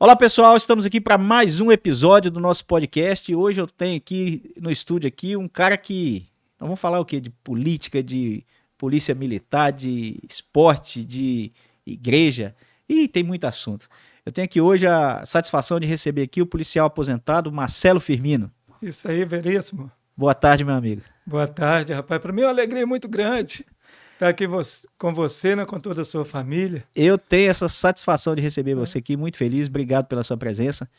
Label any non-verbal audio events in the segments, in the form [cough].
Olá pessoal, estamos aqui para mais um episódio do nosso podcast. Hoje eu tenho aqui no estúdio aqui um cara que não vamos falar o que de política, de polícia militar, de esporte, de igreja e tem muito assunto. Eu tenho aqui hoje a satisfação de receber aqui o policial aposentado Marcelo Firmino. Isso aí, veríssimo. Boa tarde, meu amigo. Boa tarde, rapaz. Para mim é uma alegria muito grande Está aqui com você, né, com toda a sua família. Eu tenho essa satisfação de receber é. você aqui, muito feliz, obrigado pela sua presença.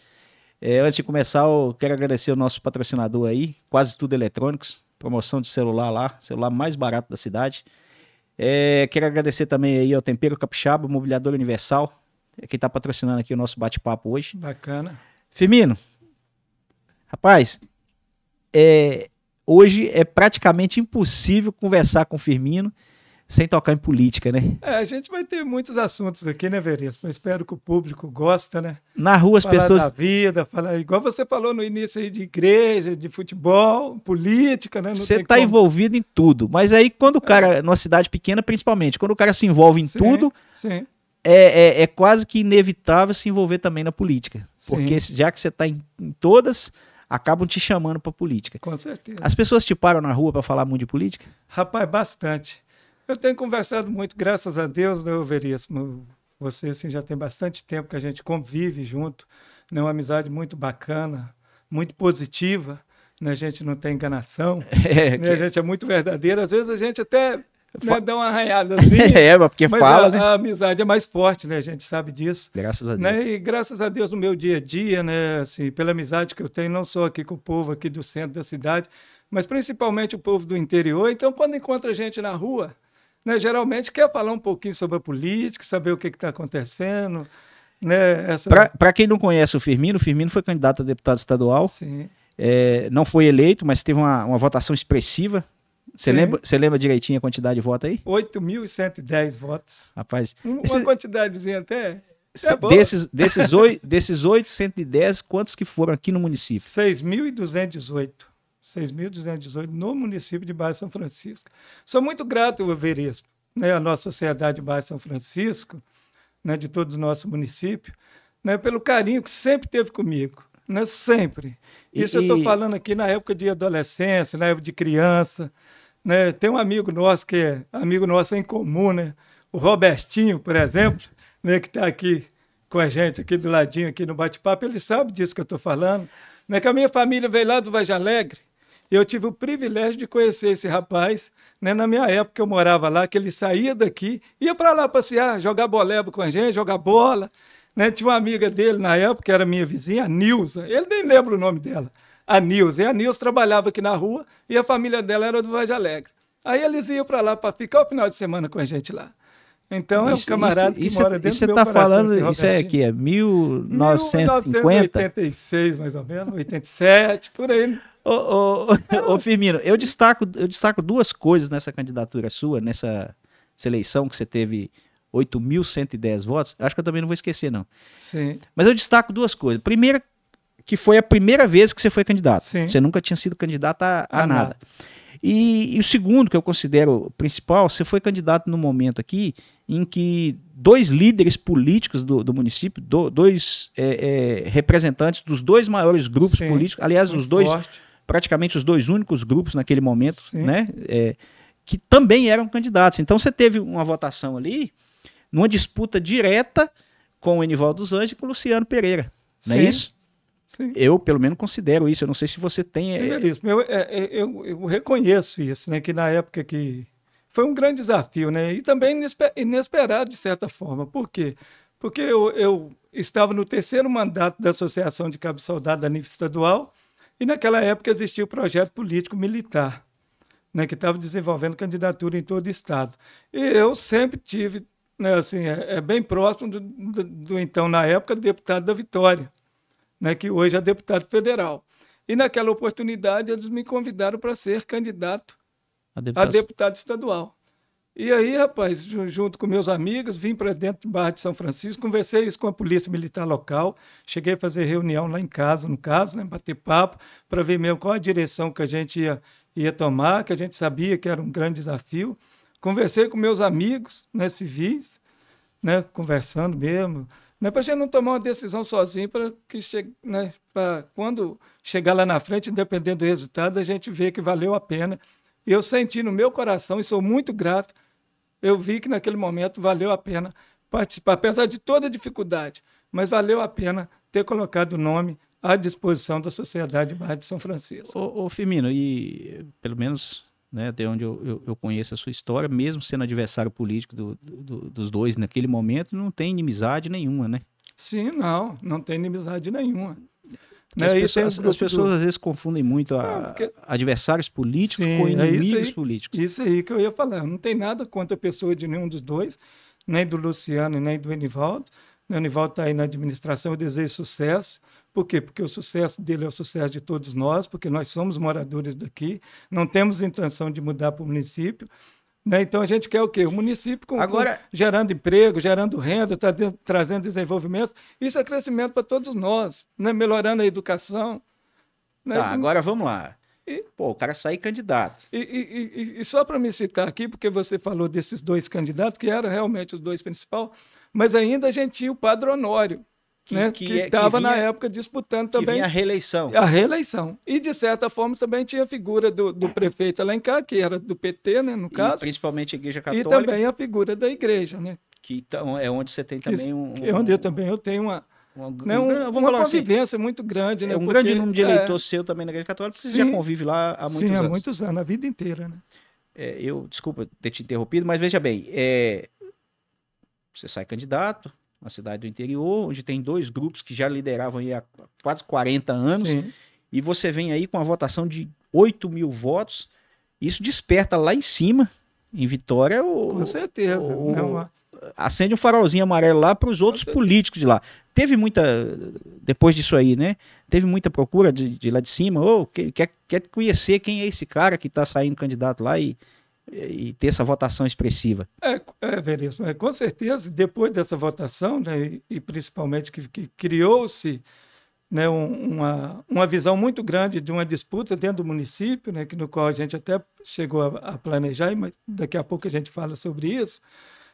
É, antes de começar, eu quero agradecer o nosso patrocinador aí, Quase Tudo Eletrônicos, promoção de celular lá, celular mais barato da cidade. É, quero agradecer também aí ao Tempero Capixaba, Mobiliador Universal, é, que está patrocinando aqui o nosso bate-papo hoje. Bacana. Firmino, rapaz, é, hoje é praticamente impossível conversar com o Firmino sem tocar em política, né? É, a gente vai ter muitos assuntos aqui, né, Veríssimo? Mas espero que o público gosta, né? Na rua as falar pessoas... Falar da vida, falar... Igual você falou no início aí de igreja, de futebol, política, né? você está como... envolvido em tudo. Mas aí quando o é. cara, é. numa cidade pequena principalmente, quando o cara se envolve em sim, tudo... Sim. É, é, é, quase que inevitável se envolver também na política. Sim. Porque já que você está em, em todas, acabam te chamando para política. Com certeza. As pessoas te param na rua para falar muito de política? Rapaz, bastante. Eu tenho conversado muito, graças a Deus, meu né, Veríssimo. Você assim, já tem bastante tempo que a gente convive junto, né? uma amizade muito bacana, muito positiva. Né? A gente não tem enganação, [laughs] é, né? que... a gente é muito verdadeiro. Às vezes a gente até né, dá uma arranhada assim. [laughs] é, mas porque mas fala, a, né? a amizade é mais forte, né? A gente sabe disso. Graças a né, Deus. Né? E graças a Deus no meu dia a dia, né? Assim, pela amizade que eu tenho, não só aqui com o povo aqui do centro da cidade, mas principalmente o povo do interior. Então, quando encontra gente na rua, né, geralmente quer falar um pouquinho sobre a política, saber o que está acontecendo. Né, essa... Para quem não conhece o Firmino, o Firmino foi candidato a deputado estadual. Sim. É, não foi eleito, mas teve uma, uma votação expressiva. Você lembra, lembra direitinho a quantidade de votos aí? 8.110 votos. Rapaz. Uma esse... quantidadezinha até. É desses, desses, 8, desses 810, quantos que foram aqui no município? 6.218. 6.218 no município de Baixo São Francisco. Sou muito grato ver Verespo, né, a nossa sociedade de Baixo São Francisco, né, de todo o nosso município, né, pelo carinho que sempre teve comigo, né, sempre. Isso e, eu estou falando aqui na época de adolescência, na época de criança. Né, tem um amigo nosso que é amigo nosso em comum, né, o Robertinho, por exemplo, né, que está aqui com a gente, aqui do ladinho, aqui no bate-papo, ele sabe disso que eu estou falando. Né, que a minha família veio lá do Vaja Alegre, eu tive o privilégio de conhecer esse rapaz. Né? Na minha época, eu morava lá, que ele saía daqui, ia para lá passear, jogar bolebo com a gente, jogar bola. Né? Tinha uma amiga dele na época, que era minha vizinha, a Nilza. Ele nem lembra o nome dela. A Nilza. E a Nilza trabalhava aqui na rua e a família dela era do Vaja Alegre. Aí eles iam para lá para ficar o final de semana com a gente lá. Então isso, é um camarada isso, que isso, mora dentro isso do meu tá coração, falando, Isso é aqui, é 1950? 1986, mais ou menos, 87, por aí. Ô, ô, ô, ô, Firmino, eu destaco, eu destaco duas coisas nessa candidatura sua, nessa seleção que você teve 8.110 votos. Acho que eu também não vou esquecer, não. Sim. Mas eu destaco duas coisas. Primeira, que foi a primeira vez que você foi candidato. Sim. Você nunca tinha sido candidato a, a, a nada. nada. E, e, o segundo, que eu considero principal, você foi candidato no momento aqui em que dois líderes políticos do, do município, do, dois é, é, representantes dos dois maiores grupos Sim, políticos, aliás, os dois forte praticamente os dois únicos grupos naquele momento, Sim. né? É, que também eram candidatos. Então você teve uma votação ali, numa disputa direta com o Enival dos Anjos e com o Luciano Pereira. Não é isso? Sim. Eu, pelo menos, considero isso. Eu não sei se você tem. É, Severíssimo. É... Eu, é, eu, eu, reconheço isso, né? Que na época que. Foi um grande desafio, né? E também inesperado, de certa forma. Por quê? Porque eu, eu estava no terceiro mandato da Associação de Cabo Soldado a nível estadual e naquela época existia o projeto político-militar, né, que estava desenvolvendo candidatura em todo o Estado. E eu sempre tive, né, assim, é, é bem próximo do, do, do, então, na época, deputado da Vitória, né, que hoje é deputado federal. E naquela oportunidade eles me convidaram para ser candidato a, a deputado estadual. E aí, rapaz, junto com meus amigos, vim para dentro do bar de São Francisco, conversei isso com a polícia militar local, cheguei a fazer reunião lá em casa, no caso, né, bater papo, para ver mesmo qual a direção que a gente ia, ia tomar, que a gente sabia que era um grande desafio. Conversei com meus amigos né, civis, né, conversando mesmo, né, para a gente não tomar uma decisão sozinho, para que chegue, né, para quando chegar lá na frente, independente do resultado, a gente ver que valeu a pena eu senti no meu coração e sou muito grato. Eu vi que naquele momento valeu a pena participar, apesar de toda a dificuldade, mas valeu a pena ter colocado o nome à disposição da Sociedade Barra de São Francisco. Ô, ô Firmino, e pelo menos né, de onde eu, eu, eu, conheço a sua história, mesmo sendo adversário político do, do, dos dois naquele momento, não tem inimizade nenhuma, né? Sim, não, não tem inimizade nenhuma é as, pessoas, as, as pessoas, às vezes confundem muito a, não, é, porque... adversários políticos Sim, com é inimigos é aí, políticos. Isso aí que eu ia falar. Não tem nada contra a pessoa de nenhum dos dois, nem do Luciano nem do Enivaldo. O Enivaldo está aí na administração, eu desejo sucesso. Por quê? Porque o sucesso dele é o sucesso de todos nós, porque nós somos moradores daqui, não temos intenção de mudar para o município, né? Então a gente quer o quê? O município com, Agora... Com, gerando emprego, gerando renda, tra trazendo desenvolvimento. Isso é crescimento para todos nós, né? melhorando a educação. Né? Tá, então, agora vamos lá. E, Pô, o cara sair candidato. E, e, e só para me citar aqui, porque você falou desses dois candidatos, que eram realmente os dois principais, mas ainda a gente tinha o Padre que né? estava é- na época disputando também a reeleição. A reeleição. E, de certa forma, também tinha a figura do, do prefeito Alencar, que era do PT, né, no caso. E principalmente a Igreja Católica. E também a figura da Igreja, né? Que então, é onde você tem também um... É onde eu também eu tenho uma... Uma, né, um, uma assim, convivência assim, muito grande. Né, é um porque, grande número de eleitor é, seu também na Igreja Católica, porque sim, você já convive lá há muitos sim, anos. Sim, há muitos anos, a vida inteira. Né? É, eu, desculpa ter te interrompido, mas veja bem, é, você sai candidato, uma cidade do interior, onde tem dois grupos que já lideravam há quase 40 anos, Sim. e você vem aí com uma votação de 8 mil votos, isso desperta lá em cima, em Vitória, o, com certeza, o, acende um farolzinho amarelo lá para os outros políticos de lá. Teve muita, depois disso aí, né? Teve muita procura de, de lá de cima, ou oh, quer, quer conhecer quem é esse cara que está saindo candidato lá e e ter essa votação expressiva. É, é Veríssimo, é, com certeza, depois dessa votação, né, e, e principalmente que, que criou-se né, um, uma, uma visão muito grande de uma disputa dentro do município, né, que, no qual a gente até chegou a, a planejar, mas daqui a pouco a gente fala sobre isso,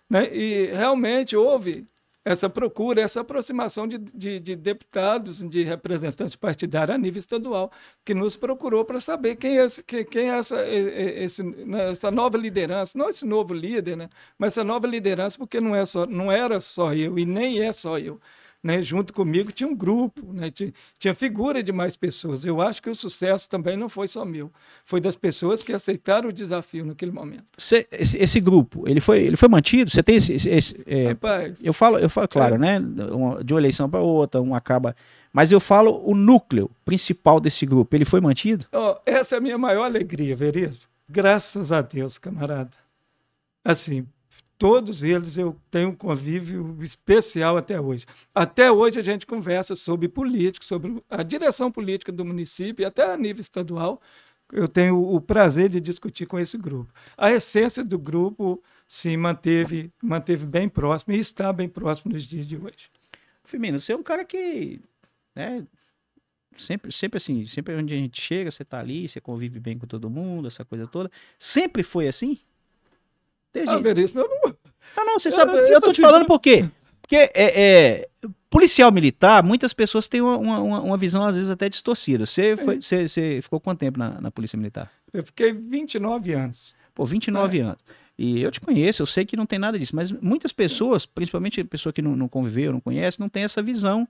né, e realmente houve essa procura, essa aproximação de, de, de deputados, de representantes partidários a nível estadual, que nos procurou para saber quem é, esse, quem é essa, esse, né, essa nova liderança, não esse novo líder, né? mas essa nova liderança, porque não, é só, não era só eu e nem é só eu né? junto comigo tinha um grupo, né? tinha, tinha figura de mais pessoas. Eu acho que o sucesso também não foi só meu, foi das pessoas que aceitaram o desafio naquele momento. Cê, esse, esse, grupo, ele foi, ele foi mantido? Você tem esse... esse, esse é, Rapaz, eu falo, eu falo claro, é. né? de uma eleição para outra, um acaba... Mas eu falo o núcleo principal desse grupo, ele foi mantido? Oh, essa é a minha maior alegria, Verismo. Graças a Deus, camarada. Assim, todos eles eu tenho um convívio especial até hoje. Até hoje a gente conversa sobre política, sobre a direção política do município e até a nível estadual. Eu tenho o prazer de discutir com esse grupo. A essência do grupo se manteve, manteve bem próximo e está bem próximo nos dias de hoje. Firmino, você é um cara que né, sempre, sempre assim, sempre onde a gente chega, você está ali, você convive bem com todo mundo, essa coisa toda. Sempre foi assim? Desde... Ah, Veríssimo, eu não... Ah não, você sabe, eu, eu, tô assim, te falando por quê? Porque é, é, policial militar, muitas pessoas têm uma, uma, uma visão, às vezes, até distorcida. Você, foi, você, você ficou quanto tempo na, na, Polícia Militar? Eu fiquei 29 anos. Pô, 29 é. anos. E eu te conheço, eu sei que não tem nada disso, mas muitas pessoas, principalmente pessoa que não, não conviveu, não conhece, não tem essa visão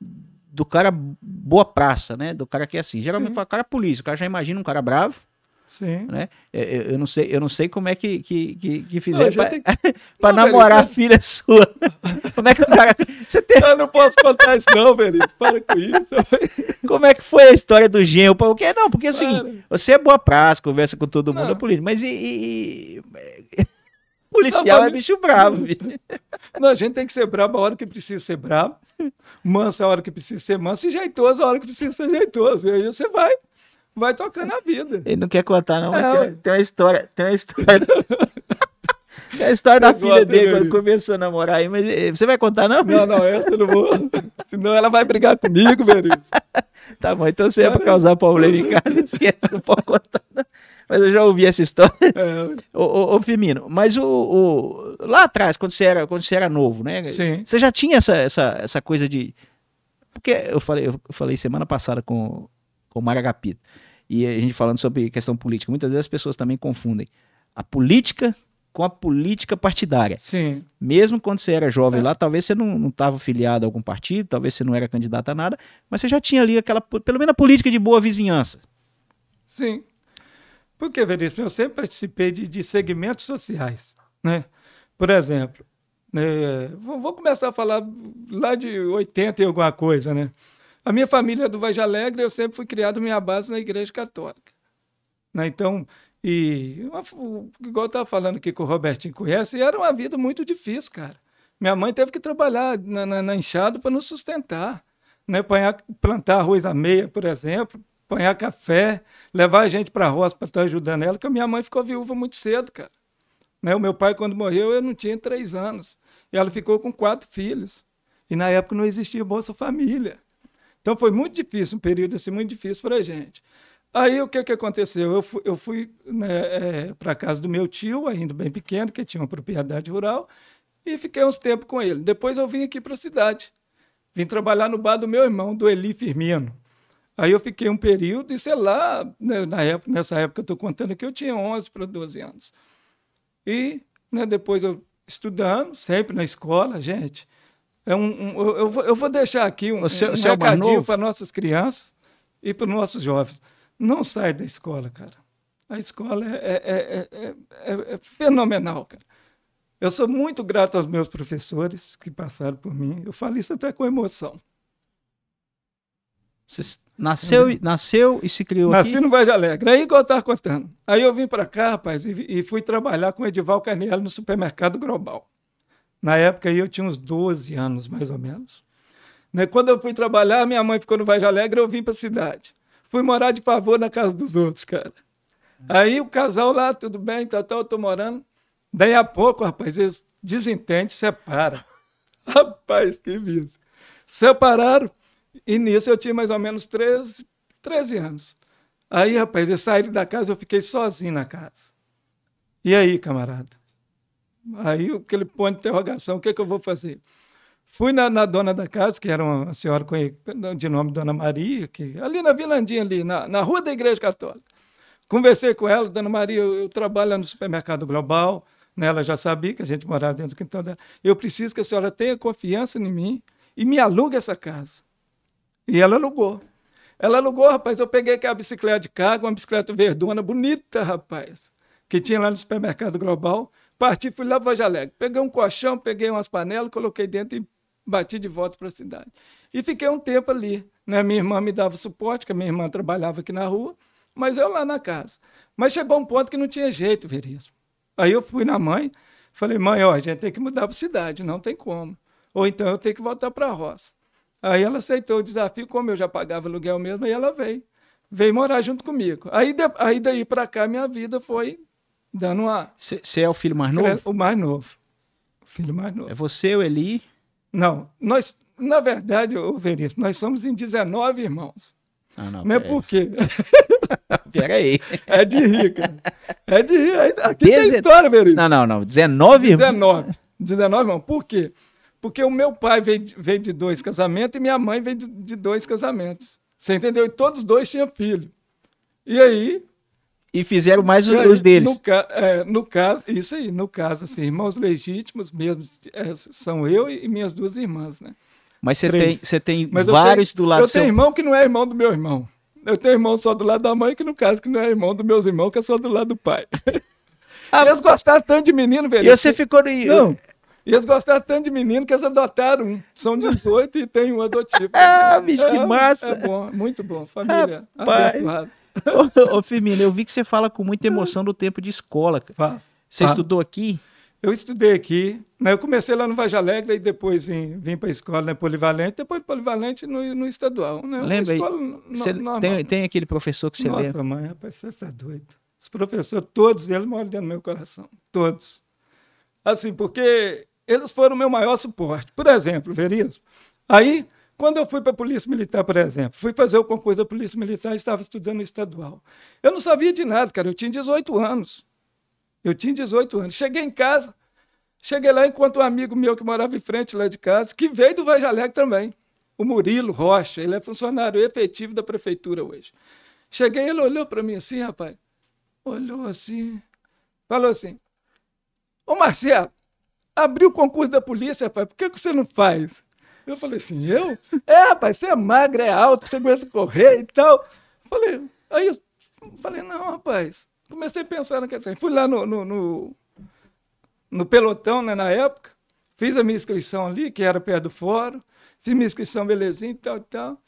do cara boa praça, né? Do cara que é assim. Geralmente fala, cara é polícia, o cara já imagina um cara bravo, Sim. Né? Eu, é, é, eu, não sei, eu não sei como é que, que, que, que fizeram para tem... [laughs] namorar velho, a filha sua. [laughs] como é que Você tem... Eu não posso contar isso, não, velho. Para com isso. [laughs] como é que foi a história do genro? por quê? Não, porque é o seguinte: você é boa praça, conversa com todo mundo, não. é político, mas e... e, e... Policial não, é bicho bravo. Não, a gente tem que ser bravo a hora que precisa ser bravo manso a hora que precisa ser manso e jeitoso a hora que precisa ser jeitoso. E aí você vai vai tocando a vida. Ele não quer contar, não, é, Tem, tem, uma história. Tem uma história. [laughs] tem a história da filha dele quando começou a namorar aí, mas eh, você vai contar, não? Não, não, essa eu não vou. [laughs] Senão ela vai brigar comigo, Benício. [laughs] tá bom, então você é pra causar problema em casa, esquece, não pode contar, não. Mas eu já ouvi essa história. É. Ô, ô, ô Firmino, mas o, o, lá atrás, quando você era, quando você era novo, né? Sim. Você já tinha essa, essa, essa coisa de. Porque eu falei, eu falei semana passada com, com o Maragapito. Agapito e a gente falando sobre questão política. Muitas vezes as pessoas também confundem a política com a política partidária. Sim. Mesmo quando você era jovem é. lá, talvez você não estava filiado a algum partido, talvez você não era candidato a nada, mas você já tinha ali aquela, pelo menos a política de boa vizinhança. Sim. Porque, Veríssimo, eu sempre participei de, de segmentos sociais. Né? Por exemplo, né, vou começar a falar lá de 80 e alguma coisa, né? A minha família é do Vaja Alegre, eu sempre fui criado minha base na Igreja Católica. Né? Então, e igual eu estava falando aqui que o Robertinho conhece, era uma vida muito difícil, cara. Minha mãe teve que trabalhar na, na, na enxada para nos sustentar. Né? Plantar, plantar arroz à meia, por exemplo, apanhar café, levar a gente para a roça para estar ajudando ela, porque a minha mãe ficou viúva muito cedo, cara. Né? O meu pai, quando morreu, eu não tinha três anos. E ela ficou com quatro filhos. E na época não existia Bolsa Família. Então foi muito difícil, um período assim muito difícil para a gente. Aí o que, que aconteceu? Eu fui, eu fui né, é, eh, para casa do meu tio, ainda bem pequeno, que tinha uma propriedade rural, e fiquei uns tempos com ele. Depois eu vim aqui para a cidade. Vim trabalhar no bar do meu irmão, do Eli Firmino. Aí eu fiquei um período, e sei lá, né, na época, nessa época eu estou contando que eu tinha 11 para 12 anos. E né, depois eu estudando, sempre na escola, gente. É um, um eu, vou, eu vou deixar aqui um, um recadinho para nossas crianças e para nossos jovens. Não sai da escola, cara. A escola é, é, é, é, fenomenal, cara. Eu sou muito grato aos meus professores que passaram por mim. Eu falo isso até com emoção. Você nasceu, nasceu e se criou Nasci aqui? Nasci no Vale Alegre. Aí igual eu estava contando. Aí eu vim para cá, rapaz, e, e, fui trabalhar com o Edival Carniello no supermercado Global. Na época eu tinha uns 12 anos, mais ou menos. Né, quando eu fui trabalhar, minha mãe ficou no Vale Alegre, eu vim para a cidade. Fui morar de favor na casa dos outros, cara. Aí o casal lá, tudo bem, tal, tal, eu tô morando. Daí a pouco, rapaz, eles desentendem, separam. [laughs] Rapaz, que vida. Separaram, e nisso eu tinha mais ou menos 13, 13 anos. Aí, rapaz, eles saíram da casa, eu fiquei sozinho na casa. E aí, camarada? Aí aquele ponto de interrogação, o que, é que eu vou fazer? Fui na, na, dona da casa, que era uma senhora de nome Dona Maria, que, ali na Vilandinha, ali, na, na rua da Igreja Católica. Conversei com ela, Dona Maria, eu, eu trabalho no supermercado global, né, ela já sabia que a gente morava dentro do quintal dela. Eu preciso que a senhora tenha confiança em mim e me alugue essa casa. E ela alugou. Ela alugou, rapaz, eu peguei aquela bicicleta de carga, uma bicicleta verdona bonita, rapaz, que tinha lá no supermercado global. Parti, fui lá para Vaja Peguei um colchão, peguei umas panelas, coloquei dentro e bati de volta para a cidade. E fiquei um tempo ali. Né? Minha irmã me dava suporte, que a minha irmã trabalhava aqui na rua, mas eu lá na casa. Mas chegou um ponto que não tinha jeito, ver isso Aí eu fui na mãe, falei, mãe, ó, a gente tem que mudar para cidade, não tem como. Ou então eu tenho que voltar para a roça. Aí ela aceitou o desafio, como eu já pagava aluguel mesmo, aí ela veio. Veio morar junto comigo. Aí, aí daí para cá, minha vida foi dando uma. Você é o filho mais novo? O mais novo. O filho mais novo. É você, o Eli? Não. Nós, na verdade, o Veríssimo, nós somos em 19 irmãos. Ah, não, é por quê? [laughs] Peraí. É de rica. É de rica. Aqui Deze... tem história, Veríssimo. Não, não, não. 19 irmãos. 19. 19 irmãos. Por quê? Porque o meu pai veio de, veio de dois casamentos e minha mãe veio de, de dois casamentos. Você entendeu? E todos dois tinham filho. E aí, e fizeram mais os, dois deles. No, é, no, caso, isso aí, no caso, assim, irmãos legítimos mesmo é, são eu e minhas duas irmãs, né? Mas você tem, você tem Mas vários tenho, do lado eu seu... Eu tenho irmão que não é irmão do meu irmão. Eu tenho irmão só do lado da mãe, que no caso que não é irmão dos meus irmãos, que é só do lado do pai. [laughs] Ah, eles gostaram tanto de menino, velho. E você ficou... No... Não, e eles gostaram tanto de menino que eles adotaram um. São 18 e tem um adotivo. [laughs] ah, bicho, que é, massa! É bom, muito bom. Família, pai ô, [laughs] ô Firmino, eu vi que você fala com muita emoção do tempo de escola. Cara. Você ah. estudou aqui? Eu estudei aqui. Né? Eu comecei lá no Vaja Alegre e depois vim, vim para a escola, né? Polivalente, depois Polivalente no, no estadual. Né? Lembra aí? tem, tem, aquele professor que você lembra? Nossa, mãe, rapaz, você está doido. Os professores, todos eles moram dentro do meu coração. Todos. Assim, porque eles foram o meu maior suporte. Por exemplo, Verismo. Aí, quando eu fui para a Polícia Militar, por exemplo, fui fazer o concurso da Polícia Militar e estava estudando estadual. Eu não sabia de nada, cara, eu tinha 18 anos. Eu tinha 18 anos. Cheguei em casa, cheguei lá enquanto um amigo meu que morava em frente lá de casa, que veio do Vajalec também, o Murilo Rocha, ele é funcionário efetivo da prefeitura hoje. Cheguei, ele olhou para mim assim, rapaz, olhou assim, falou assim, ô Marcelo, abriu o concurso da polícia, rapaz, por que, que você não faz? Eu falei assim, eu? É, rapaz, você é magro, é alto, você aguenta correr e tal. Falei, aí eu falei, não, rapaz. Comecei a pensar naquela coisa. Fui lá no, no, no, no pelotão, né, na época, fiz a minha inscrição ali, que era perto do fórum, fiz minha inscrição belezinha e tal, e tal.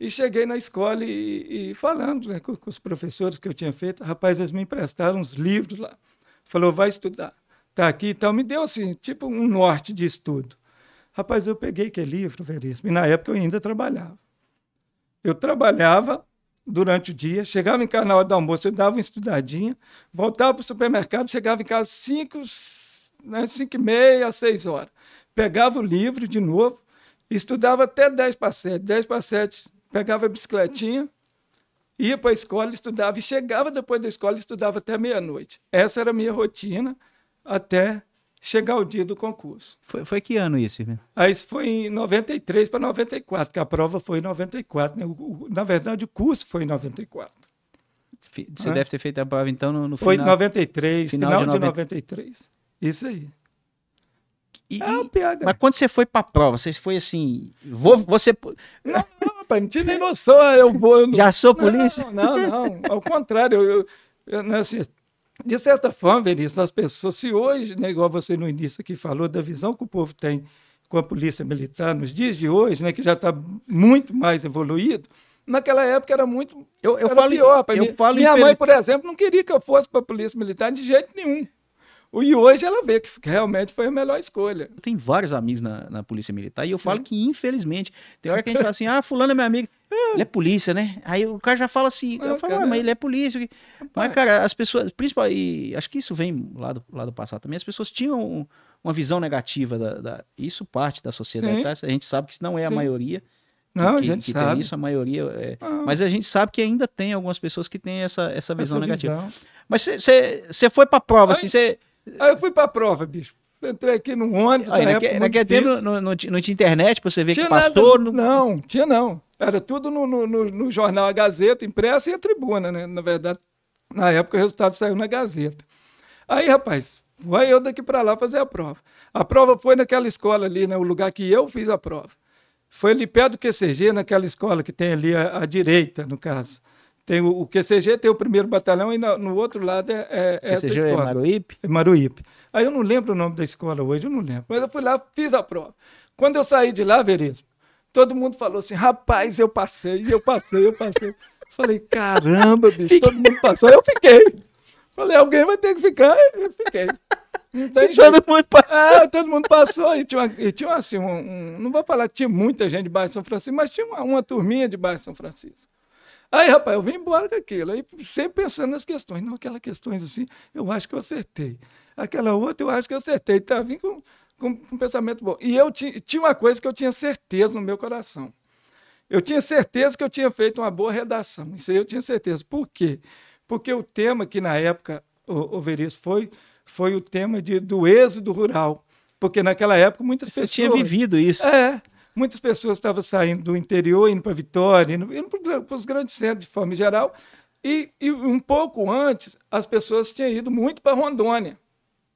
E cheguei na escola e, e falando né, com, com, os professores que eu tinha feito, rapaz, eles me emprestaram uns livros lá. Falou, vai estudar. Tá aqui e tal. Me deu, assim, tipo um norte de estudo. Rapaz, eu peguei aquele livro, Veríssimo, e na época eu ainda trabalhava. Eu trabalhava durante o dia, chegava em casa na hora do almoço, eu dava uma estudadinha, voltava para o supermercado, chegava em casa às 5, né, e meia, 6 horas. Pegava o livro de novo, estudava até 10 para 7. 10 para 7, pegava a bicicletinha, ia para a escola, estudava e chegava depois da escola, estudava até meia-noite. Essa era a minha rotina até chegar o dia do concurso. Foi, foi que ano isso, Irmão? Aí ah, isso foi em 93 para 94, que a prova foi em 94. Né? O, o, na verdade, o curso foi em 94. Você é? deve ter feito a prova, então, no, no foi final... Foi em 93, final, final de, de 93. 90... Isso aí. E, é uma piada. Mas quando você foi para a prova, você foi assim, vou, você... Não, não, rapaz, não tinha nem noção, ah, eu vou... Eu não... Já sou polícia? Não, não, não, ao contrário, eu, eu, eu, eu né, assim, de certa forma, Veríssimo, as pessoas, se hoje, né, igual você no início aqui falou, da visão que o povo tem com a polícia militar nos dias de hoje, né, que já está muito mais evoluído, naquela época era muito eu, eu era falo, pior. Eu mim. falo Minha mãe, por exemplo, não queria que eu fosse para a polícia militar de jeito nenhum. E hoje ela vê que realmente foi a melhor escolha. Eu tenho vários amigos na, na Polícia Militar e eu Sim. falo que, infelizmente, tem hora que a gente fala assim: ah, fulano é meu amigo. Ele é polícia, né? Aí o cara já fala assim, eu falo, cara... ah, mas ele é polícia. Rapaz. Mas, cara, as pessoas, principalmente, e acho que isso vem lá do, lá do passado também, as pessoas tinham uma visão negativa da, da... isso parte da sociedade, tá? a gente sabe que isso não é Sim. a maioria. não, que, a gente que sabe. tem isso, a maioria. É... Ah. Mas a gente sabe que ainda tem algumas pessoas que têm essa, essa visão essa negativa. Visão. Mas você foi pra prova, assim, aí, assim, você. Aí eu fui pra prova, bicho. entrei aqui num ônibus. Aí, na naquele, época, naquele tempo não, não, não, tinha internet pra você ver tinha que pastor. Nada, não... não, tinha não. Era tudo no, no, no jornal A Gazeta, impressa e a tribuna, né? Na verdade, na época o resultado saiu na Gazeta. Aí, rapaz, vai eu daqui para lá fazer a prova. A prova foi naquela escola ali, né? O lugar que eu fiz a prova. Foi ali perto do QCG, naquela escola que tem ali à, à direita, no caso. Tem o, o, QCG, tem o primeiro batalhão, e no, no outro lado é, é QCG é escola. É Maruípe? É Maruípe. Aí eu não lembro o nome da escola hoje, eu não lembro. Mas eu fui lá, fiz a prova. Quando eu saí de lá, Verismo, Todo mundo falou assim: rapaz, eu passei, eu passei, eu passei. Falei, caramba, bicho, todo mundo passou. Eu fiquei. Falei, alguém vai ter que ficar. Eu fiquei. todo mundo passou. Ah, todo mundo passou. E tinha, uma, e tinha assim, um, um, não vou falar que tinha muita gente de Bairro São Francisco, mas tinha uma, uma turminha de Bairro São Francisco. Aí, rapaz, eu vim embora daquilo. Aí, sempre pensando nas questões. Não, aquelas questões assim, eu acho que eu acertei. Aquela outra, eu acho que eu acertei. Tá, vim com com um pensamento bom. E eu tinha, tinha uma coisa que eu tinha certeza no meu coração. Eu tinha certeza que eu tinha feito uma boa redação. Isso aí eu tinha certeza. Por quê? Porque o tema que na época, o, o Veríssimo, foi, foi o tema de, do êxodo rural. Porque naquela época muitas Você pessoas. Você tinha vivido isso. É. Muitas pessoas estavam saindo do interior, indo para Vitória, indo, indo para os grandes centros de forma geral. E, e um pouco antes, as pessoas tinham ido muito para Rondônia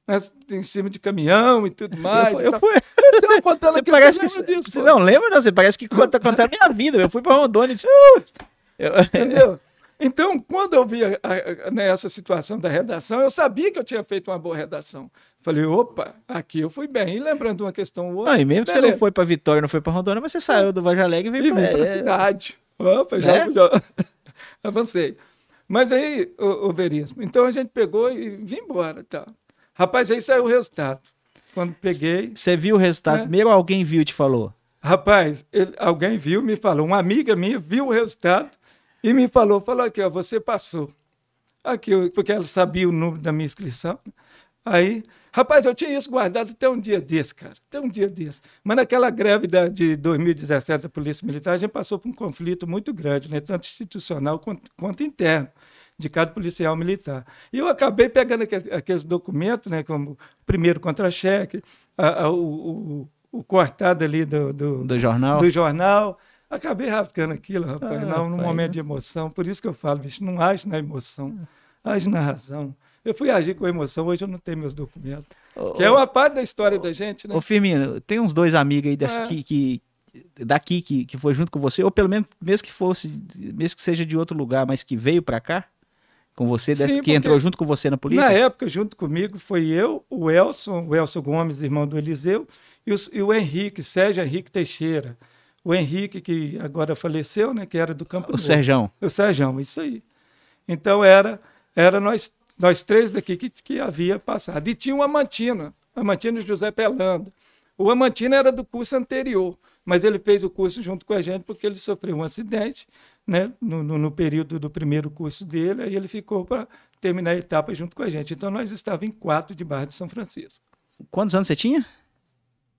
né, em cima de caminhão e tudo mais. Eu, eu, eu fui. Eu contando você aqui, parece que ah, disso, você pô. não lembra, não? Você parece que conta, conta a minha vida. Eu fui para Rondônia. Disse, uh! eu... [laughs] Entendeu? Então, quando eu vi a, a, né, essa situação da redação, eu sabia que eu tinha feito uma boa redação. Falei, opa, aqui eu fui bem. E lembrando uma questão outra. Não, e mesmo que você não foi para Vitória, não foi para Rondônia, mas você saiu do Vaja Alegre e veio para é, a é. cidade. Opa, já, né? já [laughs] avancei. Mas aí, o, o verismo. Então a gente pegou e vim embora. Tá. Rapaz, aí saiu o resultado. Quando peguei. Você viu o resultado? Né? Primeiro alguém viu e te falou? Rapaz, ele, alguém viu, me falou. Uma amiga minha viu o resultado e me falou: falou aqui, ó, você passou. Aqui, porque ela sabia o número da minha inscrição. Aí, rapaz, eu tinha isso guardado até um dia desse, cara. Até um dia desse. Mas naquela greve da, de 2017 da Polícia Militar, a gente passou por um conflito muito grande, né? tanto institucional quanto, quanto interno de cada policial militar. E eu acabei pegando aqueles, documentos, né, como o primeiro contra-cheque, o, o, o, cortado ali do, do, do jornal. Do jornal. Acabei rasgando aquilo, rapaz, ah, não, num momento né? de emoção. Por isso que eu falo, bicho, não age na emoção, age na razão. Eu fui agir com emoção, hoje eu não tenho meus documentos. Oh, que é uma parte da história oh, da gente, né? Ô, oh, Firmino, tem uns dois amigos aí dessa, é. que, que, daqui que, que foi junto com você, ou pelo menos, mesmo que fosse, mesmo que seja de outro lugar, mas que veio para cá? com você, que entrou junto com você na polícia? Na época, junto comigo, foi eu, o Elson, o Elson Gomes, irmão do Eliseu, e o, e o Henrique, Sérgio Henrique Teixeira. O Henrique, que agora faleceu, né, que era do Campo O Serjão. O Serjão, isso aí. Então era, era nós, nós três daqui que, que havia passado. E tinha o Amantino, Amantino José Pelando. O Amantino era do curso anterior, mas ele fez o curso junto com a gente porque ele sofreu um acidente, né, no, no, no período do primeiro curso dele, aí ele ficou para terminar a etapa junto com a gente. Então nós estávamos em quatro de Barra de São Francisco. Quantos anos você tinha?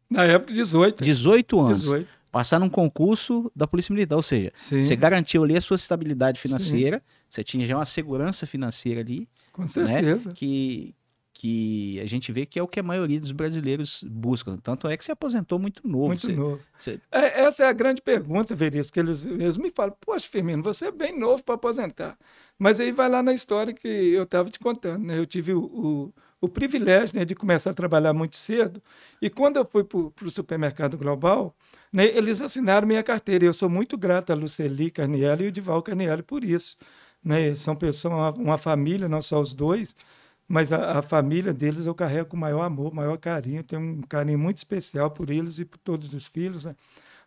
Na época, 18. 18 anos. 18. Passar num concurso da Polícia Militar, ou seja, Sim. você garantiu ali a sua estabilidade financeira, Sim. você tinha já uma segurança financeira ali. Com né, certeza. Né, que, que a gente vê que é o que a maioria dos brasileiros buscam. Tanto é que se aposentou muito novo. Muito você, novo. Você... É, essa é a grande pergunta, Veríssimo, que eles, eles me falam, poxa, Firmino, você é bem novo para aposentar. Mas aí vai lá na história que eu estava te contando. Né? Eu tive o, o, o privilégio né, de começar a trabalhar muito cedo. E quando eu fui para o supermercado global, né, eles assinaram minha carteira. E eu sou muito grato a Luceli Carnielli e o Dival Carnielli por isso. Né? São, uma, uma família, não só os dois, mas a, a, família deles eu carrego com maior amor, maior carinho, tenho um carinho muito especial por eles e por todos os filhos, né?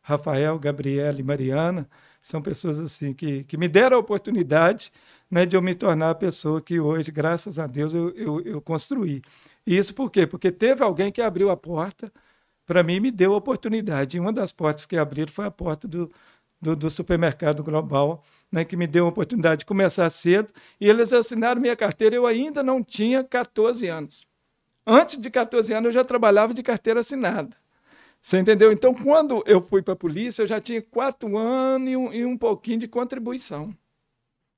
Rafael, Gabriela e Mariana, são pessoas assim que, que me deram a oportunidade né, de eu me tornar a pessoa que hoje, graças a Deus, eu, eu, eu construí. E isso por quê? Porque teve alguém que abriu a porta para mim e me deu a oportunidade. E uma das portas que abriram foi a porta do, do, do supermercado global, né, que me deu a oportunidade de começar cedo, e eles assinaram minha carteira. Eu ainda não tinha 14 anos. Antes de 14 anos, eu já trabalhava de carteira assinada. Você entendeu? Então, quando eu fui para a polícia, eu já tinha quatro anos e um, e um, pouquinho de contribuição.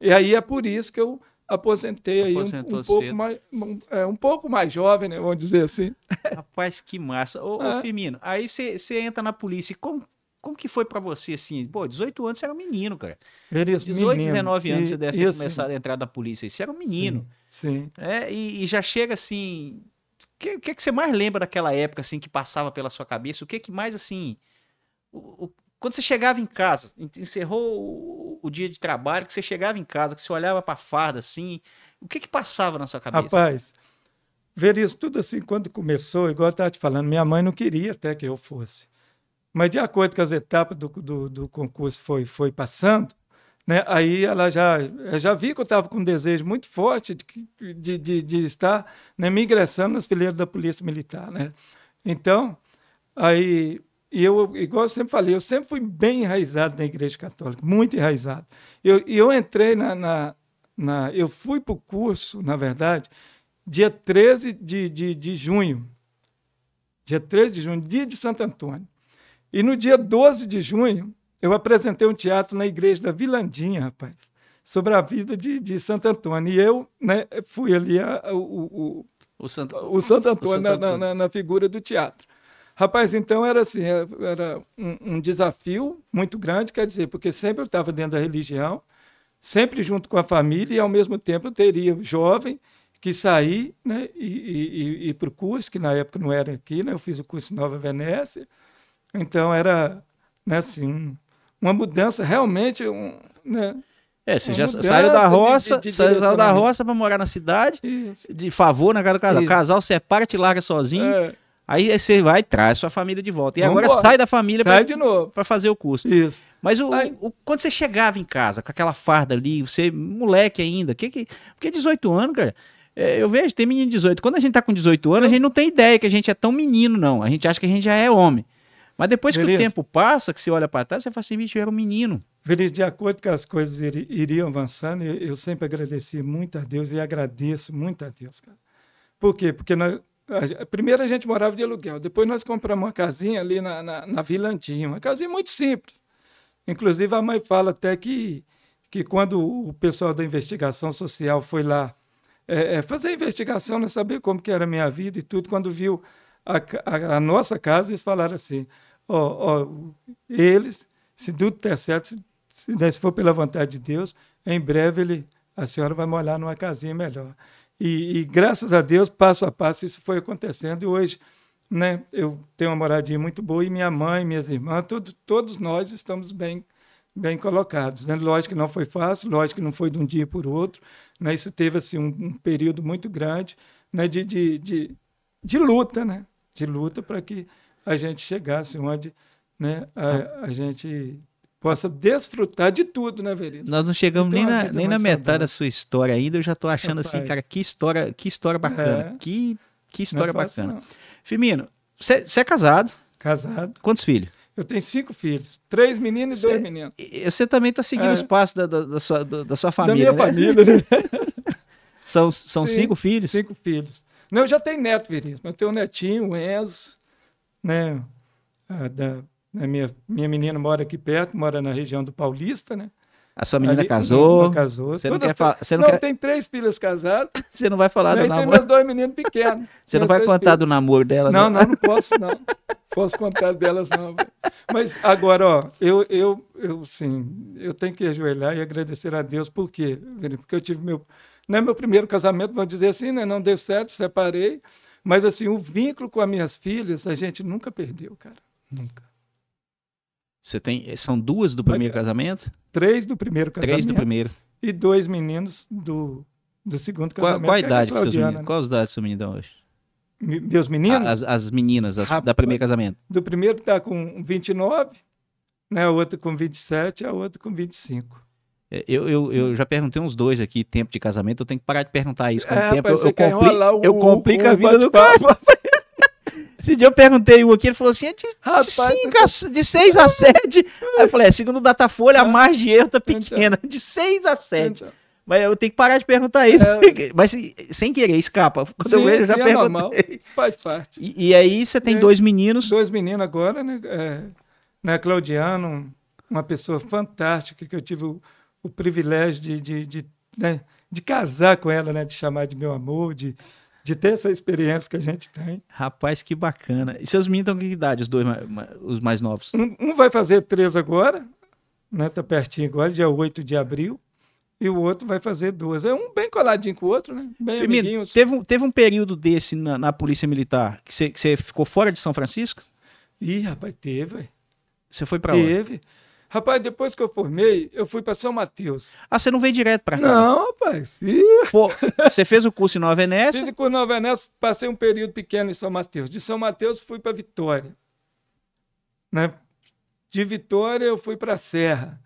E aí é por isso que eu aposentei aí um, um, pouco mais, um, é, um, pouco mais jovem, né, vamos dizer assim. Rapaz, que massa. Ô, ah. ô é. Firmino, aí você entra na polícia. Como, como que foi para você, assim? Pô, 18 anos você era um menino, cara. Eres 18, é menino. 19 anos e, você deve ter assim, começado a entrar na polícia. Você era um menino. Sim. sim. É, e, e, já chega assim. O que, que, é que você mais lembra daquela época, assim, que passava pela sua cabeça? O que é que mais, assim. O, o, quando você chegava em casa, encerrou o, o, dia de trabalho, que você chegava em casa, que você olhava para farda, assim. O que que passava na sua cabeça? Rapaz, ver isso tudo assim, quando começou, igual eu estava te falando, minha mãe não queria até que eu fosse. Mas de acordo com as etapas do, do, do concurso foi, foi passando, né? Aí ela já, já vi que eu estava com um desejo muito forte de, de, de, de estar né, me ingressando nas fileiras da Polícia Militar, né? Então, aí eu, igual eu sempre falei, eu sempre fui bem enraizado na Igreja Católica, muito enraizado. E eu, eu entrei na, na, na, Eu fui para o curso, na verdade, dia 13 de, de, de junho. Dia 13 de junho, dia de Santo Antônio. E no dia 12 de junho, eu apresentei um teatro na igreja da Vilandinha, rapaz, sobre a vida de, de Santo Antônio. E eu né, fui ali a, a, o, o, o, Santo, o Santo Antônio, o Santo Antônio. Na, na, na, figura do teatro. Rapaz, então era assim, é, era um, um desafio muito grande, quer dizer, porque sempre eu estava dentro da religião, sempre junto com a família e ao mesmo tempo eu teria jovem que sair né, e, e, e, e para o curso, que na época não era aqui, né, eu fiz o curso Nova Venécia, então era né, assim, uma mudança realmente. Um, né, é, você já saiu da roça, de, de, de saiu da roça para morar na cidade, Isso. de favor na né, casa do casal. Isso. Casal separa, é te larga sozinho. É. Aí você vai e traz sua família de volta. E Vamos agora embora. sai da família para fazer o curso. Isso. Mas o, o, quando você chegava em casa com aquela farda ali, você moleque ainda, que, que, porque 18 anos, cara, é, eu vejo, tem menino de 18. Quando a gente tá com 18 anos, eu... a gente não tem ideia que a gente é tão menino, não. A gente acha que a gente já é homem. Mas depois Beleza. que o tempo passa, que você olha para trás, você fala assim, bicho, eu era um menino. Feliz, de acordo com as coisas iriam avançando, eu sempre agradeci muito a Deus e agradeço muito a Deus, cara. Por quê? Porque nós, a, primeiro a gente morava de aluguel, depois nós compramos uma casinha ali na, na, na Vila Antinha, uma casinha muito simples. Inclusive a mãe fala até que, que quando o pessoal da investigação social foi lá é, é, fazer a investigação, né, saber como que era a minha vida e tudo, quando viu a, a, a nossa casa, eles falaram assim, ó, ó, eles, se tudo der certo, se, né, se, for pela vontade de Deus, em breve ele, a senhora vai morar numa casinha melhor. E, e, graças a Deus, passo a passo, isso foi acontecendo. E hoje, né, eu tenho uma moradia muito boa e minha mãe, minhas irmãs, todo, todos nós estamos bem bem colocados. Né? Lógico que não foi fácil, lógico que não foi de um dia para o outro. Né? Isso teve assim, um, um período muito grande né? de, de, de, de luta, né? de luta para que a gente chegasse onde né, a, ah. a gente possa desfrutar de tudo, né, Veriz? Nós não chegamos então, nem na, nem na metade da sua história ainda, eu já estou achando assim, Rapaz. assim, cara, que história, que história é. bacana, é. que, que é história é fácil, bacana. Firmino, você é casado? Casado. Quantos filhos? Eu tenho cinco filhos, três meninos e cê, dois meninos. Você também está seguindo é. os passos da, da, da, sua, da, da sua família, Da minha né? família, né? [laughs] são são Sim, cinco filhos? Cinco filhos. Não, eu já tenho neto, Veríssimo. Eu tenho um netinho, o Enzo, né? A, da, a né, minha, minha menina mora aqui perto, mora na região do Paulista, né? A sua menina Ali, casou. casou. Você não, quer falar, você não, não quer... tem três filhas casadas. [laughs] Você não vai falar do namoro. Tem dois meninos pequenos. [laughs] você não vai contar filhos. do namoro dela? Não, não, não, não posso não. posso contar delas não. Mas agora, ó, eu, eu, eu, sim, eu tenho que ajoelhar e agradecer a Deus por quê? Porque eu tive meu, não é meu primeiro casamento, vão dizer assim, né? Não deu certo, separei. Mas assim, o vínculo com as minhas filhas, a gente nunca perdeu, cara. Nunca. Você tem. São duas do primeiro Mas, casamento? Três do primeiro casamento. Três do primeiro. E dois meninos do, do segundo casamento. Qual, é né? qual a idade que, é que seus meninos? Né? Qual a idade seus meninos dão hoje? meus meninos? As, as meninas, as, da primeiro casamento. Do primeiro tá com 29, né? A outra com 27, a outra com 25. É, eu, eu, eu, já perguntei uns dois aqui, tempo de casamento, eu tenho que parar de perguntar isso. com é, tempo eu, eu, compli... o, eu complico o, a vida do cara. [laughs] Esse dia eu perguntei um aqui, ele falou assim: é de 5 de 6 a 7. Aí eu falei: é, segundo o Datafolha, a margem de erro tá então. pequena, de 6 a 7. Então. Mas eu tenho que parar de perguntar isso. É... [laughs] Mas sem querer, escapa. Quando Sim, eu vejo, já é perguntei. Normal, isso faz parte. E, e aí você tem e dois meninos. Dois meninos agora, né? É, né? Claudiano, uma pessoa fantástica que eu tive o o privilégio de, de, de, né, de casar com ela, né? De chamar de meu amor, de, de ter essa experiência que a gente tem. Rapaz, que bacana. E seus meninos estão com que idade, os dois os mais novos? Um, um vai fazer três agora, né? Tá pertinho agora, dia 8 de abril. E o outro vai fazer duas. É um bem coladinho com o outro, né? Bem Firmino, amiguinhos. Teve um, teve um período desse na, na Polícia Militar que você ficou fora de São Francisco? Ih, rapaz, teve. Você foi para onde? Teve. Rapaz, depois que eu formei, eu fui para São Mateus. Ah, você não veio direto para cá? Não, rapaz. Você fez o curso em Nova Venécia? Fiz o curso em Nova Venécia, passei um período pequeno em São Mateus. De São Mateus fui para Vitória. Né? De Vitória eu fui para Serra.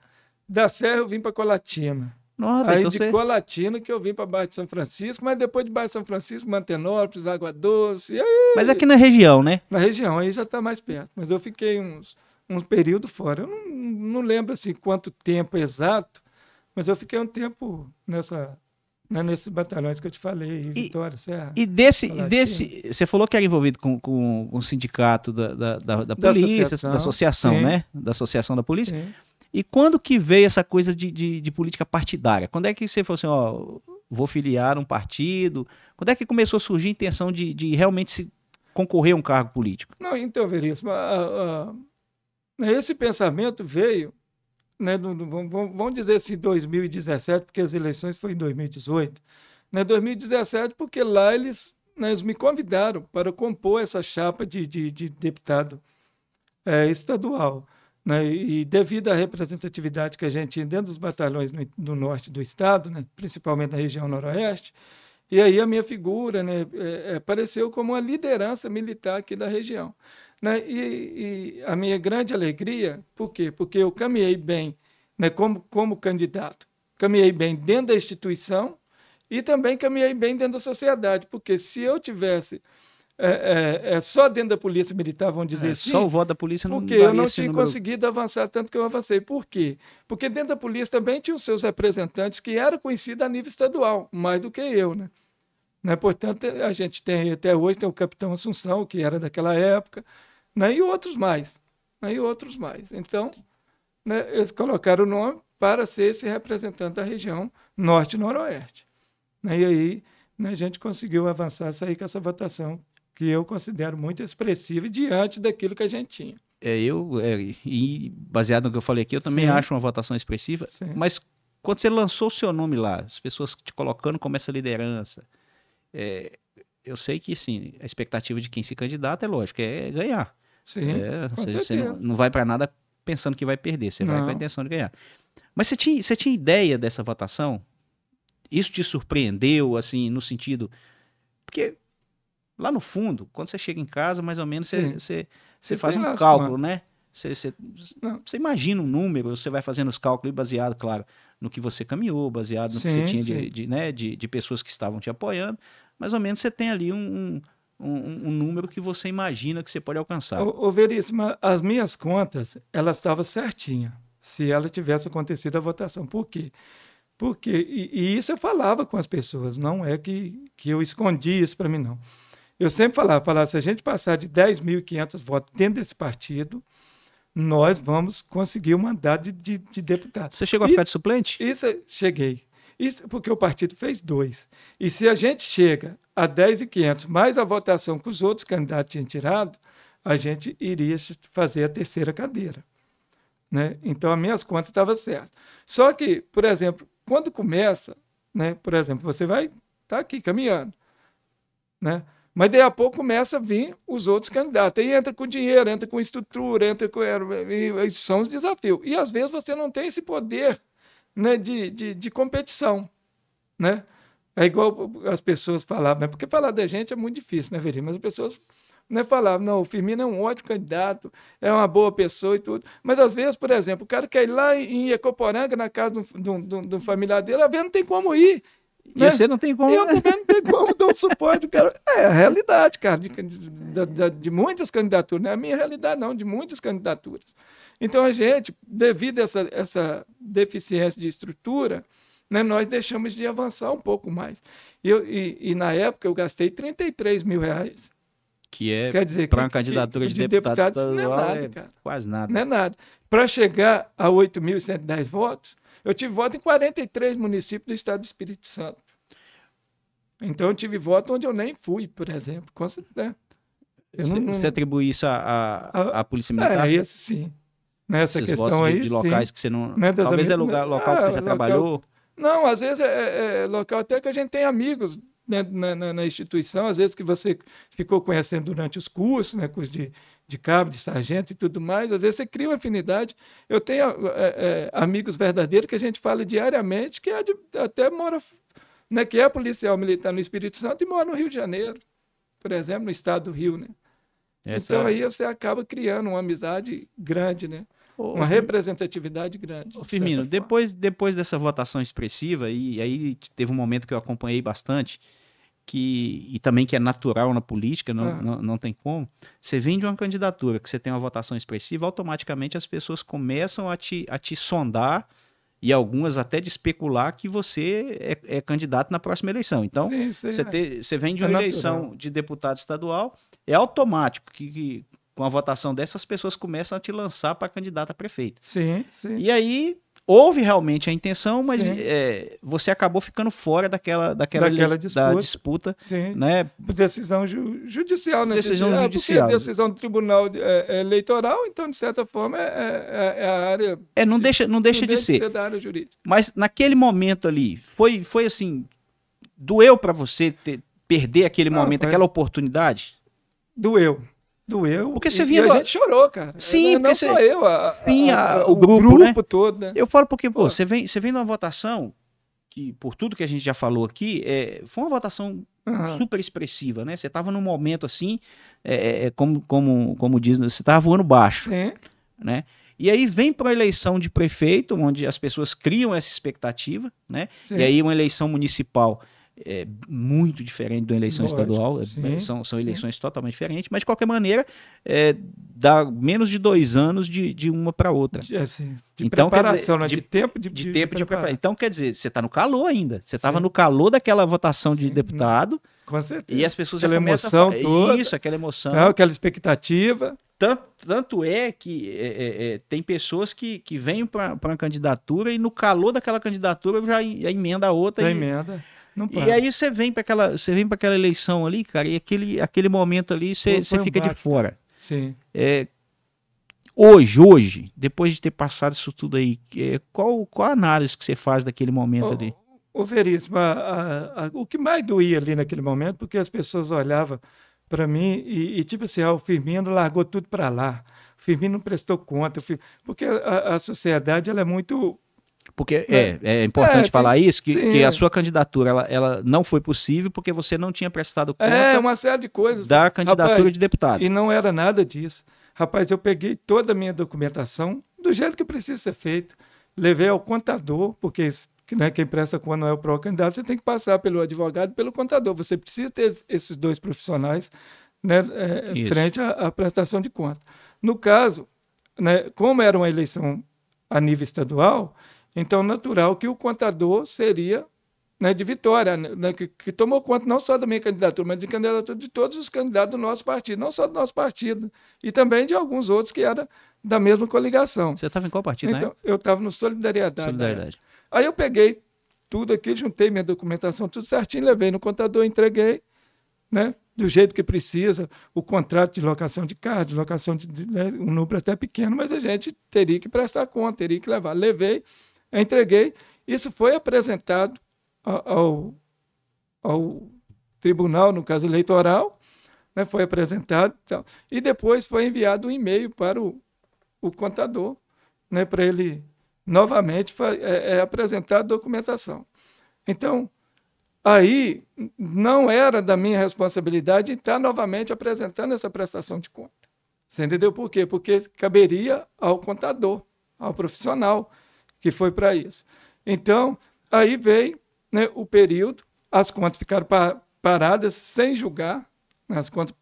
Da Serra eu vim para Colatina. Nossa, Aí então de você... Colatina que eu vim para Bairro de São Francisco, mas depois de Bairro de São Francisco, Mantenópolis, Água Doce. Aí... Mas é aqui na região, né? Na região, aí já está mais perto. Mas eu fiquei uns um período fora. Eu não, não lembro assim quanto tempo exato, mas eu fiquei um tempo nessa né, nesses batalhões que eu te falei, Vitória, e, Serra. E desse, desse, você falou que era envolvido com, com, com o sindicato da, da, da, da polícia, associação, da associação, né? Da associação da polícia. Sim. E quando que veio essa coisa de, de, de, política partidária? Quando é que você falou assim, ó, vou filiar um partido? Quando é que começou a surgir a intenção de, de realmente se concorrer a um cargo político? Não, então, Veríssimo, a, a esse pensamento veio, né, no, no, vamos dizer assim, 2017, porque as eleições foi em 2018. Né, 2017, porque lá eles, né, eles me convidaram para compor essa chapa de, de, de deputado é, estadual. Né, e devido à representatividade que a gente tinha dentro dos batalhões no, do norte do estado, né, principalmente na região noroeste, e aí a minha figura né, é, é apareceu como uma liderança militar aqui da região. Né? E, e, a minha grande alegria, por quê? Porque eu caminhei bem né, como, como candidato, caminhei bem dentro da instituição e também caminhei bem dentro da sociedade, porque se eu tivesse é, é, é só dentro da polícia militar, vão dizer é, assim. Só o voto da polícia não Porque eu não tinha conseguido avançar tanto que eu avancei. Por quê? Porque dentro da polícia também tinha os seus representantes que eram conhecidos a nível estadual, mais do que eu, né? né? Portanto, a gente tem até hoje tem o capitão Assunção, que era daquela época, né? e outros mais. Né? E outros mais. Então, né, eles colocaram o nome para ser esse representante da região norte-noroeste. Né? E aí né, a gente conseguiu avançar, sair com essa votação que eu considero muito expressiva diante daquilo que a gente tinha. É, eu, é, e baseado no que eu falei aqui, eu também Sim. acho uma votação expressiva, Sim. mas quando você lançou o seu nome lá, as pessoas te colocando como essa liderança, é, eu sei que, sim, a expectativa de quem se candidata é lógico, é ganhar. Sim. É, ou seja, você não, não vai para nada pensando que vai perder, você não. vai com a intenção de ganhar. Mas você tinha, você tinha ideia dessa votação? Isso te surpreendeu, assim, no sentido. Porque lá no fundo, quando você chega em casa, mais ou menos você, você, você, faz um lasco, cálculo, mano. Né? né? Você, você, você, imagina um número, você vai fazendo os cálculos baseado, claro, no que você caminhou, baseado no sim, que você tinha de, de, né, de, de, pessoas que estavam te apoiando. Mais ou menos você tem ali um, um um, um, número que você imagina que você pode alcançar. Ô, ô Veríssima, as minhas contas, elas estavam certinhas se ela tivesse acontecido a votação. Por quê? Porque, e, e, isso eu falava com as pessoas, não é que, que eu escondi isso para mim, não. Eu sempre falava, falava, se a gente passar de 10.500 votos dentro desse partido, nós vamos conseguir o um mandato de, de, de, deputado. Você chegou e, a ficar de suplente? Isso, cheguei. Isso porque o partido fez dois. E se a gente chega a 10,500, mais a votação que os outros candidatos tinham tirado, a gente iria fazer a terceira cadeira. Né? Então, as minhas contas estavam certas. Só que, por exemplo, quando começa, né? por exemplo, você vai estar tá aqui caminhando, né? mas daí a pouco começa a vir os outros candidatos. Aí entra com dinheiro, entra com estrutura, entra com. São os desafios. E às vezes você não tem esse poder né? de, de, de competição. Né? É igual as pessoas falavam, né? Porque falar da gente é muito difícil, né, Verinho? Mas as pessoas né, falavam, não, o Firmino é um ótimo candidato, é uma boa pessoa e tudo. Mas às vezes, por exemplo, o cara quer ir lá em Ecoporanga, na casa de um familiar dele, a ver não tem como ir. Né? E você não tem como. Eu também né? não tenho como dar um suporte, cara. É a realidade, cara, de, de, de muitas candidaturas. Não é a minha realidade, não, de muitas candidaturas. Então a gente, devido a essa, essa deficiência de estrutura, né, nós deixamos de avançar um pouco mais. Eu, e, e, na época eu gastei 33 mil reais. Que é para uma candidatura que, de, de deputado, deputado não é nada, é cara. Quase nada. Não é nada. Para chegar a 8.110 votos, eu tive voto em 43 municípios do estado do Espírito Santo. Então eu tive voto onde eu nem fui, por exemplo. Com certeza. Né? Eu você, não, você atribui isso à, Polícia Militar? É, esse sim. Nessa questão de, aí. De locais sim. que você não. É talvez amigas, é lugar, local que você ah, já local, trabalhou. Não, às vezes é, é, é local até que a gente tem amigos né, na, na, na, instituição, às vezes que você ficou conhecendo durante os cursos, né, curso de, de cabo, de sargento e tudo mais, às vezes você cria uma afinidade. Eu tenho é, é, amigos verdadeiros que a gente fala diariamente, que é de, até mora, né, que é policial militar no Espírito Santo e mora no Rio de Janeiro, por exemplo, no estado do Rio, né? Essa... Então aí você acaba criando uma amizade grande, né? uma representatividade grande. Firmino, de depois, depois dessa votação expressiva, e aí teve um momento que eu acompanhei bastante, que, e também que é natural na política, não, ah. não, não tem como, você vem de uma candidatura que você tem uma votação expressiva, automaticamente as pessoas começam a te, a te sondar e algumas até de especular que você é, é candidato na próxima eleição. Então, sim, sim, você, é. te, você vem de é uma natural. eleição de deputado estadual, é automático que, que com a votação dessas pessoas começam a te lançar para candidata a prefeito. Sim, sim. E aí houve realmente a intenção, mas é, você acabou ficando fora daquela, daquela, daquela disputa, da disputa Sim. Né? decisão ju judicial, né? Decisão é, judicial. decisão do Tribunal é, é, Eleitoral, então de certa forma é, é, é, a área. É, não deixa, não deixa, não de, deixa de, ser. da área jurídica. Mas naquele momento ali foi, foi assim, doeu para você ter, perder aquele ah, momento, aquela oportunidade? Doeu, doeu. Porque você vinha. E a gente chorou, cara. Sim, não, não só eu, a, Sim, a, a, o, o, grupo, grupo né? todo. Né? Eu falo porque pô, ah. você vem, você vem numa votação que, por tudo que a gente já falou aqui, é, foi uma votação uhum. super expressiva, né? Você estava num momento assim, é, é, é, como, como, como diz, você estava voando baixo, Sim. né? E aí vem para a eleição de prefeito, onde as pessoas criam essa expectativa, né? Sim. E aí uma eleição municipal é muito diferente de uma eleição Lógico, estadual, é, sim, é, são, são eleições totalmente diferentes, mas de qualquer maneira é, dá menos de dois anos de, de uma para outra. De, assim, de então, preparação, dizer, né? de, de, tempo de, de, tempo de preparação. Então, quer dizer, você está no calor ainda. Você estava no calor daquela votação sim. de deputado. Com certeza. E as pessoas aquela já emoção a... É toda. Isso, aquela emoção. Não, aquela expectativa. Tanto, tanto, é que é, é, tem pessoas que, que vêm para uma candidatura e no calor daquela candidatura já, já emenda a outra. Já e, emenda e aí você vem para aquela, você vem para aquela eleição ali, cara, e aquele, aquele momento ali você, você fica de fora. Sim. É, hoje, hoje, depois de ter passado isso tudo aí, é, qual, qual a análise que você faz daquele momento oh, ali? Ô, Veríssimo, a, a, a, o que mais doía ali naquele momento, porque as pessoas olhavam para mim e, e, tipo assim, ah, o Firmino largou tudo para lá. O Firmino não prestou conta, Firmino, porque a, a sociedade ela é muito porque é, é, é, é importante é, falar isso, que, sim, que a é. sua candidatura ela, ela não foi possível porque você não tinha prestado é, conta é, uma série de coisas. da candidatura rapaz, de deputado. E não era nada disso. Rapaz, eu peguei toda a minha documentação do jeito que precisa ser feito. Levei ao contador, porque né, quem presta quando é o próprio candidato você tem que passar pelo advogado e pelo contador. Você precisa ter esses dois profissionais né, é, frente à, à, prestação de conta. No caso, né, como era uma eleição a nível estadual, então, natural que o contador seria né, de vitória, né, né, que, que, tomou conta não só da minha candidatura, mas de candidatura de todos os candidatos do nosso partido, não só do nosso partido, e também de alguns outros que eram da mesma coligação. Você estava em qual partido, então, né? Eu estava no Solidariedade. Solidariedade. Aí eu peguei tudo aqui, juntei minha documentação, tudo certinho, levei no contador, entreguei, né? Do jeito que precisa, o contrato de locação de carro, de locação de, de né, um número até pequeno, mas a gente teria que prestar conta, teria que levar. Levei, entreguei. Isso foi apresentado ao, ao tribunal, no caso eleitoral, né, foi apresentado e E depois foi enviado um e-mail para o, o contador, né, para ele novamente é, é apresentar a documentação. Então, aí não era da minha responsabilidade estar novamente apresentando essa prestação de conta. Você entendeu por quê? Porque caberia ao contador, ao profissional que foi para isso. Então, aí veio né, o período, as contas ficaram pa paradas sem julgar, né, as contas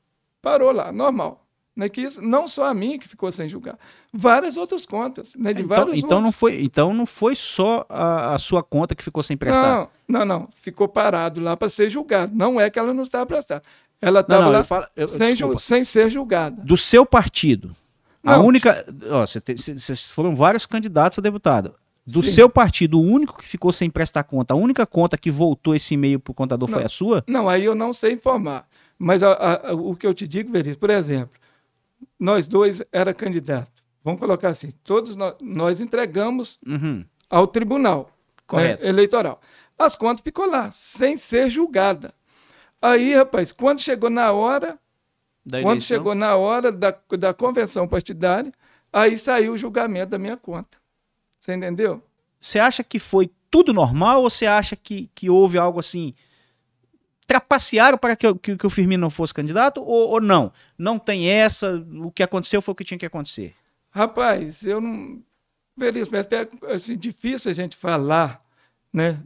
parou lá, normal. Né, que isso, não só a minha que ficou sem julgar, várias outras contas, né, de então, vários então não foi Então não foi só a, a, sua conta que ficou sem prestar? Não, não, não. Ficou parado lá para ser julgado. Não é que ela não estava prestada. Ela estava lá eu falo, eu, sem, ju, sem ser julgada. Do seu partido? Não, a única. Ó, vocês foram vários candidatos a deputado do Sim. seu partido, o único que ficou sem prestar conta, a única conta que voltou esse e-mail para o contador não, foi a sua? Não, aí eu não sei informar. Mas a, a, o que eu te digo, Veríssimo, por exemplo, nós dois era candidato. Vamos colocar assim, todos nós, nós entregamos uhum. ao tribunal né, eleitoral. As contas ficou lá, sem ser julgada. Aí, rapaz, quando chegou na hora, da quando chegou na hora da, da convenção partidária, aí saiu o julgamento da minha conta. Você entendeu? Você acha que foi tudo normal ou você acha que, que houve algo assim? Trapacearam para que, que, que o Firmino não fosse candidato ou, ou não? Não tem essa, o que aconteceu foi o que tinha que acontecer. Rapaz, eu não. Felizmente, é até assim, difícil a gente falar né?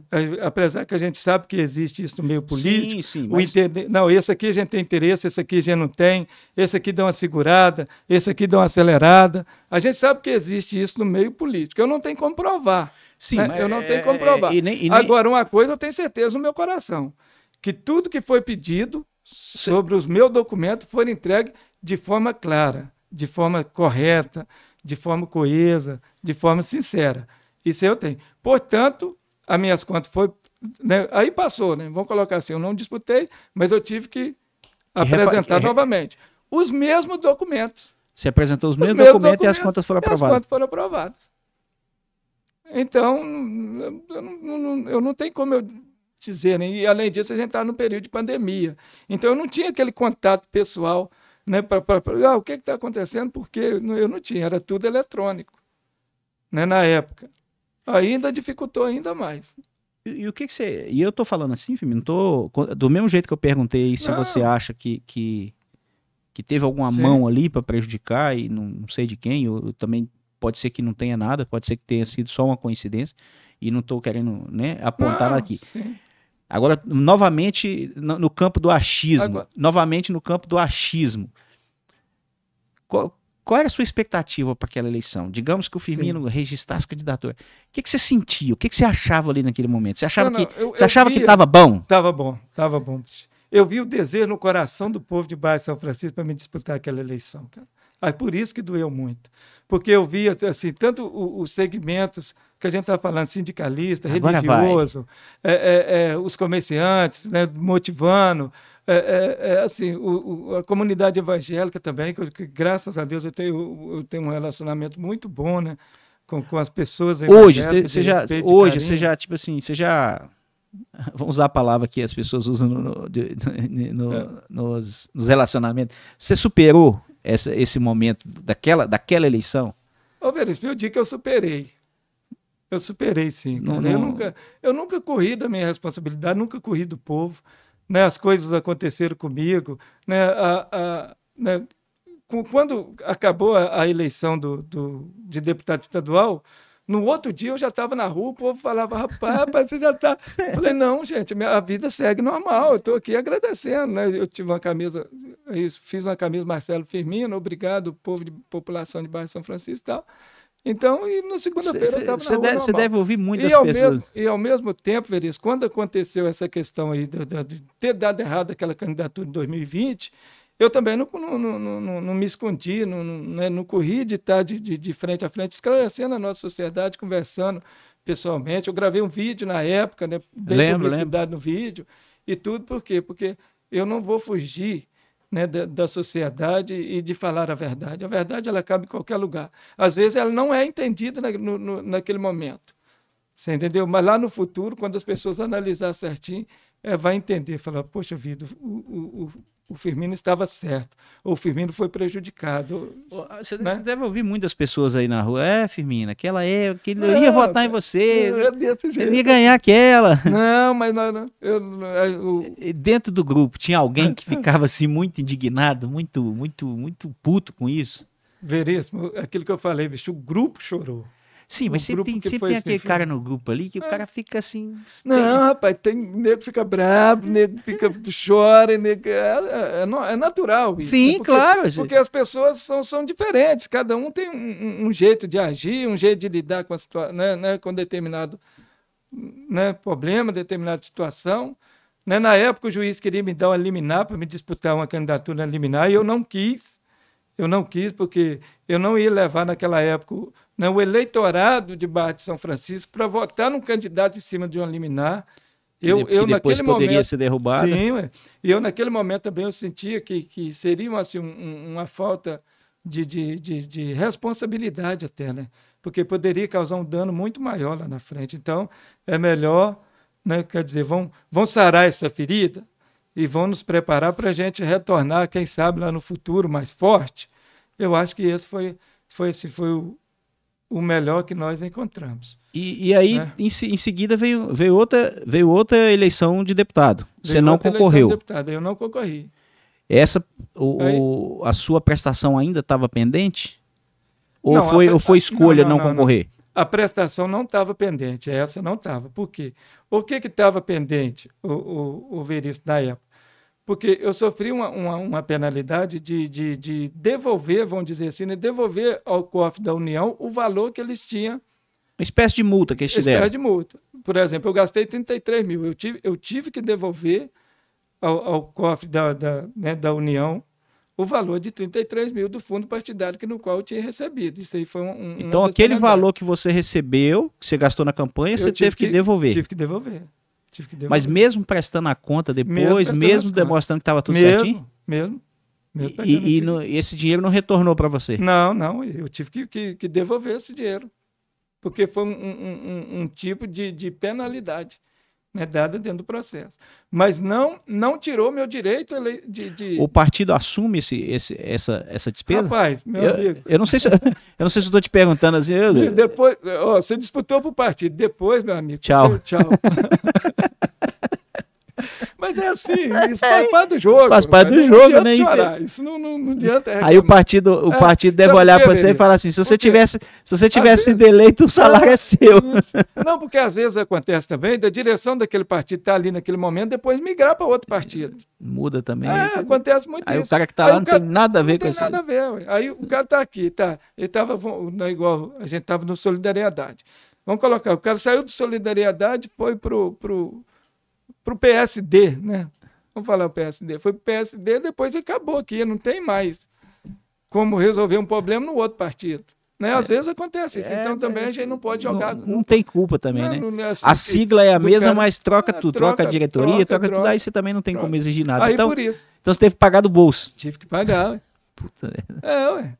Apesar que a gente sabe que existe isso no meio político. Sim, sim. Mas... Inter... Não, esse aqui a gente tem interesse, esse aqui a gente não tem, esse aqui dá uma segurada, esse aqui dá uma acelerada. A gente sabe que existe isso no meio político. Eu não tenho como provar. Sim, né? mas... Eu não é, tenho como provar. É, e nem, e nem... Agora, uma coisa eu tenho certeza no meu coração, que tudo que foi pedido sobre os meus documentos foi entregue de forma clara, de forma correta, de forma coesa, de forma sincera. Isso eu tenho. Portanto, as minhas contas foi. Né? Aí passou, né? Vamos colocar assim, eu não disputei, mas eu tive que, que apresentar novamente. Os mesmos documentos. Você apresentou os, os mesmos, documentos, documentos, e as contas foram aprovadas. as contas foram aprovadas. Então, eu não, não, eu não tenho como eu dizer, né? e além disso, a gente está no período de pandemia. Então, eu não tinha aquele contato pessoal né, para ah, o que está acontecendo, porque eu não tinha, era tudo eletrônico né, na época ainda dificultou ainda mais. E, e o que, que, você. E eu tô falando assim, filho, não tô. Do mesmo jeito que eu perguntei se não. você acha que, que, que teve alguma Sim. mão ali para prejudicar, e não, não, sei de quem, eu, eu, também. Pode ser que não tenha nada, pode ser que tenha sido só uma coincidência, e não tô querendo né, apontar não, aqui. Sim. Agora, novamente, no, no, campo do achismo. Agora... Novamente no campo do achismo. Qual, qual era a sua expectativa para aquela eleição? Digamos que o Firmino Sim. registrasse candidatura. O que, que você sentia? O que, que você achava ali naquele momento? Você achava não, não, que eu, você eu achava via, que estava bom? Estava bom, estava bom. Eu vi o desejo no coração do povo de Baixo São Francisco para me disputar aquela eleição, cara. É por isso que doeu muito. Porque eu via, assim, tanto os segmentos que a gente estava tá falando, sindicalista, Agora religioso, é, é, é, os comerciantes né, motivando, é, é, é, assim, o, o, a comunidade evangélica também, que, que, graças a Deus eu tenho, eu tenho um relacionamento muito bom, né? Com, com as pessoas hoje você já hoje você já tipo assim você já [laughs] vamos usar a palavra que as pessoas usam no, no, [laughs] no, é. nos, nos, relacionamentos você superou essa, esse momento daquela daquela eleição Ô, Veríssimo, eu digo que eu superei eu superei sim não, não... eu nunca eu nunca corri da minha responsabilidade nunca corri do povo né, as coisas aconteceram comigo, né, a, a, né, quando acabou a, a eleição do, do, de deputado estadual, no outro dia eu já estava na rua, o povo falava, rapaz, você já está. Falei, não, gente, minha vida segue normal, eu estou aqui agradecendo. Né? Eu tive uma camisa, fiz uma camisa Marcelo Firmino, obrigado, povo de população de Bairro São Francisco e tal. Então, e na segunda-feira eu estava Você deve, ouvir muitas e pessoas. Mesmo, e ao mesmo tempo, Veris, quando aconteceu essa questão aí de, de, de ter dado errado aquela candidatura de 2020, eu também não, não, não, não me escondi, não, né, não, corri de estar tá, de, de, de, frente a frente, esclarecendo a nossa sociedade, conversando pessoalmente. Eu gravei um vídeo na época, né, dei lembro, publicidade lembro. no vídeo e tudo, por quê? Porque eu não vou fugir né, da, da, sociedade e de falar a verdade. A verdade ela cabe em qualquer lugar. Às vezes ela não é entendida na, no, no, naquele momento. Você entendeu? Mas lá no futuro, quando as pessoas analisar certinho, é, vai entender, falar, poxa vida, o, o, o o Firmino estava certo, o Firmino foi prejudicado. Ah, você, né? deve ouvir muitas pessoas aí na rua, é, Firmino, aquela é, que não, ia votar em você, é desse jeito. ia ganhar aquela. [laughs] Não, mas não, não, eu, é, eu... dentro do grupo tinha alguém que [laughs] ficava assim muito indignado, muito, muito, muito puto com isso. Veríssimo, aquilo que eu falei, bicho, o grupo chorou. Sim, mas sempre tem, sempre tem assim, aquele cara no grupo ali que é. o cara fica assim. Não, tem... rapaz, tem nego fica brabo, nego fica [laughs] chora, nego, é, é, é, é natural. Isso, Sim, né? porque, claro. Porque as pessoas são, são diferentes, cada um tem um, um jeito de agir, um jeito de lidar com a situação, né, né, com determinado né, problema, determinada situação. Né, na época o juiz queria me dar uma liminar para me disputar uma candidatura liminar e eu não quis. Eu não quis porque eu não ia levar naquela época né, o eleitorado de Barra de São Francisco para votar num candidato em cima de um liminar. Que, eu, que depois naquele poderia momento, ser derrubada. Sim, e eu naquele momento também eu sentia que, que seria assim, um, uma falta de, de, de, de, responsabilidade até, né? Porque poderia causar um dano muito maior lá na frente. Então, é melhor, né, quer dizer, vão, vão sarar essa ferida e vão nos preparar para a gente retornar, quem sabe, lá no futuro mais forte. Eu acho que esse foi, foi, esse assim, foi o, o melhor que nós encontramos. E, e aí, né? em, em, seguida, veio, veio, outra, veio outra eleição de deputado. Veio Você não concorreu. De deputado, eu não concorri. Essa, o, aí... o a sua prestação ainda estava pendente? Ou, não, foi, ou foi escolha não, não, não concorrer? A prestação não estava pendente, essa não estava. Por quê? Por que estava pendente o, o, o verífico na época? porque eu sofri uma, uma, uma penalidade de, de, de, devolver, vamos dizer assim, né? devolver ao cofre da União o valor que eles tinham. Uma espécie de multa que eles tiveram Uma Espécie de multa. Por exemplo, eu gastei 33 mil, eu tive, eu tive que devolver ao, ao cofre da, da, né, da União o valor de 33 mil do fundo partidário que no qual eu tinha recebido. Isso aí foi um. um então, aquele valor que você recebeu, que você gastou na campanha, eu você teve que, que, devolver. Tive que devolver. Mas mesmo prestando a conta depois, mesmo, mesmo demonstrando que estava tudo mesmo, certinho? Mesmo, mesmo. E, e no, esse dinheiro não retornou para você? Não, não. Eu tive que, que, que devolver esse dinheiro. Porque foi um, um, um, um tipo de, de penalidade né, dada dentro do processo. Mas não não tirou meu direito de. de... O partido assume esse, esse, essa, essa despesa? Rapaz, meu eu, amigo. Eu não sei se eu, [laughs] não sei se estou te perguntando assim. Eu... Depois, ó, você disputou para o partido, depois, meu amigo. Tchau. Você, tchau. [laughs] Mas é assim, [laughs] é, isso faz parte do jogo. Faz parte né? do jogo, né? Chorar. Isso não, não, não adianta. Reclamar. Aí o partido, o é, partido deve olhar para você e falar assim: se você tivesse, se você tivesse sido eleito, o salário é, é seu. [laughs] Não, porque às vezes acontece também da direção daquele partido estar tá ali naquele momento, depois migrar para outro partido. Muda também. É, isso. acontece muito Aí isso. o cara que está lá não cara, tem nada a ver com isso. Não tem nada a ver. Aí o cara está aqui, tá? Ele estava né, igual, a gente estava no Solidariedade. Vamos colocar, o cara saiu do Solidariedade, foi pro, pro para o PSD, né? Vamos falar o PSD. Foi o PSD, depois acabou aqui, não tem mais como resolver um problema no outro partido. Né? Às é, vezes acontece isso. É, então também a gente não pode jogar. Não, não tem culpa também, não, né? É assim, a sigla é a mesma, cara, mas troca ah, tudo. Troca, a diretoria, troca, troca, tudo. Aí você também não tem troca. como exigir nada. Aí, então, então você teve que pagar do bolso. Tive que pagar. [laughs] Puta, é, ué.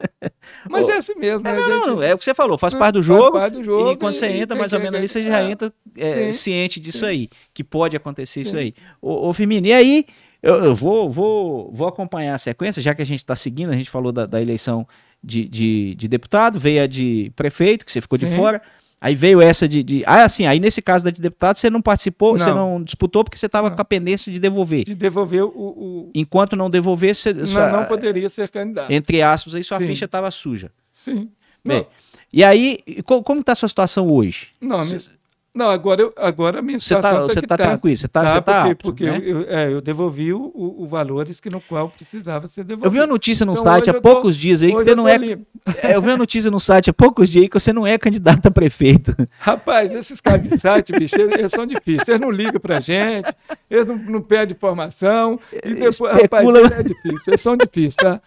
[laughs] Mas oh. é assim mesmo, é, né? É, não, gente... não, é o que você falou, faz parte do jogo. Parte do jogo e quando e, você entra mais ou menos ali, você já entra é, ciente disso sim. aí, que pode acontecer sim. isso aí. Ô, ô Firmino, e aí eu, eu, vou, vou, vou acompanhar a sequência, já que a gente está seguindo, a gente falou da, da eleição de, de, de, deputado, veio a de prefeito, que você ficou sim. de fora. Aí veio essa de, de. Ah, assim, aí nesse caso da de deputado, você não participou, não. você não disputou porque você estava com a pendência de devolver. De devolver o. o... Enquanto não devolver, você. Não, sua, não poderia ser candidato. Entre aspas, aí sua Sim. ficha estava suja. Sim. Bem. E aí, como está a sua situação hoje? Não, mas não, agora, eu, agora a minha Você está tá, tá, tá tranquilo, você está tá, tá, Porque, porque né? eu, é, eu, devolvi o, o, o valores que no qual precisava ser devolvido. Eu vi uma notícia no então, site há poucos tô, dias aí que você não é, [laughs] é. Eu vi uma notícia no site há poucos dias aí que você não é candidato a prefeito. [laughs] Rapaz, esses caras de site, bicho, eles, são difíceis. Eles não ligam para gente, eles não, não pedem informação. E depois, rapaz, eles, é difícil, eles são difíceis, tá?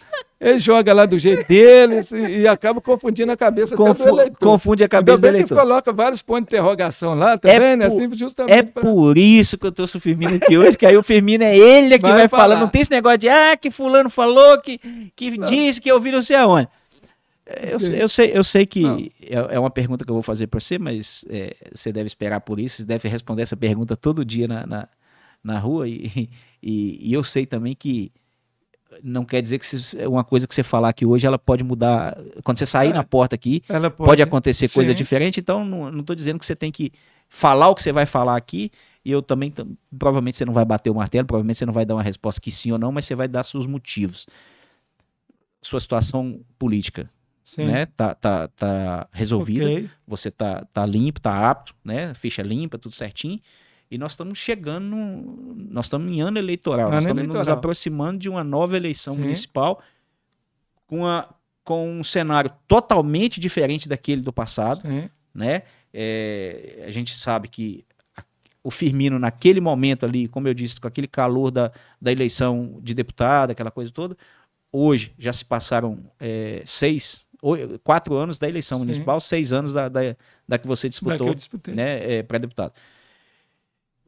Ele joga lá do jeito deles e, e acaba confundindo a cabeça Confu do eleitor. Confunde a cabeça do eleitor. Que coloca vários pontos de interrogação lá é também, é né? Por, é pra... por isso que eu trouxe o Firmino aqui hoje, que aí o Firmino é ele que vai, vai falar. falar. Não tem esse negócio de, ah, que fulano falou, que, que disse, que eu vi não sei aonde. É, eu, eu, sei, eu sei que não. é, é uma pergunta que eu vou fazer para você, mas é, você deve esperar por isso, você deve responder essa pergunta todo dia na, na, na rua. E, e, e eu sei também que não quer dizer que é uma coisa que você falar aqui hoje, ela pode mudar. Quando você sair é, na porta aqui, pode, pode, acontecer sim. coisa diferente. Então, não estou dizendo que você tem que falar o que você vai falar aqui. E eu também, provavelmente você não vai bater o martelo, provavelmente você não vai dar uma resposta que sim ou não, mas você vai dar seus motivos. Sua situação política. Sim. Né? Tá, tá, tá resolvida, okay. você tá, tá limpo, tá apto, né? Ficha limpa, tudo certinho. E nós estamos chegando, nós estamos em ano eleitoral, ano nós estamos eleitoral. nos aproximando de uma nova eleição Sim. municipal com, a, com um cenário totalmente diferente daquele do passado, né? É, a gente sabe que a, o Firmino, naquele momento ali, como eu disse, com aquele calor da, da eleição de deputado, aquela coisa toda, hoje já se passaram é, seis, quatro anos da eleição Sim. municipal, seis anos da, da, da que você disputou, da que né, é, deputado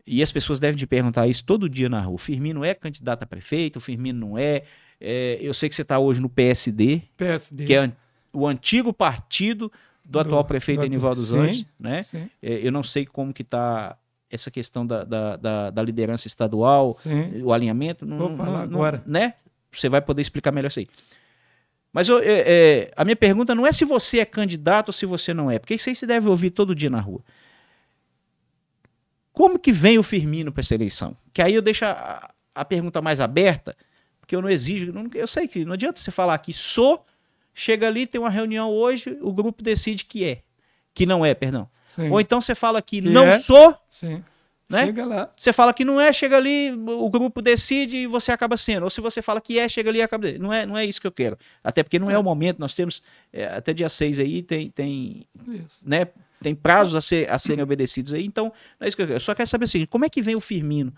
e as pessoas devem te perguntar isso todo dia na rua. O Firmino é candidato a prefeito, o Firmino não é. é eu sei que você está hoje no PSD, PSD, que é o antigo partido do, do atual prefeito Anivaldo Enivaldo Né? É, eu não sei como que está essa questão da, da, da, da liderança estadual, sim. o alinhamento. Não, Vou falar não, agora. Né? Você vai poder explicar melhor isso aí. Mas eu, é, é, a minha pergunta não é se você é candidato ou se você não é, porque isso aí se deve ouvir todo dia na rua. Como que vem o Firmino para essa eleição? Que aí eu deixo a, a pergunta mais aberta, porque eu não exijo. Não, eu sei que não adianta você falar que sou, chega ali, tem uma reunião hoje, o grupo decide que é. Que não é, perdão. Sim. Ou então você fala que, que não é. sou. Sim. Né? Chega lá. Você fala que não é, chega ali, o grupo decide e você acaba sendo. Ou se você fala que é, chega ali e acaba sendo. Não é, não é isso que eu quero. Até porque não é, é o momento, nós temos é, até dia 6 aí, tem, tem isso. né, tem prazos a, ser, a serem obedecidos aí. Então, é isso que eu, eu só quero saber assim seguinte: como é que vem o Firmino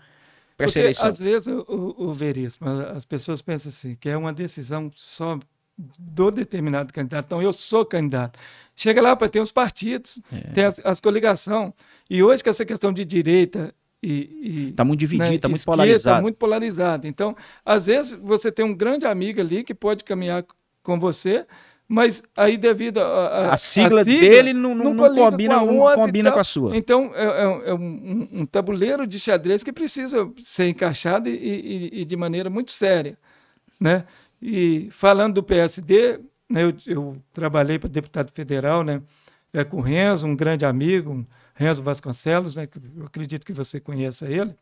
para essa eleição? Às vezes, o, o Veríssimo, as pessoas pensam assim, que é uma decisão só do determinado candidato. Então, eu sou candidato. Chega lá para ter os partidos, é. tem as, as coligações. E hoje, com essa questão de direita e. Está muito dividido, está né, tá muito esquerda, polarizado. muito polarizado. Então, às vezes, você tem um grande amigo ali que pode caminhar com você mas aí, devido a. A, a, sigla, a sigla, dele não, não, não combina, com a, combina com a sua. Então, é, é, é um, um, tabuleiro de xadrez que precisa ser encaixado e, e, e de maneira muito séria. Né? E falando do PSD, né, eu, eu trabalhei para deputado federal, né, é, com o Renzo, um grande amigo, um Renzo Vasconcelos, né, que eu acredito que você conheça ele.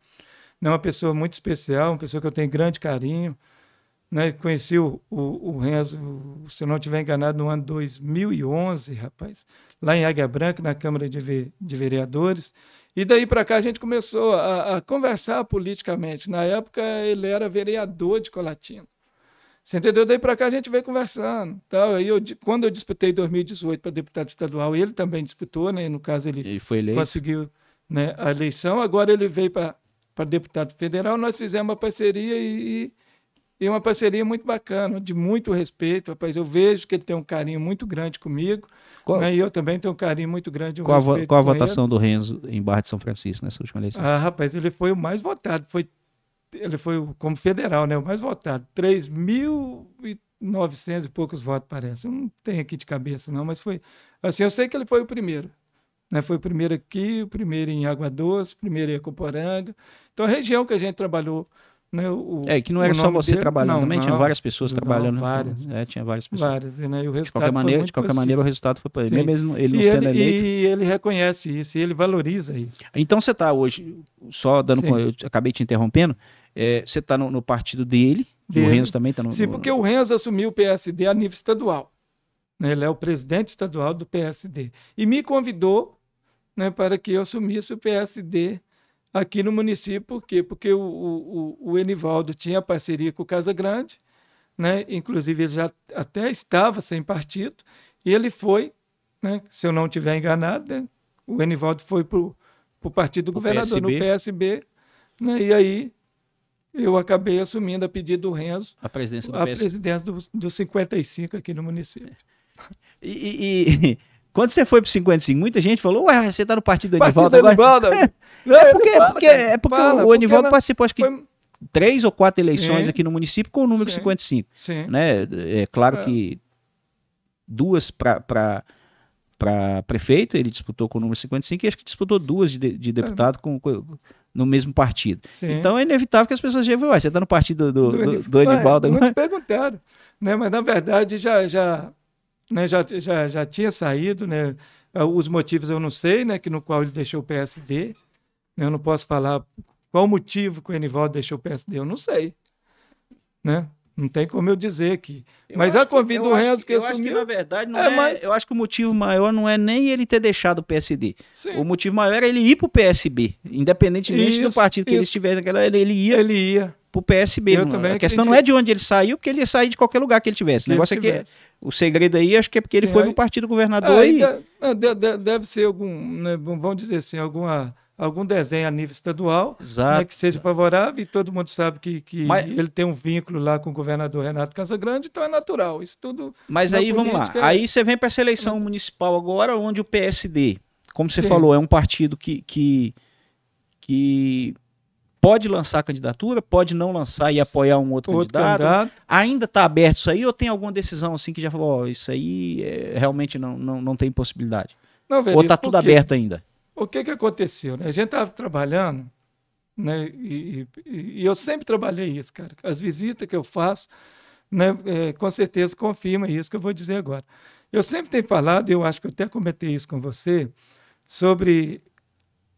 É uma pessoa muito especial, uma pessoa que eu tenho grande carinho, né? Conheci o, o, o Renzo, se não estiver enganado, no ano 2011, rapaz, lá em Águia Branca, na Câmara de, de Vereadores. E daí para cá a gente começou a, a, conversar politicamente. Na época ele era vereador de Colatina. Você entendeu? Daí para cá a gente veio conversando. Tal. Aí eu, quando eu disputei em 2018 para deputado estadual, ele também disputou, né? no caso ele conseguiu né, a eleição. Agora ele veio para deputado federal, nós fizemos uma parceria e, e e uma parceria muito bacana, de muito respeito, rapaz. Eu vejo que ele tem um carinho muito grande comigo. Qual, né? E eu também tenho um carinho muito grande. Um qual, a, qual a votação ele. do Renzo em Barra de São Francisco nessa última eleição? Ah, rapaz, ele foi o mais votado. Foi, ele foi, como federal, né, o mais votado. 3.900 e poucos votos, parece. não tenho aqui de cabeça, não, mas foi. Assim, eu sei que ele foi o primeiro. Né? Foi o primeiro aqui, o primeiro em Água Doce, o primeiro em Ecoporanga. Então, a região que a gente trabalhou né, o, é, que não era só você dele, trabalhando, não, também não, tinha várias pessoas não, trabalhando. Várias. Né? É, tinha várias pessoas. Várias, né, e, de qualquer maneira, de qualquer maneira o resultado foi para ele, mesmo ele não e sendo ele, eleito. E ele reconhece isso, e ele valoriza isso. Então você está hoje, só dando, com, eu acabei te interrompendo, é, você está no, no, partido dele, dele. o Renzo também está no... Sim, porque o Renzo assumiu o PSD a nível estadual. Né? Ele é o presidente estadual do PSD. E me convidou né, para que eu assumisse o PSD aqui no município, por quê? Porque o, o, o Enivaldo tinha parceria com o Casa Grande, né? inclusive ele já até estava sem partido, e ele foi, né? se eu não estiver enganado, né? o Enivaldo foi para o partido do governador, PSB. no PSB, né? e aí eu acabei assumindo a pedido do Renzo a presidência do, a PS... presidência do, do 55 aqui no município. É. E, e, quando você foi pro 55, muita gente falou, ué, você tá no partido do Anivaldo agora? Anivaldo. [laughs] É, porque, porque é porque fala, o Anivaldo porque participou, acho que... Foi três ou quatro eleições Sim. aqui no município com o número Sim. 55. Sim. Né? É claro é. que duas para prefeito, ele disputou com o número 55 e acho que disputou duas de, de é. deputado é. com, com, no mesmo partido. Sim. Então é inevitável que as pessoas digam, ué, você está no partido do, do, do, do Anivaldo. É, muitos perguntaram, né? mas na verdade já, já né, já, já, já tinha saído, né, ah, os motivos eu não sei, né, que no qual ele deixou o PSD, né, eu não posso falar qual o motivo que o Enivaldo deixou o PSD, eu não sei, né, não tem como eu dizer aqui. Eu Mas a convite do Renzo que, que assumiu. na verdade, é, é, mas... eu acho que o motivo maior não é nem ele ter deixado o PSD. Sim. O motivo maior era é ele ir para o PSB. Independentemente isso, do partido que ele estivesse naquela, ele, ele ia. Ele ia. o PSB. Eu não, também a acredito. questão não é de onde ele saiu, porque ele ia sair de qualquer lugar que ele tivesse. O negócio é que o segredo aí, acho que é porque Sim, ele foi aí, pro partido governador ah, aí, ah, e... deve, deve ser algum, né, vamos dizer assim, alguma algum desenho a nível estadual né, que seja favorável e todo mundo sabe que, que Mas... ele tem um vínculo lá com o governador Renato Casagrande, então é natural. Isso tudo. Mas aí vamos lá. É... Aí você vem para essa eleição municipal agora, onde o PSD, como você Sim. falou, é um partido que, que, que pode lançar a candidatura, pode não lançar e apoiar um outro, outro candidato. candidato. Ainda está aberto isso aí ou tem alguma decisão assim que já falou, oh, isso aí é, realmente não, não, não tem possibilidade? Não, velho, ou está tudo aberto ainda? O que, que aconteceu? Né? A gente estava trabalhando, né? E, e, e, eu sempre trabalhei isso, cara. As visitas que eu faço, né? É, com certeza confirma isso que eu vou dizer agora. Eu sempre tenho falado, e eu acho que eu até comentei isso com você, sobre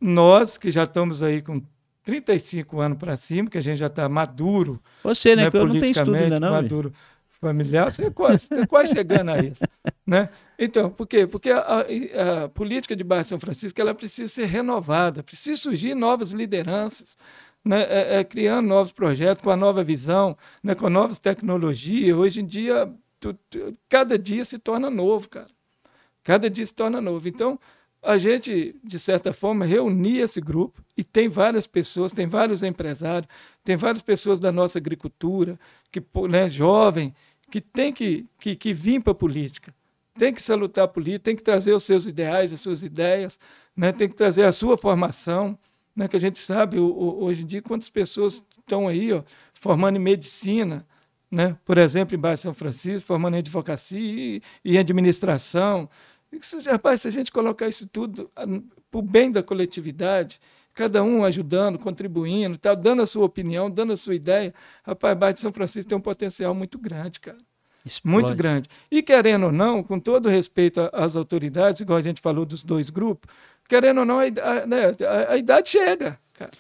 nós que já estamos aí com 35 anos para cima, que a gente já está maduro. Você, né? né? eu não tenho estudo ainda, não. Maduro familiar, você é quase, está é quase chegando a isso. [laughs] Né? Então, por quê? Porque a, a, a política de Bairro São Francisco ela precisa ser renovada, precisa surgir novas lideranças, né? é, é, criando novos projetos, com a nova visão, né? com novas tecnologias. Hoje em dia, tu, tu, cada dia se torna novo, cara. Cada dia se torna novo. Então, a gente, de certa forma, reunia esse grupo e tem várias pessoas, tem vários empresários, tem várias pessoas da nossa agricultura, que né, jovem, que tem que, que, que vir para a política, tem que salutar a política, tem que trazer os seus ideais, as suas ideias, né, tem que trazer a sua formação, né, que a gente sabe o, o, hoje em dia quantas pessoas estão aí ó, formando em medicina, né, por exemplo, em Baixo São Francisco, formando em advocacia e, e administração, Rapaz, se a gente colocar isso tudo para o bem da coletividade, cada um ajudando, contribuindo, tal, dando a sua opinião, dando a sua ideia, rapaz, Bairro de São Francisco tem um potencial muito grande, cara. Explode. Muito grande. E querendo ou não, com todo respeito às autoridades, igual a gente falou dos dois grupos, querendo ou não, a, a, né, a, a idade chega, cara.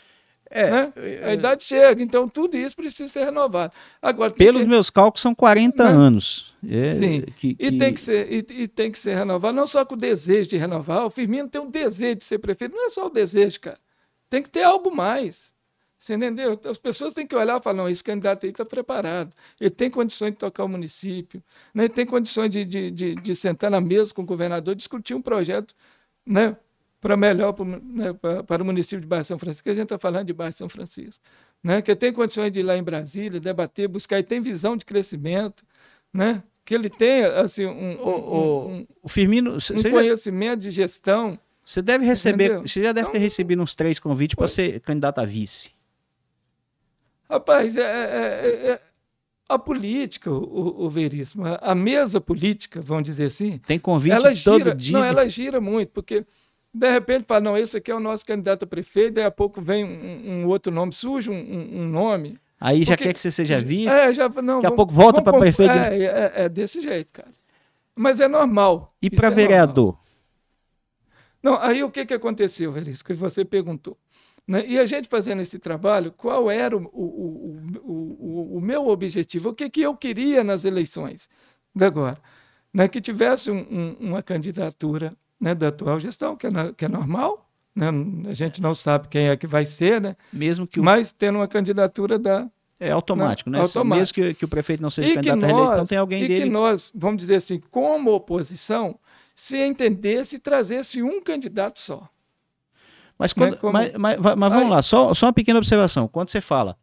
É, né? É, A é. idade chega, então tudo isso precisa ser renovado. Agora, Pelos que... meus cálculos, são 40 né? anos. É, Sim, que, que... E, tem que ser, e, e, tem que ser renovado, não só com o desejo de renovar, o Firmino tem um desejo de ser prefeito, não é só o desejo, cara. Tem que ter algo mais. Você entendeu? Então, as pessoas têm que olhar e falar, não, esse candidato aí está preparado, ele tem condições de tocar o município, né? ele tem condições de, de, de, de sentar na mesa com o governador, discutir um projeto né? para melhor né, para o município de Barra São Francisco. A gente está falando de Barra São Francisco, né? que tem condições de ir lá em Brasília, debater, buscar, e tem visão de crescimento, né? que ele tem assim, um, o, um, o Firmino, um já... conhecimento de gestão. Você deve receber, entendeu? você já deve então, ter recebido uns três convites para ser candidato a vice. Rapaz, é, é, é, é a política, o, o Veríssimo, a mesa política, vamos dizer assim. Tem convite gira, todo dia. Não, ela né? gira muito, porque de repente fala, não, esse aqui é o nosso candidato a prefeito, daí a pouco vem um, um outro nome, surge um, um nome. Aí porque... já quer que você seja visto, é, já, não, daqui vamos, a pouco volta para prefeito. É, é, é, desse jeito, cara. Mas é normal. E para é vereador? Normal. Não, aí o que, que aconteceu, Veríssimo, que você perguntou. Né? E a gente fazendo esse trabalho, qual era o, o, o, o, meu objetivo? O que, que eu queria nas eleições de agora? Né? Que tivesse um, uma candidatura né, da atual gestão, que é, que é normal. Né? A gente não sabe quem é que vai ser, né? Mesmo que o... mas tendo uma candidatura da é automático, não, né? né automático. Mesmo que, que, o prefeito não seja e candidato nós, à reeleição, tem alguém e dele. E que nós, vamos dizer assim, como oposição, se entendesse e trazesse um candidato só. Mas, né, quando, né? como... mas, mas, mas, mas vamos lá, só, só uma pequena observação. Quando você fala,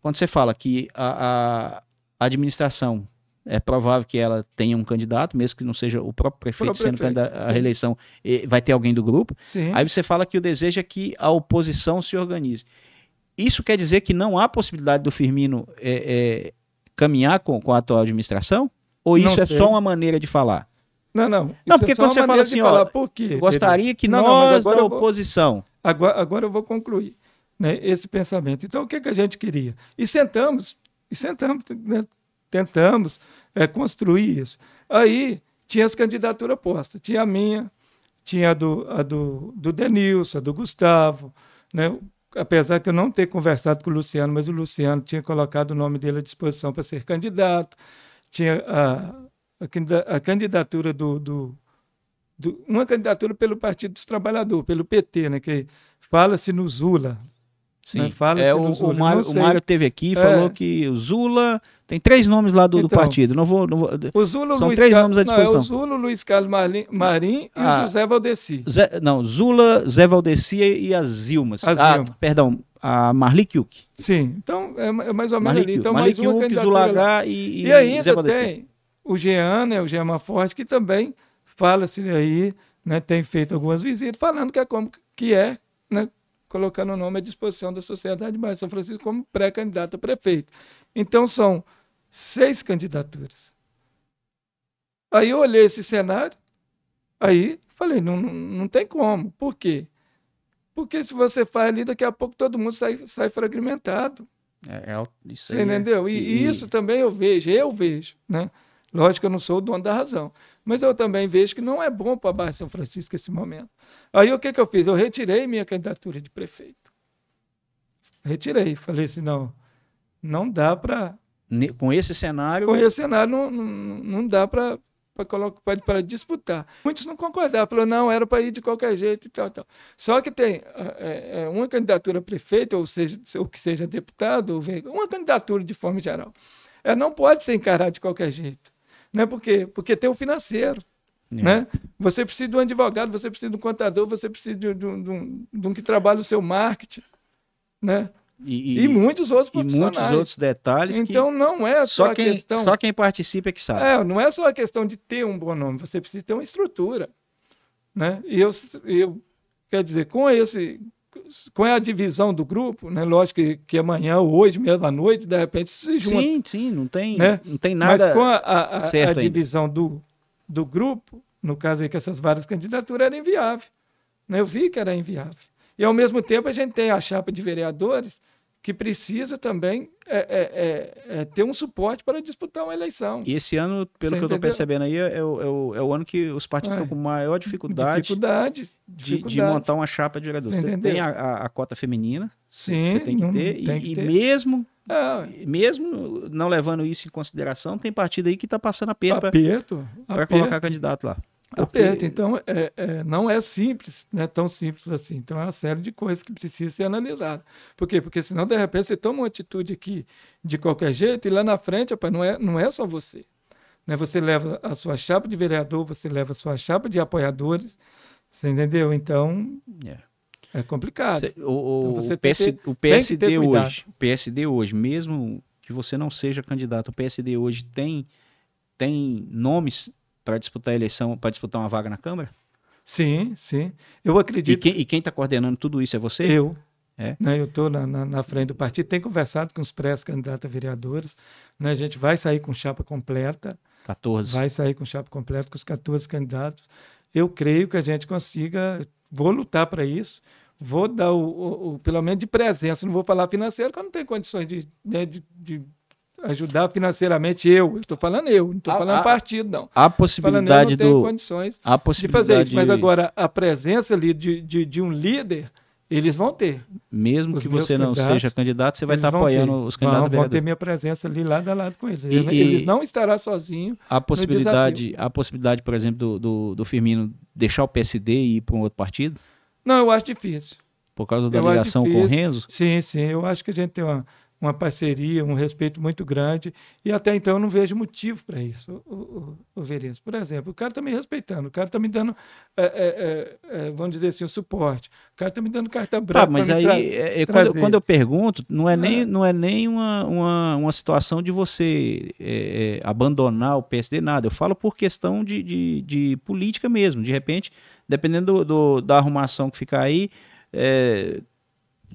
quando você fala que a, a administração é provável que ela tenha um candidato, mesmo que não seja o próprio prefeito, o próprio sendo prefeito, a reeleição, vai ter alguém do grupo. Sim. Aí você fala que o desejo é que a oposição se organize. Isso quer dizer que não há possibilidade do Firmino é, é, caminhar com, com a atual administração? Ou isso não é sei. só uma maneira de falar? Não, não. Não, é porque é quando você fala assim, ó, quê, gostaria que não, nós não, da oposição... Vou, agora, agora eu vou concluir né, esse pensamento. Então, o que, é que a gente queria? E sentamos, e sentamos, né, tentamos é, construir isso. Aí tinha as candidaturas postas, tinha a minha, tinha a do, a do, do Denilson, a do Gustavo, né? apesar que eu não ter conversado com o Luciano, mas o Luciano tinha colocado o nome dele à disposição para ser candidato, tinha a, a candidatura do, do, do, Uma é candidatura pelo Partido dos Trabalhadores, pelo PT, né? que fala-se no Zula, né? Sim. Né? Fala é, o, o Mário, o Mário teve aqui e é. falou que o Zula. Tem três nomes lá do, então, do partido. Não vou, não vou, o Zula, são Luiz três Car... nomes à disposição. Não, é o Zula, Luiz Carlos Marim, Marim e ah, o José Valdeci. Zé, não, Zula, Zé Valdeci e a Zilma. Ah, Zilma. perdão, a Marli Kiuk. Sim, então é, é mais ou menos Marli ali. Então, Marli mais Kiuk, uma Zulagar e, e, e ainda Zé Valdeci. tem o Jean, né, o Jean Forte, que também fala-se aí, né, tem feito algumas visitas, falando que é como que é né, colocando o nome à disposição da sociedade mais São Francisco como pré-candidato a prefeito. Então são seis candidaturas. Aí eu olhei esse cenário, aí falei, não, não, não tem como. Por quê? Porque se você faz ali, daqui a pouco todo mundo sai, sai fragmentado. É, é isso aí, Você é entendeu? E, e, e, isso também eu vejo, eu vejo, né? Lógico que eu não sou o dono da razão, mas eu também vejo que não é bom para a Barra São Francisco esse momento. Aí o que, que eu fiz? Eu retirei minha candidatura de prefeito. Retirei. Falei assim: não, não dá para. Com esse cenário. Com esse cenário, não, não, não dá para para disputar. Muitos não concordavam, falaram, não, era para ir de qualquer jeito e tal, tal. Só que tem é, é, uma candidatura a prefeito, ou seja, o que seja deputado, ou veio, uma candidatura de forma geral. Ela é, não pode ser encarada de qualquer jeito. Né? Por quê? Porque tem o financeiro. É. Né? Você precisa de um advogado, você precisa de um contador, você precisa de, de, um, de, um, de um que trabalhe o seu marketing. Né? E, e, e, muitos outros profissionais. E muitos outros detalhes. Então não é só, só quem, questão. Só quem participa é que sabe. É, não é só a questão de ter um bom nome, você precisa ter uma estrutura. Né? E eu, eu quer dizer, com esse com a divisão do grupo, né? Lógico que, que amanhã hoje mesmo à noite, de repente se junta. Sim, sim, não tem, né? não tem nada. Mas com a, a, a divisão do do grupo, no caso aí que essas várias candidaturas, era inviável. Né? Eu vi que era inviável. E, ao mesmo tempo, a gente tem a chapa de vereadores que precisa também é, é, é, é ter um suporte para disputar uma eleição. E esse ano, pelo Você que entendeu? eu estou percebendo aí, é, o, é é o, ano que os partidos estão com maior dificuldade, dificuldade, de, dificuldade, de, montar uma chapa de vereadores. Você, Você tem a, a, a, cota feminina, Sim, você tem que ter, tem e, que ter. e mesmo é. Mesmo não levando isso em consideração, tem partido aí que está passando aperto, aperto para colocar candidato lá. Porque... Aperto. Então, é, é, não é simples, não é tão simples assim. Então, é uma série de coisas que precisa ser analisada. Por quê? Porque senão, de repente, você toma uma atitude aqui de qualquer jeito e lá na frente, opa, não, é, não é só você. Né? Você leva a sua chapa de vereador, você leva a sua chapa de apoiadores, você entendeu? Então, yeah. É. É complicado. Cê, o, então o, PS, ter, o PSD hoje, PSD hoje, mesmo que você não seja candidato, o PSD hoje tem, tem nomes para disputar a eleição, para disputar uma vaga na Câmara? Sim, sim. Eu acredito. E quem está coordenando tudo isso é você? Eu. É? Né, eu estou na, na, na, frente do partido, tenho conversado com os pré-candidatos a vereadores. Né, a gente vai sair com chapa completa. 14. Vai sair com chapa completa com os 14 candidatos. Eu creio que a gente consiga, vou lutar para isso vou dar o, o, o, pelo menos de presença, não vou falar financeiro, porque eu não tenho condições de, né, de, de ajudar financeiramente eu. Estou falando eu, não estou ah, falando a, ah, partido, não. A possibilidade eu não do... condições a possibilidade... de fazer isso. Mas agora, a presença ali de, de, de um líder, eles vão ter. Mesmo os que você não seja candidato, você vai estar apoiando ter. Tá os candidatos Não, vão ter minha presença ali lado a lado com eles. Eles, e, não estarão sozinhos a possibilidade A possibilidade, por exemplo, do, do, do Firmino deixar o PSD e ir para um outro partido? Não, eu acho difícil. Por causa da eu ligação com o Renzo? Sim, sim. Eu acho que a gente tem uma, uma parceria, um respeito muito grande. E até então eu não vejo motivo para isso, o, o, o Verenzo. Por exemplo, o cara está me respeitando, o cara está me dando, é, é, é, é, vamos dizer assim, o suporte. O cara está me dando carta tá, branca. Tá, mas aí, é, é, quando eu, quando, eu, pergunto, não é nem, ah. não é nem uma, uma, uma situação de você abandonar o PSD, nada. Eu falo por questão de, de, de política mesmo. De repente dependendo do, do da arrumação que ficar aí, é,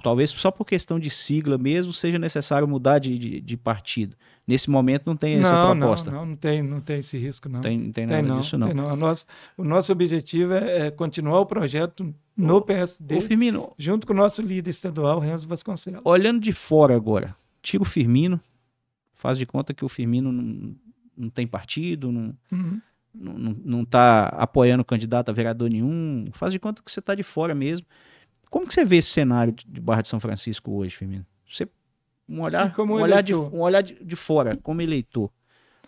talvez só por questão de sigla mesmo seja necessário mudar de, de, de partido. Nesse momento não tem não, essa proposta. Não, não, não, tem, não tem esse risco, não. Tem, tem nada não, disso, não. Tem, não. O, nosso, o nosso objetivo é, é continuar o projeto no PSD, o Firmino, junto com o nosso líder estadual, Renzo Vasconcelos. Olhando de fora agora, tira o Firmino, faz de conta que o Firmino não, não tem partido, não, uhum não está apoiando o candidato a vereador nenhum, faz de conta que você está de fora mesmo. Como que você vê esse cenário de Barra de São Francisco hoje, Firmino? Você, um olhar, um olhar, de, um olhar de, de, fora, como eleitor,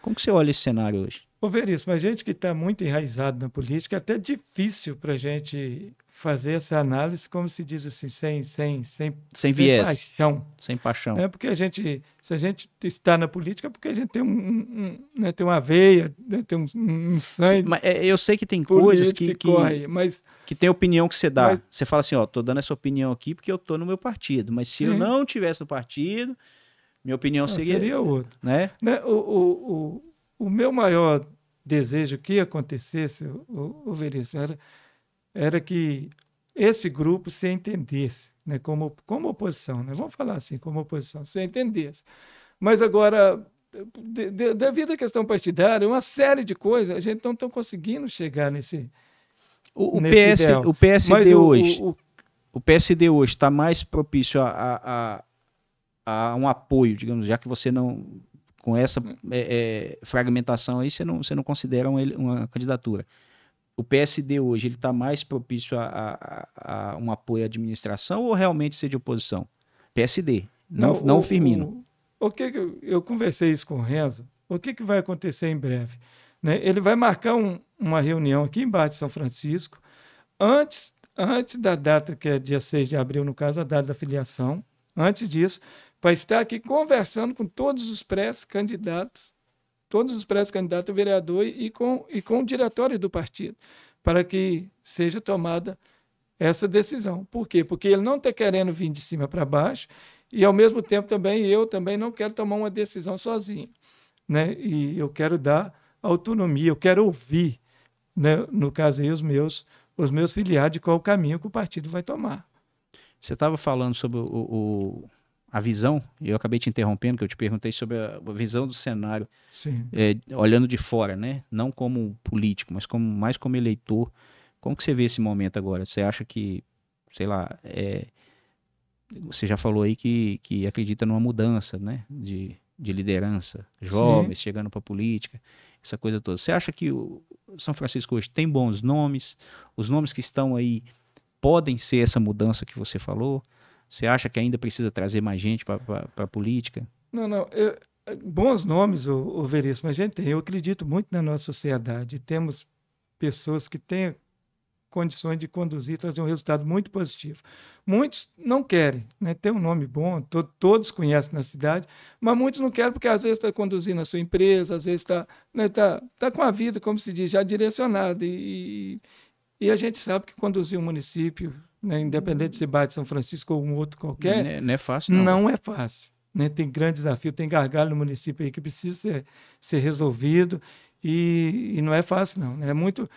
como que você olha esse cenário hoje? vou ver isso a gente que está muito enraizado na política, é até difícil para a gente fazer essa análise, como se diz assim, sem, sem, sem, sem, viés. sem paixão. Sem paixão. É porque a gente, se a gente está na política, é porque a gente tem, um, um né, tem uma veia, né, tem um, um sangue. Sim, mas é, eu sei que tem coisas que, que, corre, mas, que tem opinião que você dá. Mas, você fala assim, ó, tô dando essa opinião aqui porque eu tô no meu partido, mas se sim. eu não tivesse no partido, minha opinião não, seria, seria outra. Né? né? O, o, o, o, meu maior desejo que acontecesse, o, o Veríssimo, era era que esse grupo se entendesse, né, como, como oposição, né? vamos falar assim, como oposição, se entendesse. Mas agora, de, de, devido à questão partidária, uma série de coisas, a gente não está conseguindo chegar nesse. O, o nesse PS, ideal. o PSD hoje. O, o, o PSD hoje está mais propício a, a, a, a, um apoio, digamos, já que você não. Com essa é, é, fragmentação aí, você não, você não considera uma, uma candidatura o PSD hoje ele está mais propício a, a, a, um apoio à administração ou realmente ser de oposição? PSD, não, não, não o, Firmino. O, o que, que eu, conversei isso com o Renzo. O que, que vai acontecer em breve? Né? Ele vai marcar um, uma reunião aqui em Bate São Francisco, antes, antes da data, que é dia 6 de abril, no caso, a data da filiação, antes disso, para estar aqui conversando com todos os pré-candidatos todos os pré-candidatos a vereador e com, e com o diretório do partido, para que seja tomada essa decisão. Por quê? Porque ele não está querendo vir de cima para baixo e, ao mesmo tempo, também eu também não quero tomar uma decisão sozinho. Né? E eu quero dar autonomia, eu quero ouvir, né? no caso aí, os meus, os meus filiados de qual caminho que o partido vai tomar. Você estava falando sobre o, o, a visão, eu acabei te interrompendo, que eu te perguntei sobre a, visão do cenário, é, olhando de fora, né? Não como político, mas como, mais como eleitor. Como que você vê esse momento agora? Você acha que, sei lá, é, você já falou aí que, que acredita numa mudança, né? De, de liderança, jovens Sim. chegando para a política, essa coisa toda. Você acha que o São Francisco hoje tem bons nomes? Os nomes que estão aí podem ser essa mudança que você falou? Você acha que ainda precisa trazer mais gente para a política? Não, não. Eu, bons nomes, o, o Veríssimo, a gente tem. Eu acredito muito na nossa sociedade. Temos pessoas que têm condições de conduzir, trazer um resultado muito positivo. Muitos não querem, né? tem um nome bom, to todos conhecem na cidade, mas muitos não querem porque às vezes está conduzindo a sua empresa, às vezes está né, tá, tá com a vida, como se diz, já direcionada. E, e, a gente sabe que conduzir um município né? independente se bate São Francisco ou um outro qualquer. Né, não é, fácil, não. Não né? é fácil. Né? Tem grande desafio, tem gargalho no município aí que precisa ser, ser resolvido e, e não é fácil, não. Né? É muito.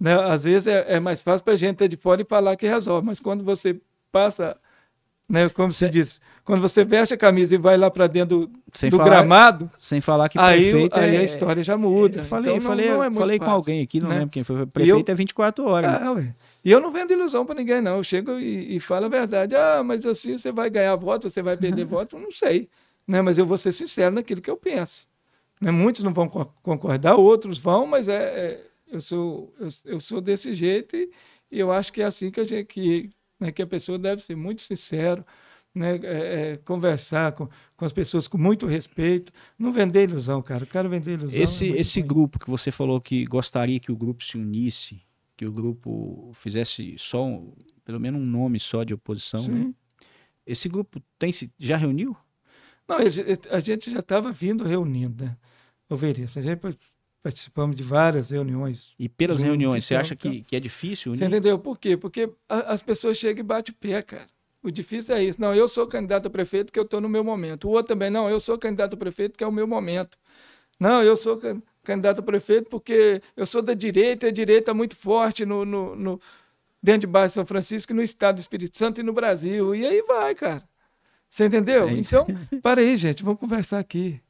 Né? Às vezes é, é mais fácil para a gente estar é de fora e falar que resolve, mas quando você passa né? Como se diz, quando você veste a camisa e vai lá para dentro do, sem do falar, gramado, sem falar que prefeito aí é, a história já muda. Eu falei, então, falei, não, é falei com alguém aqui, não né? lembro quem foi. Prefeito eu, é 24 horas. Ah, e eu não vendo ilusão para ninguém, não. Eu chego e, e falo a verdade. Ah, mas assim você vai ganhar voto, você vai perder [laughs] voto, eu não sei. Né? Mas eu vou ser sincero naquilo que eu penso. Né? Muitos não vão concordar, outros vão, mas é, é eu, sou, eu, eu, sou desse jeito e, e, eu acho que é assim que a, gente, que, né, que a pessoa deve ser muito sincero, né, é, é, conversar com, com as pessoas com muito respeito, não vender ilusão, cara. Eu quero vender ilusão. É esse, esse grupo que você falou que gostaria que o grupo se unisse, que o grupo fizesse só um, pelo menos um nome só de oposição. Né? Esse grupo tem se já reuniu? Não, a gente já estava vindo reunindo, né? Oveirista. A gente participamos de várias reuniões. E pelas junto, reuniões, você acha então, que, tá. que é difícil? Unir? Você entendeu? Por quê? Porque a, as pessoas chegam e batem o pé, cara. O difícil é isso. Não, eu sou candidato a prefeito que eu estou no meu momento. O outro também, não, eu sou candidato a prefeito que é o meu momento. Não, eu sou candidato candidato a prefeito porque eu sou da direita e a direita é muito forte no, no, no dentro de Baixo de São Francisco, no estado do Espírito Santo e no Brasil. E aí vai, cara. Você entendeu? É então, para aí, gente, vamos conversar aqui.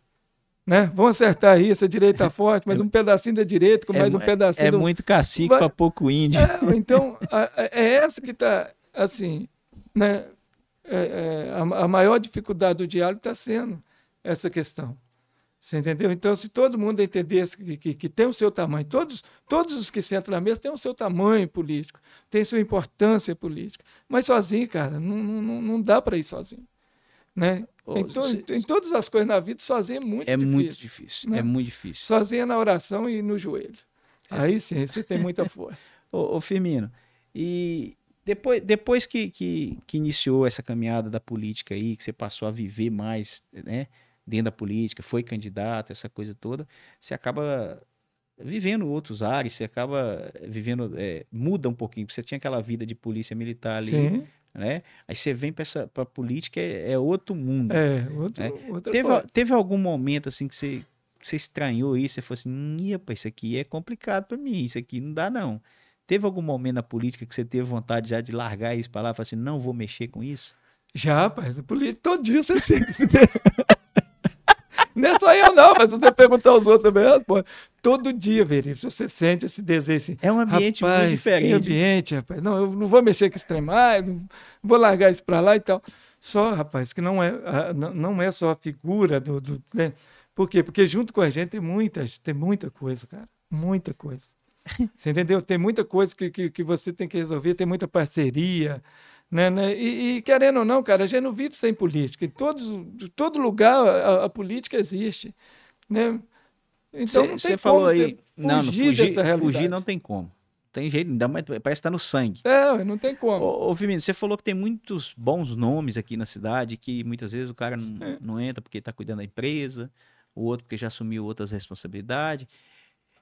Né? Vamos acertar aí, essa direita é, forte, mas é, um pedacinho da direita, com é mais um pedacinho. É do... muito cacique para pouco índio. É, então, a, é essa que está, assim, né? É, a, a maior dificuldade do diálogo está sendo essa questão. Você entendeu? Então, se todo mundo entendesse que, que, que, tem o seu tamanho, todos, todos os que sentam na mesa têm o seu tamanho político, têm sua importância política. Mas sozinho, cara, não, não, não dá para ir sozinho. Né? Em, to, em, todas as coisas na vida, sozinho é muito é difícil. Muito difícil né? É muito difícil. Sozinho é na oração e no joelho. É Aí sim, você tem muita [laughs] força. ô, ô, Firmino, e depois, depois que, que, que iniciou essa caminhada da política aí, que você passou a viver mais, né? dentro da política, foi candidato, essa coisa toda, você acaba vivendo outros ares, você acaba vivendo, é, muda um pouquinho, porque você tinha aquela vida de polícia militar ali, Sim. né? Aí você vem para essa pra política, é, é, outro mundo. É, outro, né? teve, coisa. teve algum momento assim que você, você estranhou isso, você falou assim, epa, isso aqui é complicado para mim, isso aqui não dá não. Teve algum momento na política que você teve vontade já de largar isso para lá, falar assim, não vou mexer com isso? Já, rapaz, todo dia você sente. Né? [laughs] Não é só eu, não, mas você perguntar aos outros também, ah, pô, todo dia, Veríssimo, você sente esse desejo. Assim, é um ambiente rapaz, muito diferente. Que ambiente, rapaz. Não, eu não vou mexer com esse trem mais, não vou largar isso para lá e tal. Só, rapaz, que não é, não é só a figura do. do né? Por quê? Porque junto com a gente tem muita, tem muita coisa, cara. Muita coisa. [laughs] Você entendeu? Tem muita coisa que, que, que você tem que resolver, tem muita parceria. Né, né? E, e, querendo ou não, cara, a gente não vive sem política. Em todos, todo lugar a, a política existe. Né? Então Você falou aí, não, não fugir, fugir não tem como. Tem jeito, ainda mais, parece que está no sangue. É, não tem como. Ô, ô Firmino, você falou que tem muitos bons nomes aqui na cidade, que muitas vezes o cara não, é. não entra porque está cuidando da empresa, o outro porque já assumiu outras responsabilidades.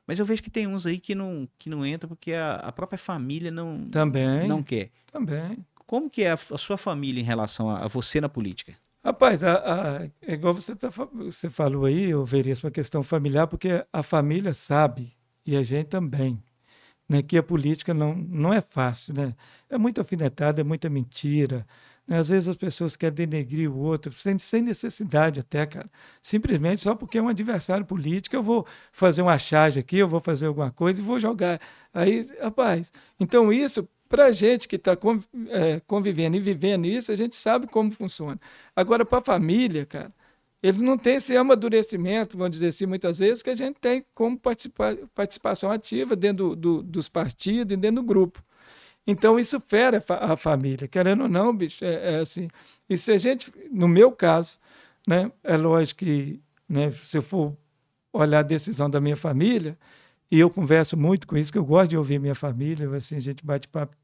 Mas eu vejo que tem uns aí que não, que não entra porque a, a própria família não, Também. não quer. Também. Como que é a, a sua família em relação a, a você na política? Rapaz, a, a, é igual você, tá, você falou aí, eu veria uma questão familiar, porque a família sabe, e a gente também, né, que a política não, não é fácil. Né? É muito alfinetada, é muita mentira. Né? Às vezes as pessoas querem denegrir o outro, sem, sem necessidade até, cara. Simplesmente só porque é um adversário político, eu vou fazer uma charge aqui, eu vou fazer alguma coisa e vou jogar. Aí, rapaz, então isso para a gente que está é, convivendo e vivendo isso, a gente sabe como funciona. Agora, para a família, cara, eles não têm esse amadurecimento, vamos dizer assim, muitas vezes, que a gente tem como participa participação ativa dentro do, do, dos partidos e dentro do grupo. Então, isso fere a, a família, querendo ou não, bicho, é, é, assim. E se a gente, no meu caso, né, é lógico que né, se eu for olhar a decisão da minha família, e eu converso muito com isso, que eu gosto de ouvir minha família, assim, a gente bate papo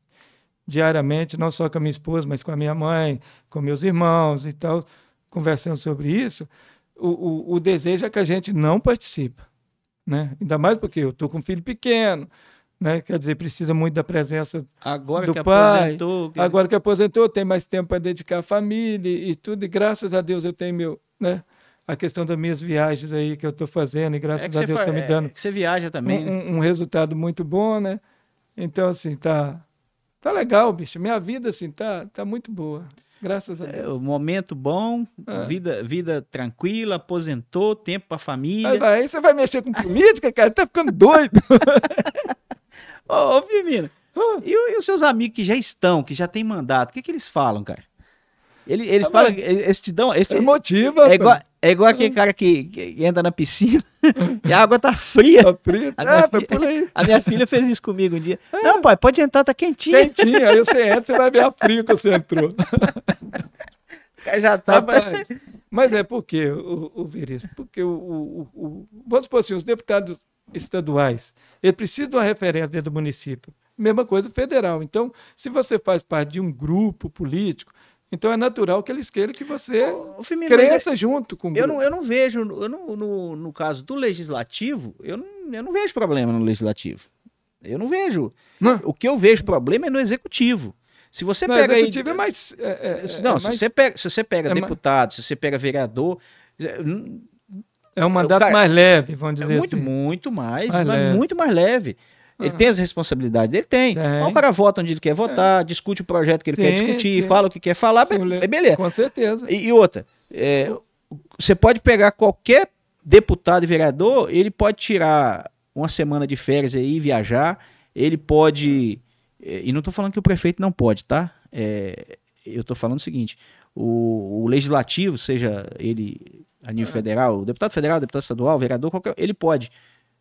diariamente, não só com a minha esposa, mas com a minha mãe, com meus irmãos e tal, conversando sobre isso, o, o, o desejo é que a gente não participe. Né? Ainda mais porque eu estou com um filho pequeno, né? Quer dizer, precisa muito da presença agora do que pai. Aposentou, que... Agora que aposentou, tem mais tempo para dedicar à família e, tudo. E graças a Deus eu tenho meu, né? A questão das minhas viagens aí que eu estou fazendo e graças é a Deus está fa... me dando. É, é que você viaja também. Um, né? um, um, resultado muito bom, né? Então assim tá Tá legal, bicho. Minha vida, assim, tá, tá muito boa. Graças a é, Deus. É, momento bom, é. vida, vida tranquila, aposentou, tempo pra família. Aí, aí você vai mexer com política, cara? Tá ficando doido. [laughs] ô, ô Firmino, e, e, os seus amigos que já estão, que já têm mandato, o que, que eles falam, cara? Ele, eles ah, falam, eles te dão. Eles te, motiva. É igual, é igual aquele hum. cara que, que entra na piscina [laughs] e a água tá fria. Tá fria? A, ah, minha é, filha, por aí. [laughs] a minha filha fez isso comigo um dia. É. Não, pai, pode entrar, tá quentinha. Quentinha, aí você entra, você vai ver a frio que você entrou. [laughs] Já tá. Mas, mas é porque, o, o Veríssimo, porque o, o, o, Vamos supor assim, os deputados estaduais, ele precisam de uma referência dentro do município. Mesma coisa federal. Então, se você faz parte de um grupo político, então é natural que eles queiram que você o, cresça é, junto com o grupo. Eu não, eu não vejo, eu não, no, no caso do legislativo, eu não, eu não vejo problema no legislativo. Eu não vejo. Não. O que eu vejo problema é no executivo. Se você não, pega executivo aí, é mais é, é, é não, é se mais, você pega, se você pega é deputado, mais, se você pega vereador, é, é um mandato cara, mais leve, vamos dizer é muito, assim. Muito mais, mais mas leve. muito mais leve. Ele tem as responsabilidades, ele tem. tem. Então, o cara vota onde ele quer votar, é. discute o projeto que ele sim, quer discutir, sim. fala o que quer falar, sim, be é beleza. Com certeza. E, e outra, é, você pode pegar qualquer deputado e vereador, ele pode tirar uma semana de férias aí, viajar, ele pode. É, e não estou falando que o prefeito não pode, tá? É, eu estou falando o seguinte: o, o, legislativo, seja ele a nível federal, o deputado federal, o deputado estadual, o vereador, qualquer, ele pode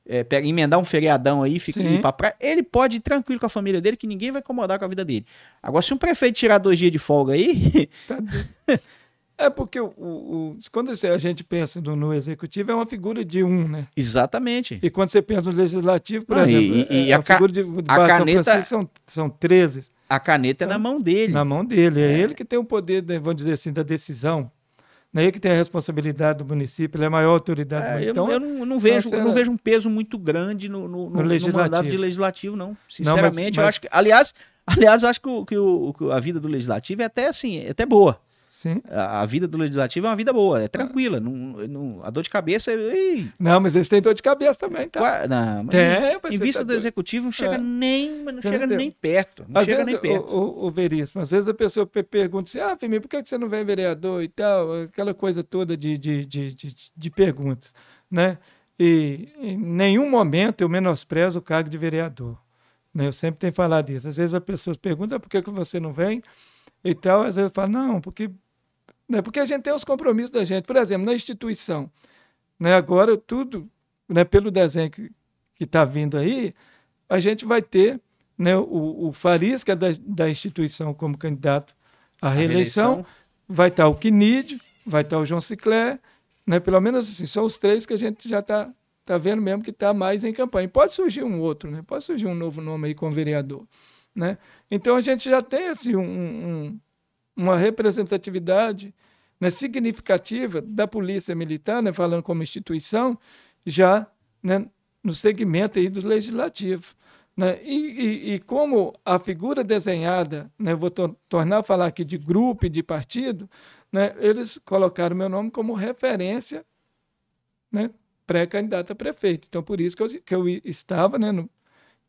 é, pega, emendar um feriadão aí fica, ir pra praia, ele pode ir tranquilo com a família dele, que ninguém vai incomodar com a vida dele. Agora, se um prefeito tirar dois dias de folga aí. [laughs] Tá é porque o, o, quando a gente pensa no, no, executivo, é uma figura de um, né? Exatamente. E quando você pensa no legislativo, por Não, exemplo, e, e é a, figura de, de a caneta, são, são 13. A caneta então, é na então, mão dele. Na mão dele. É, é ele que tem o poder, né, vamos dizer assim, da decisão. Naí é que tem a responsabilidade do município, ele é a maior autoridade. É, então, eu, eu, não, eu não vejo, eu não vejo um peso muito grande no, no, no, no mandato de legislativo, não. Sinceramente, não, mas, mas... eu acho que. Aliás, aliás, eu acho que, o, que o, a vida do legislativo é até assim, é até boa. Sim. A, a, vida do legislativo é uma vida boa, é tranquila. Ah. Não, não, a dor de cabeça. Ei. Não, mas eles têm dor de cabeça também, tá? Qua, não, mas é, em, em vista tá do doido. executivo, não chega, é. nem, não chega nem perto. Não às chega vezes, nem perto. O, o, o, Veríssimo, às vezes a pessoa pergunta assim: ah, Firmino, por que você não vem vereador e tal? Aquela coisa toda de, de, de, de, de perguntas, né? E em nenhum momento eu menosprezo o cargo de vereador. Né? Eu sempre tenho falado isso. Às vezes as pessoas perguntam ah, por que você não vem então, às vezes eu falo, não, porque, né, porque a gente tem os compromissos da gente. Por exemplo, na instituição, né, agora tudo, né, pelo desenho que está vindo aí, a gente vai ter né, o, o Farias, que é da, da instituição como candidato à reeleição, reeleição. vai estar tá o Quinídio, vai estar tá o João Ciclé, né, pelo menos assim, são os três que a gente já está tá vendo mesmo que está mais em campanha. Pode surgir um outro, né? pode surgir um novo nome aí com vereador. Né? Então a gente já tem assim, um, um, uma representatividade né, significativa da polícia militar, né, falando como instituição, já né, no segmento aí do legislativo. Né? E, e, e, como a figura desenhada, né, vou to tornar a falar aqui de grupo e de partido, né, eles colocaram meu nome como referência né, pré-candidata a prefeito. Então, por isso que eu, que eu estava né, no,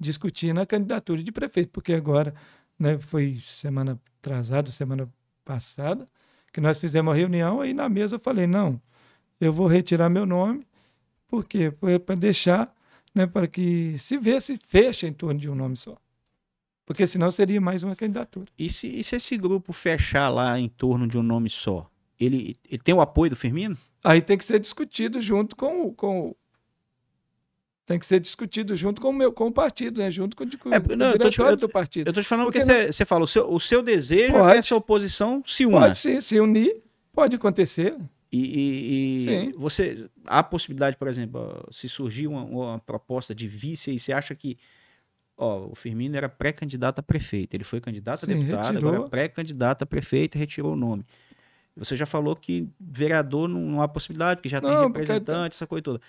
discutindo a candidatura de prefeito, porque agora, né, foi semana atrasada, semana passada, que nós fizemos a reunião, aí na mesa eu falei, não, eu vou retirar meu nome, por quê? Para deixar, né, para que se vê se fecha em torno de um nome só. Porque senão seria mais uma candidatura. E se, e se esse grupo fechar lá em torno de um nome só? Ele, ele, tem o apoio do Firmino? Aí tem que ser discutido junto com, com tem que ser discutido junto com o meu com o partido, né? junto com, com é, não, o diretório te, do partido. Eu estou te falando porque você não... fala, o seu, o seu desejo é pode, é que essa oposição se una. Pode sim, se unir, pode acontecer. E, e, e você há possibilidade, por exemplo, se surgir uma, uma, proposta de vice e você acha que ó, o Firmino era pré-candidato a prefeito, ele foi candidato sim, a deputado, retirou. agora pré-candidato a prefeito e retirou o nome. Você já falou que vereador não, não há possibilidade, porque já não, tem representante, porque... essa coisa toda.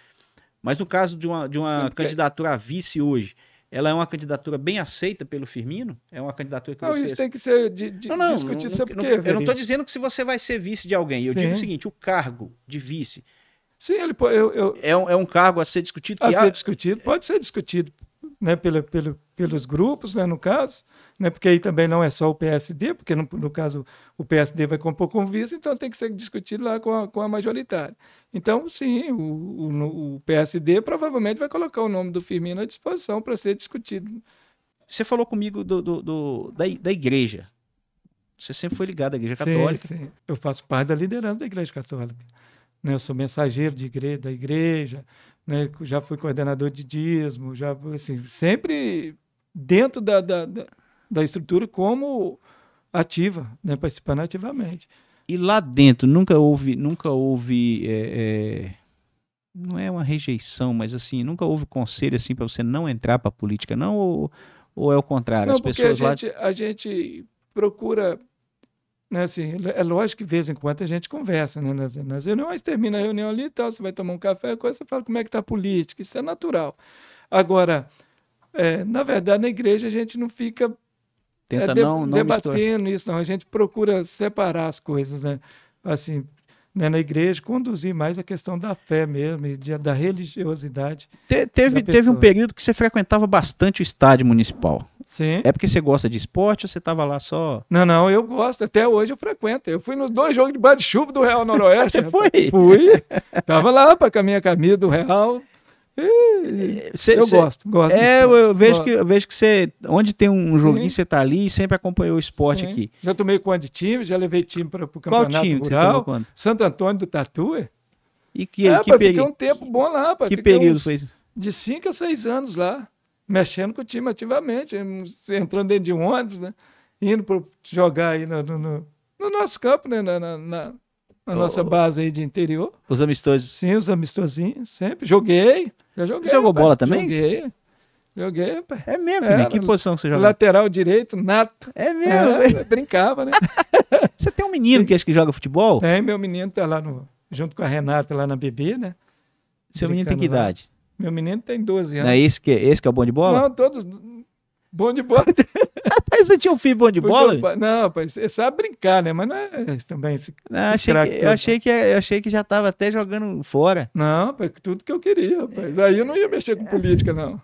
Mas no caso de uma, de uma Sim, porque... candidatura a vice hoje, ela é uma candidatura bem aceita pelo Firmino? É uma candidatura que não, você... isso tem que ser de, de, não, não, discutido. Não, sabe não, eu não estou dizendo que se você vai ser vice de alguém. Eu Sim. digo o seguinte, o cargo de vice... Sim, ele eu, eu... É, um, é um cargo a ser discutido? A ser há... discutido, pode ser discutido né, pelo, pelo, pelos grupos, né, no caso, né, porque aí também não é só o PSD, porque no, no caso o PSD vai compor com vice, então tem que ser discutido lá com a, com a majoritária. Então, sim, o, o, o PSD provavelmente vai colocar o nome do Firmino à disposição para ser discutido. Você falou comigo do, do, do da, da igreja. Você sempre foi ligado à Igreja Católica. Sim. Eu faço parte da liderança da Igreja Católica. Né? Eu sou mensageiro de igreja, da igreja, né? já fui coordenador de dízimo, já, assim, sempre dentro da, da, da, estrutura como ativa, né? participando ativamente. E lá dentro nunca houve, nunca houve, é, é, não é uma rejeição, mas assim, nunca houve conselho assim para você não entrar para a política, não? Ou, ou é o contrário? Não, As pessoas a gente, lá... a gente procura né, assim, é, é lógico que de vez em quando a gente conversa, né, nas, nas reuniões, termina a reunião ali e tal, você vai tomar um café, coisa, você fala como é que está a política, isso é natural. Agora, é, na verdade, na igreja a gente não fica Tenta é, de, não, não debatendo misturar. isso, não. A gente procura separar as coisas, né? Assim, né, na igreja, conduzir mais a questão da fé mesmo e de, da religiosidade. Te, teve, da teve um período que você frequentava bastante o estádio municipal. Sim. É porque você gosta de esporte ou você estava lá só. Não, não, eu gosto. Até hoje eu frequento. Eu fui nos dois jogos de bate-chuva do Real Noroeste. [laughs] você foi? Fui. Tava lá para com a minha camisa do Real. Cê, eu cê, gosto, gosto. É, eu vejo gosto. que eu vejo que você, onde tem um joguinho, você tá ali e sempre acompanhou o esporte Sim. aqui. Já tomei quanto de time, já levei time para o campeonato. Qual time você tomou quando? Santo Antônio do Tatu. É? E que, ah, que período? um tempo bom lá, pá. Que período uns, foi isso? De 5 a 6 anos lá, mexendo com o time ativamente, entrando dentro de um ônibus, né? Indo para jogar aí no, no, no, no nosso campo, né? Na, na, na a nossa base aí de interior. Os amistosos? Sim, os amistosinhos, sempre. Joguei, já joguei. Você jogou pai. bola também? Joguei. Joguei, É mesmo, é, Que posição que você Lateral direito, nato. É mesmo? É, brincava, né? [laughs] você tem um menino que acho é que joga futebol? Tem, meu menino tá lá no, junto com a Renata lá na BB, né? Seu menino tem que idade? Meu menino tem 12 anos. Não é esse que, é, esse que é o bom de bola? Não, todos Bom de bola. [laughs] Rapaz, você tinha um filho bom de bola? não, rapaz, você sabe brincar, né? Mas não é também. Esse, não, esse achei que, eu, achei que, eu achei que já estava até jogando fora. Não, rapaz, tudo que eu queria, rapaz. Aí eu não ia mexer com é. política, não.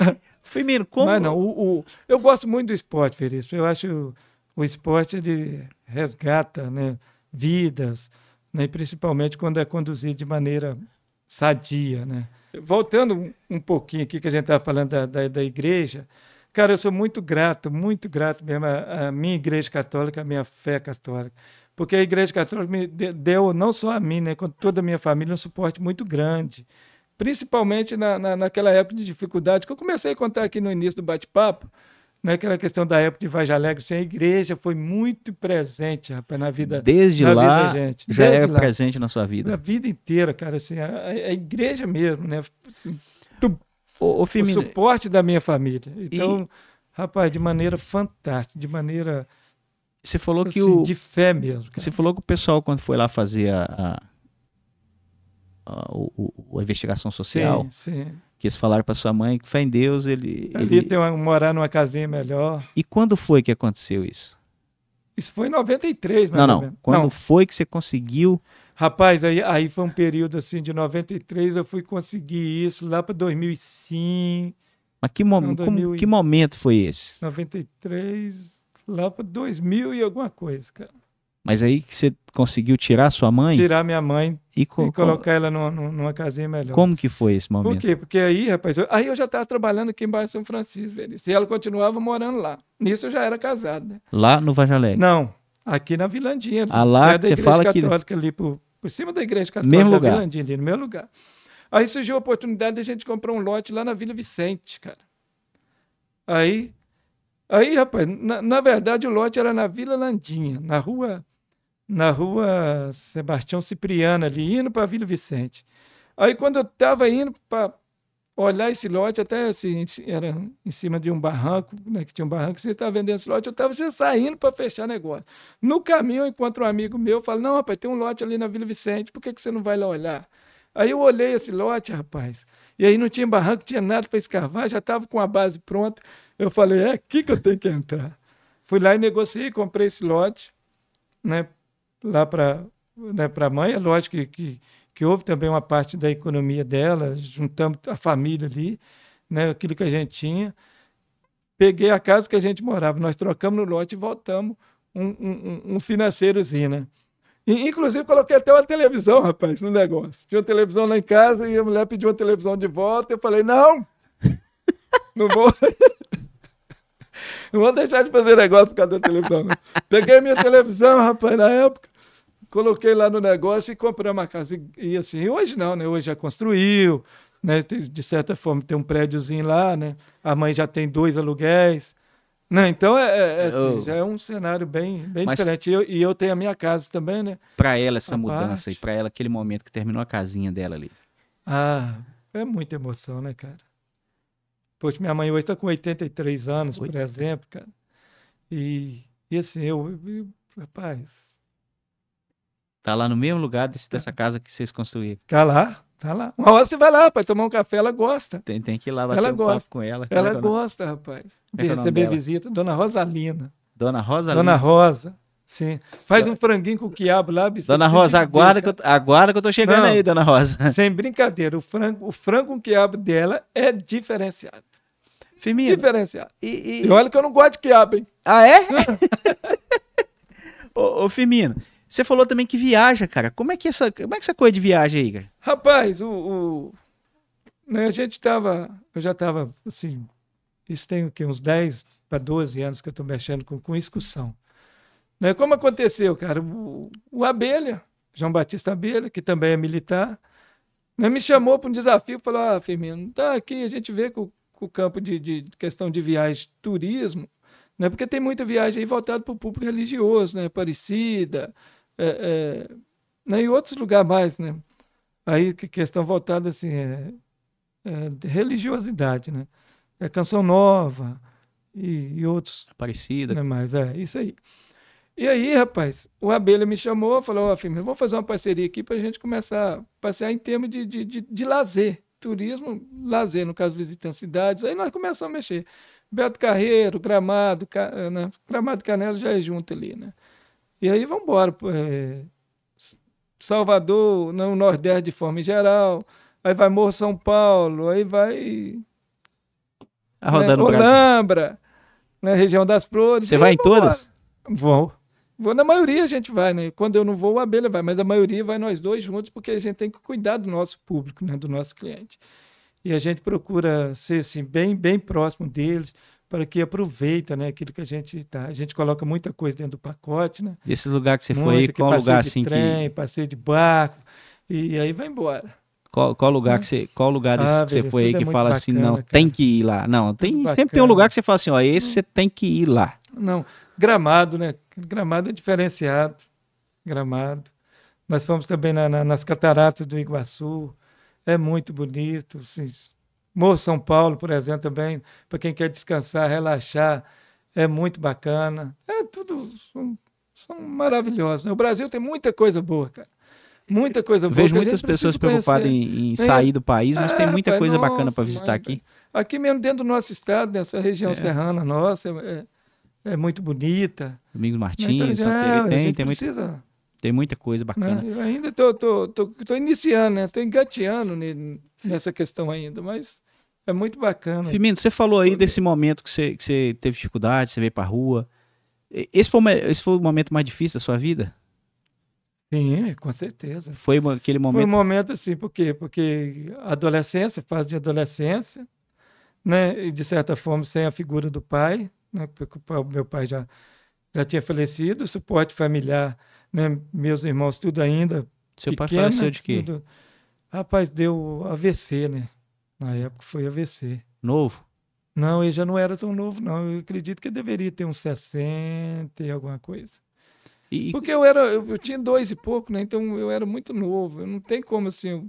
[laughs] Firmino, como. Mas não, o, o, eu gosto muito do esporte, Felício. Eu acho o esporte ele resgata né, vidas, né, principalmente quando é conduzido de maneira sadia. Né? Voltando um pouquinho aqui que a gente estava falando da, da, da igreja, Cara, eu sou muito grato, muito grato mesmo à, minha igreja católica, à minha fé católica. Porque a igreja católica me deu, não só a mim, né, com toda a minha família, um suporte muito grande. Principalmente na, na, naquela época de dificuldade, que eu comecei a contar aqui no início do bate-papo, né, aquela questão da época de Vaja Alegre, assim, a igreja foi muito presente, rapaz, na vida Desde na lá, vida gente. já era é lá, presente na sua vida. Na vida inteira, cara, assim, a, a igreja mesmo, né? Assim, o, o, o suporte da minha família. Então, e... rapaz, de maneira fantástica, de maneira. Você falou assim, que o. De fé mesmo. Cara. Você falou que o pessoal, quando foi lá fazer a, a, a, a, a investigação social. Sim, sim que eles falaram para sua mãe que fé em Deus ele ali ele... tem uma, morar numa casinha melhor e quando foi que aconteceu isso isso foi em 93 mais não não quando não. foi que você conseguiu Rapaz, aí, aí foi um período assim de 93, eu fui conseguir isso lá para 2005. Mas que, mom não, 2000, como, que momento foi esse? 93, lá para 2000 e alguma coisa, cara. Mas aí que você conseguiu tirar sua mãe? Tirar minha mãe e, co e colocar ela numa, numa, casinha melhor. Como que foi esse momento? Por quê? Porque aí, rapaz, eu, aí eu já estava trabalhando aqui embaixo de São Francisco, velho. E ela continuava morando lá. Nisso eu já era casado, né? Lá no Vajalegre? Não, aqui na Vilandinha. Ah, lá que você fala Católica, que... Ali pro, por cima da igreja católica mesmo da lugar. Vila no meu lugar. Aí surgiu a oportunidade de a gente comprar um lote lá na Vila Vicente, cara. Aí, aí rapaz, na, na verdade o lote era na Vila Landinha, na rua na rua Sebastião Cipriano ali, indo para a Vila Vicente. Aí quando eu estava indo para olhar esse lote, até assim, era em cima de um barranco, né, que tinha um barranco, você estava tá vendendo esse lote, eu estava já saindo para fechar negócio. No caminho, eu encontro um amigo meu, falo, não, rapaz, tem um lote ali na Vila Vicente, por que, que você não vai lá olhar? Aí eu olhei esse lote, rapaz, e aí não tinha barranco, tinha nada para escavar, já estava com a base pronta. Eu falei, é aqui que eu tenho que entrar. Fui lá e negociei, comprei esse lote, né, lá para né, a mãe, é lógico que, que que houve também uma parte da economia dela, juntamos a família ali, né, aquilo que a gente tinha. Peguei a casa que a gente morava, nós trocamos no lote e voltamos um, um, um financeirozinho, né? inclusive, coloquei até uma televisão, rapaz, no negócio. Tinha uma televisão lá em casa e a mulher pediu uma televisão de volta. Eu falei, não, não vou. [laughs] não vou deixar de fazer negócio por causa da televisão. Não. Peguei minha televisão, rapaz, na época coloquei lá no negócio e comprei uma casa. E, e assim, hoje não, né? Hoje já construiu, né? De certa forma tem um prédiozinho lá, né? A mãe já tem dois aluguéis. Não, né? então é, é, é assim, já é um cenário bem, bem Mas, diferente. E eu, e eu, tenho a minha casa também, né? Para ela essa a mudança parte. e para ela aquele momento que terminou a casinha dela ali. Ah, é muita emoção, né, cara? Poxa, minha mãe hoje está com 83 anos, Oito. por exemplo, cara. E, e assim, eu, eu, rapaz, Tá lá no mesmo lugar desse, tá. dessa casa que vocês construíram. Tá lá, tá lá. Uma hora você vai lá, rapaz, tomar um café, ela gosta. Tem, tem que ir lá bater ela um gosta. com ela. Ela é gosta, rapaz, é de é receber visita. Dona Rosalina. Dona Rosalina? Dona Rosa. Sim. Faz um franguinho com quiabo lá, bicho. Dona Rosa, aguarda que, eu, aguarda que eu tô chegando Não, aí, Dona Rosa. [laughs] Sem brincadeira, o frango, o frango com quiabo dela é diferenciado. Firmino. Diferenciado. E, e... e olha que eu não gosto de quiabo, hein? Ah, é? [laughs] [laughs] ô, ô, Firmino, você falou também que viaja, cara. Como é que essa, como é que essa coisa de viagem aí, cara? Rapaz, o, o né, a gente tava, eu já tava assim, isso tem o quê? Uns 10 para 12 anos que eu tô mexendo com, com excursão. Né, como aconteceu, cara? O, o Abelha, João Batista Abelha, que também é militar, né, me chamou para um desafio, falou: "Ah, Firmino, tá aqui, a gente vê com, com o campo de, de questão de viagem, turismo, né, Porque tem muita viagem aí voltada para o público religioso, né? Parecida. É, é, né, e outros lugares mais, né? Aí que questão voltada assim, é, é religiosidade, né? É canção nova e, e outros. Aparecida. Né, mas é, isso aí. E aí, rapaz, o Abelha me chamou, falou, ó, filho, vamos fazer uma parceria aqui para a gente começar a passear em termos de, de, de, de, lazer, turismo, lazer, no caso, visitando cidades. Aí nós começamos a mexer. Beto Carreiro, Gramado, né? Gramado Canelo já é junto ali, né? E aí vamos embora. É, Salvador, no Nordeste de forma geral, aí vai Morro São Paulo, aí vai. A tá rodada né, Olambra, na né, região das flores. Você vai em todas? Vou. Vou na maioria a gente vai, né? Quando eu não vou, a abelha vai, mas a maioria vai nós dois juntos, porque a gente tem que cuidar do nosso público, né? do nosso cliente. E a gente procura ser assim, bem, bem próximo deles para que aproveita, né? Aquilo que a gente tá, a gente coloca muita coisa dentro do pacote, né? esses lugares que você Muito, foi aí, qual lugar assim trem, que passei de barco e aí vai embora. Qual, qual lugar né? que você, qual lugar ah, que você foi aí é que é fala bacana, assim, não, cara. tem que ir lá. Não, tem tudo sempre tem um lugar que você fala assim, ó, esse hum. você tem que ir lá. Não, Gramado, né? Gramado é diferenciado. Gramado. Nós fomos também na, na, nas cataratas do Iguaçu. É muito bonito. Assim, Morro São Paulo, por exemplo, também, para quem quer descansar, relaxar, é muito bacana. É tudo. São, são maravilhosos. Né? O Brasil tem muita coisa boa, cara. Muita coisa boa. Vejo muitas pessoas preocupadas em, em, é. sair é. do país, mas tem é, muita pai, coisa nossa, bacana para visitar mãe, aqui. Aqui mesmo dentro do nosso estado, nessa região é. serrana nossa, é, é muito bonita. Domingo Martins, então, Santa... É, tem, tem, tem precisa... Tem muita coisa bacana. Né? eu ainda tô, tô, tô, tô, iniciando, né? Tô engateando nessa questão ainda, mas é muito bacana. Firmino, você falou aí desse momento que você, que você teve dificuldade, você veio pra rua. Esse foi, esse foi o momento mais difícil da sua vida? Sim, com certeza. Foi aquele momento. Foi um momento assim, por quê? Porque adolescência, fase de adolescência, né? E de certa forma sem a figura do pai, né? Porque o meu pai já já tinha falecido, o suporte familiar né? meus irmãos, tudo ainda. Seu pequeno, pai faleceu de quê? Tudo... Rapaz, deu AVC, né? Na época foi AVC. Novo? Não, ele já não era tão novo, não. Eu acredito que deveria ter uns 60 e alguma coisa. E... Porque eu era, eu, eu, tinha dois e pouco, né? Então eu era muito novo. Eu não tem como assim. Eu...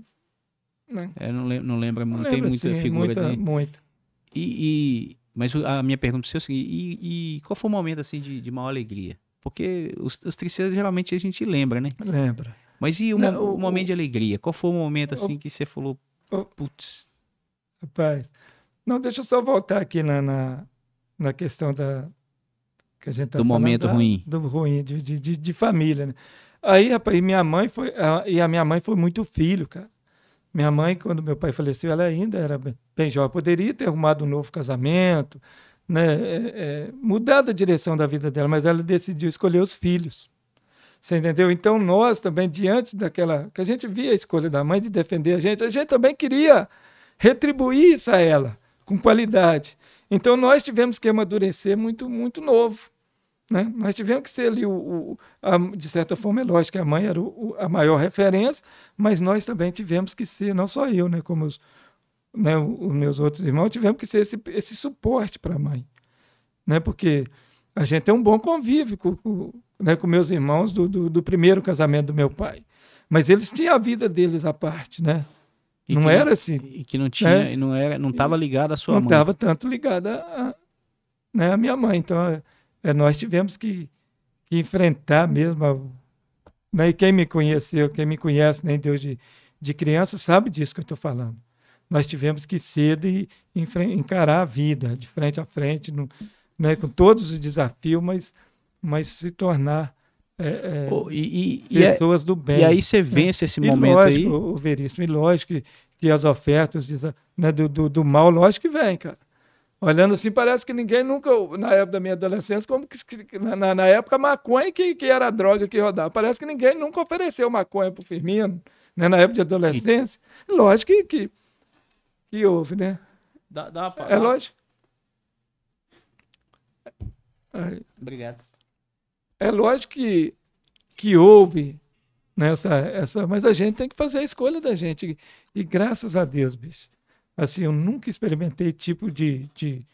Né? É, não, lembra, não lembra, não, não tem muita assim, figura muita, de... Muito. E, e, mas a minha pergunta para você é o seguinte: e, e qual foi o momento assim de, de maior alegria? Porque os, os tristezas geralmente a gente lembra, né? Lembra. Mas e uma, Não, o, momento o, de alegria? Qual foi o momento assim o, que você falou, putz? Rapaz, não, deixa eu só voltar aqui na, na, na questão da. Que a gente tá do momento da, ruim. Do ruim, de, de, de, de, família, né? Aí, rapaz, minha mãe foi. A, e a minha mãe foi muito filho, cara. Minha mãe, quando meu pai faleceu, ela ainda era bem, bem jovem. Poderia ter arrumado um novo casamento, né, é, é mudado a direção da vida dela, mas ela decidiu escolher os filhos. Você entendeu? Então nós também, diante daquela. que a gente via a escolha da mãe de defender a gente, a gente também queria retribuir isso a ela, com qualidade. Então nós tivemos que amadurecer muito, muito novo. Né? Nós tivemos que ser ali, o, o a, de certa forma, é lógico que a mãe era o, o, a maior referência, mas nós também tivemos que ser, não só eu, né, como os, né, os meus outros irmãos, tivemos que ser esse, esse suporte para a mãe. Né, porque a gente tem um bom convívio com, com, né, com meus irmãos do, do, do, primeiro casamento do meu pai. Mas eles tinham a vida deles à parte, né? E não era assim. E que não tinha, né? não era, não estava ligada à sua não mãe. Não estava tanto ligada à né, minha mãe. Então, é, é, nós tivemos que, que enfrentar mesmo. A, né, e quem me conheceu, quem me conhece nem né, de, de criança, sabe disso que eu estou falando nós tivemos que cedo e encarar a vida de frente a frente, no, né, com todos os desafios, mas, mas se tornar é, é, oh, e, e, é pessoas e, do bem. E aí você vence é. esse momento lógico, aí? O Veríssimo, e lógico que, que as ofertas né, do, do, do, mal, lógico que vem, cara. Olhando assim, parece que ninguém nunca, na época da minha adolescência, como que, na, na época maconha que, que era a droga que rodava, parece que ninguém nunca ofereceu maconha pro Firmino, né, na época de adolescência. Lógico que, que que houve, né? Dá, dá uma É lógico. Obrigado. É lógico que, que houve nessa né, essa, mas a gente tem que fazer a escolha da gente. E graças a Deus, bicho. Assim, eu nunca experimentei tipo de, de,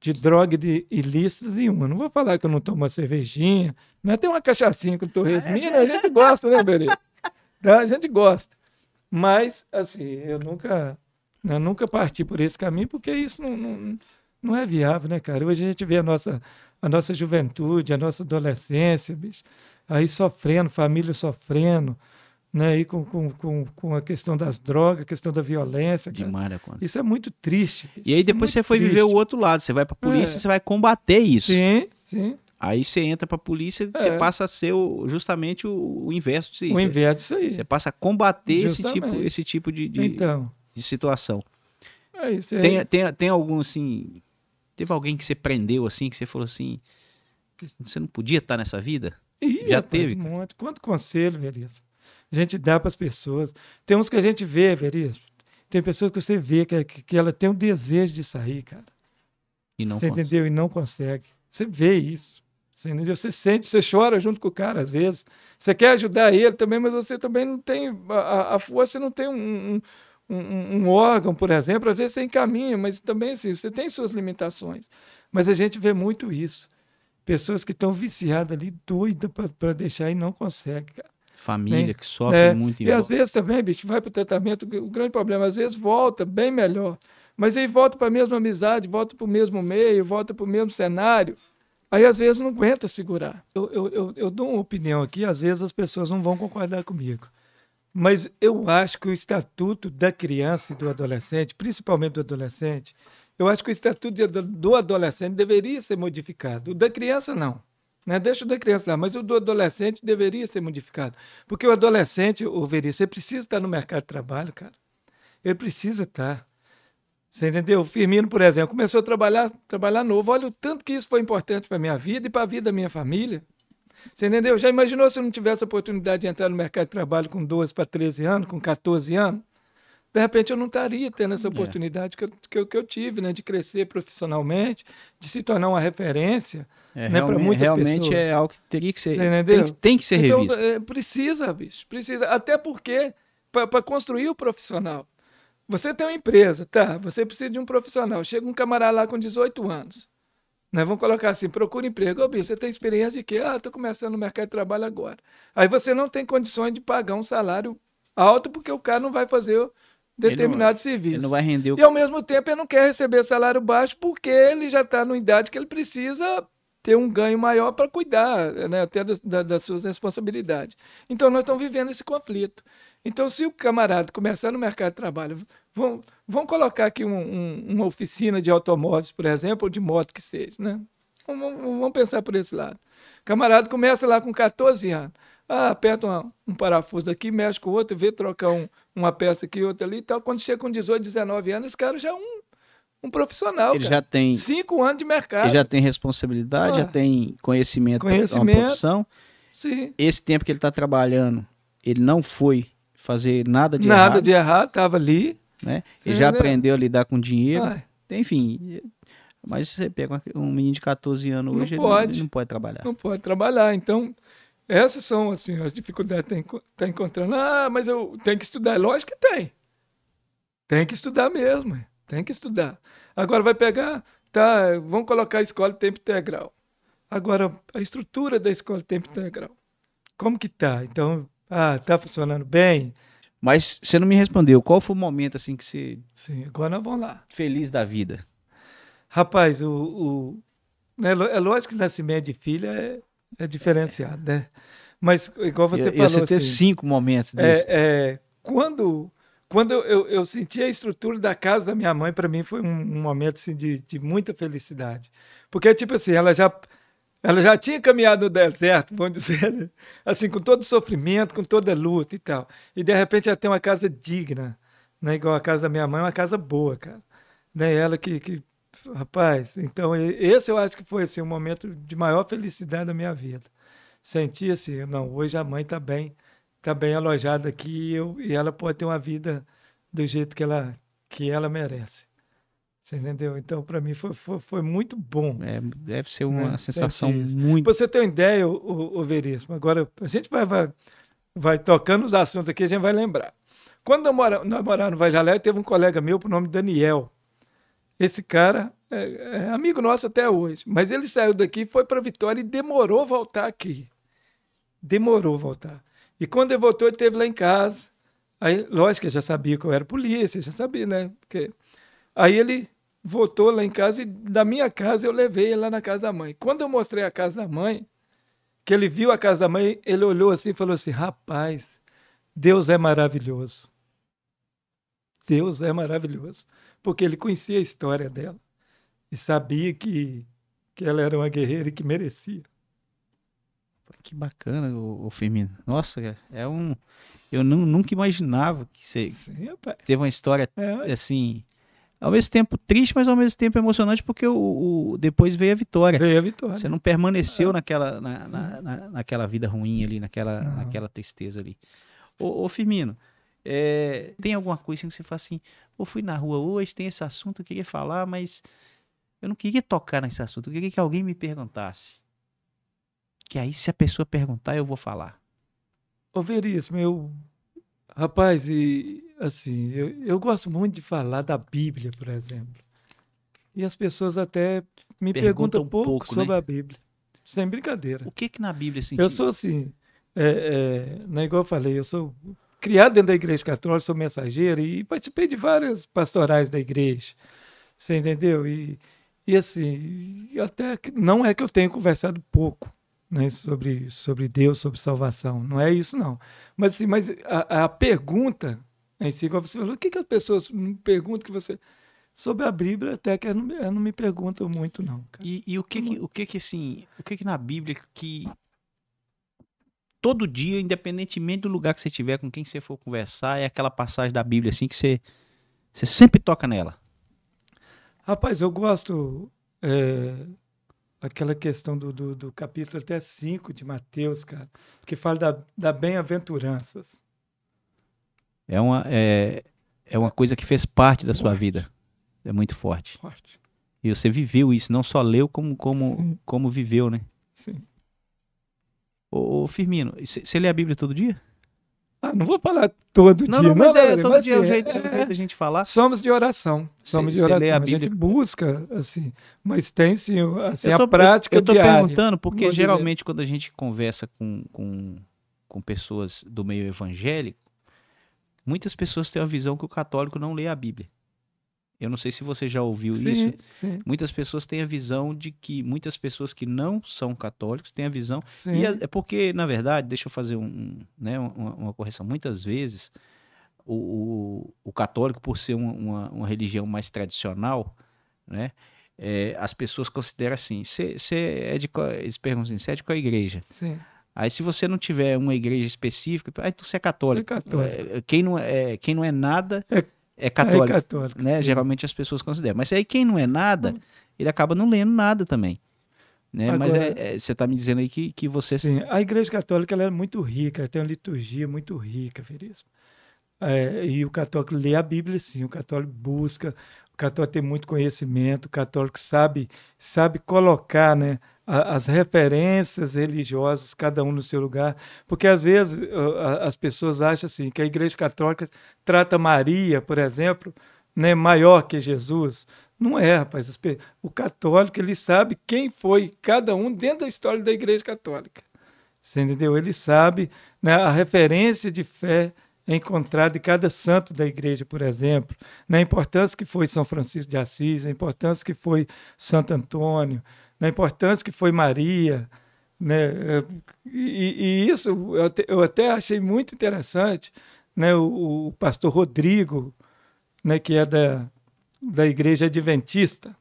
de droga de ilícita nenhuma. Não vou falar que eu não tomo uma cervejinha, né? Tem uma cachaçinha com torresmina, né? a gente gosta, né, beleza? [laughs] A gente gosta. Mas, assim, eu nunca né? nunca parti por esse caminho, porque isso não, não, não é viável, né, cara? Hoje a gente vê a nossa, a nossa juventude, a nossa adolescência, bicho, aí sofrendo, família sofrendo, né? Aí com, com, com, com a questão das drogas, a questão da violência. Cara. Demais, Isso é muito triste. Bicho. E aí é depois é você foi triste. viver o outro lado, você vai pra polícia, é. você vai combater isso. Sim, sim. Aí você entra para polícia, é. você passa a ser o, justamente o, o, inverso disso. O inverso disso aí. Você passa a combater justamente. esse tipo, esse tipo de, de, Então, de situação. É tem, tem, tem algum assim. Teve alguém que você prendeu assim, que você falou assim. Você não podia estar nessa vida? Ih, Já rapaz, teve. Um monte. Quanto conselho, Veríssimo. A gente dá para as pessoas. Tem uns que a gente vê, Veríssimo. Tem pessoas que você vê que, que ela tem um desejo de sair, cara. E não você entendeu? E não consegue. Você vê isso. Você, entendeu? você sente, você chora junto com o cara, às vezes. Você quer ajudar ele também, mas você também não tem a, a força, você não tem um, um um, um, órgão, por exemplo, às vezes você encaminha, mas também assim, você tem suas limitações. Mas a gente vê muito isso. Pessoas que estão viciadas ali, doida para deixar e não consegue, Família né? que sofre é, muito. E às vezes também, bicho, vai para o tratamento, o grande problema, às vezes volta bem melhor. Mas aí volta para a mesma amizade, volta para o mesmo meio, volta para o mesmo cenário. Aí às vezes não aguenta segurar. Eu, eu, eu, eu dou uma opinião aqui, às vezes as pessoas não vão concordar comigo. Mas eu acho que o estatuto da criança e do adolescente, principalmente do adolescente, eu acho que o estatuto do adolescente deveria ser modificado. O da criança, não. Né? Deixa o da criança lá, mas o do adolescente deveria ser modificado. Porque o adolescente, o Veríssimo, ele precisa estar no mercado de trabalho, cara. Ele precisa estar. Você entendeu? O Firmino, por exemplo, começou a trabalhar, trabalhar novo. Olha o tanto que isso foi importante para a minha vida e para a vida da minha família. Você entendeu? Já imaginou se eu não tivesse a oportunidade de entrar no mercado de trabalho com 12 para 13 anos, com 14 anos? De repente eu não estaria tendo essa é. oportunidade é. que, eu, que, eu, que, eu, tive, né? De crescer profissionalmente, de se tornar uma referência é, né, para muitas realmente pessoas. Realmente é algo que teria que ser. Tem, tem, que ser então, revisto. é, precisa, bicho. Precisa. Até porque, para construir o profissional. Você tem uma empresa, tá? Você precisa de um profissional. Chega um camarada lá com 18 anos. Né? Vamos colocar assim: procura emprego. Ô, Bill, você tem experiência de quê? Ah, estou começando no mercado de trabalho agora. Aí você não tem condições de pagar um salário alto porque o cara não vai fazer determinado ele não, serviço. Ele não vai render o... E ao mesmo tempo ele não quer receber salário baixo porque ele já está numa idade que ele precisa ter um ganho maior para cuidar né, até do, da, das suas responsabilidades. Então nós estamos vivendo esse conflito. Então, se o camarada começar no mercado de trabalho, vão, colocar aqui um, um, uma oficina de automóveis, por exemplo, ou de moto que seja, né? Vamos, vamos pensar por esse lado. O camarada começa lá com 14 anos. Ah, aperta uma, um parafuso aqui, mexe com o outro, vê trocar um, uma peça aqui, outra ali e tal. Quando chega com 18, 19 anos, esse cara já é um, um profissional. Ele cara. já tem. Cinco anos de mercado. Ele já tem responsabilidade, ah, já tem conhecimento, conhecimento profissão. Sim. Esse tempo que ele está trabalhando, ele não foi fazer nada de nada errado. Nada de errado, estava ali. Né? E já aprendeu a lidar com dinheiro. Ai. Enfim, mas você pega um menino de 14 anos hoje, não pode, ele não, pode trabalhar. Não pode trabalhar. Então, essas são assim, as dificuldades que está tá encontrando. Ah, mas eu tenho que estudar. Lógico que tem. Tem que estudar mesmo. Tem que estudar. Agora vai pegar, tá, vamos colocar a escola em tempo integral. Agora, a estrutura da escola em tempo integral. Como que tá? Então, ah, tá funcionando bem. Mas você não me respondeu. Qual foi o momento assim que você. Sim, agora vamos lá. Feliz da vida. Rapaz, o, o né, é lógico que nascimento de filha é, é diferenciado, é. né? Mas igual você e, falou. E você teve assim, cinco momentos desse. É, é, quando quando eu, eu, eu, senti a estrutura da casa da minha mãe, para mim foi um, um momento assim, de, de muita felicidade. Porque, tipo assim, ela já ela já tinha caminhado no deserto, vamos dizer, né? assim, com todo sofrimento, com toda luta e tal. E de repente ela tem uma casa digna, né? igual a casa da minha mãe, uma casa boa, cara. Né? Ela que, que. Rapaz, então esse eu acho que foi assim, o momento de maior felicidade da minha vida. Sentir assim, não, hoje a mãe está bem, está bem alojada aqui e, eu, e ela pode ter uma vida do jeito que ela, que ela merece. Você entendeu? Então, para mim, foi, foi, foi, muito bom. É, deve ser uma né? sensação muito. você ter uma ideia, o, o, Veríssimo, agora a gente vai, vai, vai tocando os assuntos aqui, a gente vai lembrar. Quando nós morávamos morava no Vajalé, teve um colega meu por nome Daniel. Esse cara é, é amigo nosso até hoje, mas ele saiu daqui, foi para Vitória e demorou voltar aqui. Demorou voltar. E quando ele voltou, ele esteve lá em casa. Aí, lógico, ele já sabia que eu era polícia, já sabia, né? Porque... Aí ele voltou lá em casa e da minha casa eu levei ela lá na casa da mãe. Quando eu mostrei a casa da mãe, que ele viu a casa da mãe, ele olhou assim e falou assim: rapaz, Deus é maravilhoso. Deus é maravilhoso. Porque ele conhecia a história dela e sabia que, que ela era uma guerreira e que merecia. Que bacana, o, o Firmino. Nossa, é, é um. Eu nunca imaginava que você Sim, teve uma história é. assim ao mesmo tempo triste, mas ao mesmo tempo emocionante, porque o, o depois veio a vitória. Veio a vitória. Você não permaneceu é. naquela, na, na, na, naquela vida ruim ali, naquela, naquela tristeza ali. Ô, ô Firmino, é, tem alguma coisa assim que você fala assim, eu fui na rua hoje, tem esse assunto, eu queria falar, mas eu não queria tocar nesse assunto, eu queria que alguém me perguntasse. Que aí, se a pessoa perguntar, eu vou falar. Ô Veríssimo, meu Rapaz, e assim, eu, eu gosto muito de falar da Bíblia, por exemplo. E as pessoas até me perguntam, perguntam um pouco, pouco, né? sobre né? a Bíblia. Sem brincadeira. O que que na Bíblia se é Eu sou assim, é, é, né, igual eu falei, eu sou criado dentro da igreja católica, sou mensageiro e participei de várias pastorais da igreja. Você entendeu? E, e assim, até não é que eu tenha conversado pouco né, sobre, sobre Deus, sobre salvação. Não é isso, não. Mas, assim, mas a, a pergunta Aí sim, você falou, o que, que as pessoas me perguntam que você. Sobre a Bíblia, até que elas não, elas não me perguntam muito, não. E, e, o que, que o que que assim, o que que na Bíblia que todo dia, independentemente do lugar que você tiver, com quem você for conversar, é aquela passagem da Bíblia assim que você, você sempre toca nela? Rapaz, eu gosto é, aquela questão do, do, do capítulo até 5 de Mateus, cara, que fala da, da bem-aventuranças é uma, é, é uma coisa que fez parte da sua forte. vida. É muito forte. forte. E você viveu isso, não só leu, como, como, como viveu, né? Sim. Ô, ô Firmino, você lê a Bíblia todo dia? Ah, não vou falar todo não, dia. Não, mas não, é, velho, todo mas dia é o é, jeito, é, é. da gente falar. Somos de oração. Somos cê, de oração. Lê a, Bíblia. a gente busca, assim, mas tem sim assim, tô, a prática eu, eu tô diária. perguntando porque geralmente dizer. quando a gente conversa com, com, com pessoas do meio evangélico, Muitas pessoas têm a visão que o católico não lê a Bíblia. Eu não sei se você já ouviu sim, isso. Sim. Muitas pessoas têm a visão de que muitas pessoas que não são católicos têm a visão. Sim. E é porque, na verdade, deixa eu fazer um, né, uma, uma correção. Muitas vezes, o, o, o católico, por ser uma, uma, uma, religião mais tradicional, né, é, as pessoas consideram assim: você é de. Eles perguntam assim: você é de qual igreja? Sim. Aí se você não tiver uma igreja específica, aí tu você é católico. Você é católico. É, quem, não é, é, quem não é nada é, é católico. É católico né? Geralmente as pessoas consideram. Mas aí quem não é nada, hum. ele acaba não lendo nada também. Né? Agora, Mas é, é, você está me dizendo aí que, que você... Sim, a igreja católica ela é muito rica, ela tem uma liturgia muito rica, Verismo. É, e o católico lê a Bíblia, sim, o católico busca, o católico tem muito conhecimento, o católico sabe, sabe colocar, né? as referências religiosas, cada um no seu lugar. Porque às vezes as pessoas acham assim que a Igreja Católica trata Maria, por exemplo, né, maior que Jesus. Não é, rapaz. O católico ele sabe quem foi cada um dentro da história da Igreja Católica. Você entendeu? Ele sabe né, a referência de fé é encontrada em cada santo da igreja, por exemplo, né, a importância que foi São Francisco de Assis, a importância que foi Santo Antônio, na né, importância que foi Maria. Né? E, e isso eu até, eu até, achei muito interessante né? o, o pastor Rodrigo, né? que é da, da Igreja Adventista.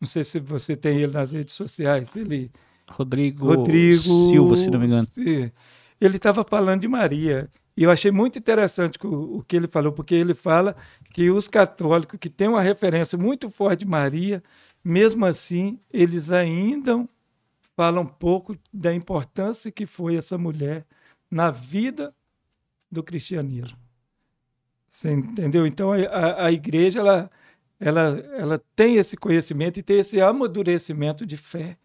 Não sei se você tem ele nas redes sociais. Ele, Rodrigo, Rodrigo Silva, se não me engano. Ele estava falando de Maria. E eu achei muito interessante o, o que ele falou, porque ele fala que os católicos que têm uma referência muito forte de Maria mesmo assim, eles ainda falam um pouco da importância que foi essa mulher na vida do cristianismo. Você entendeu? Então a, a igreja ela, ela, ela tem esse conhecimento e tem esse amadurecimento de fé,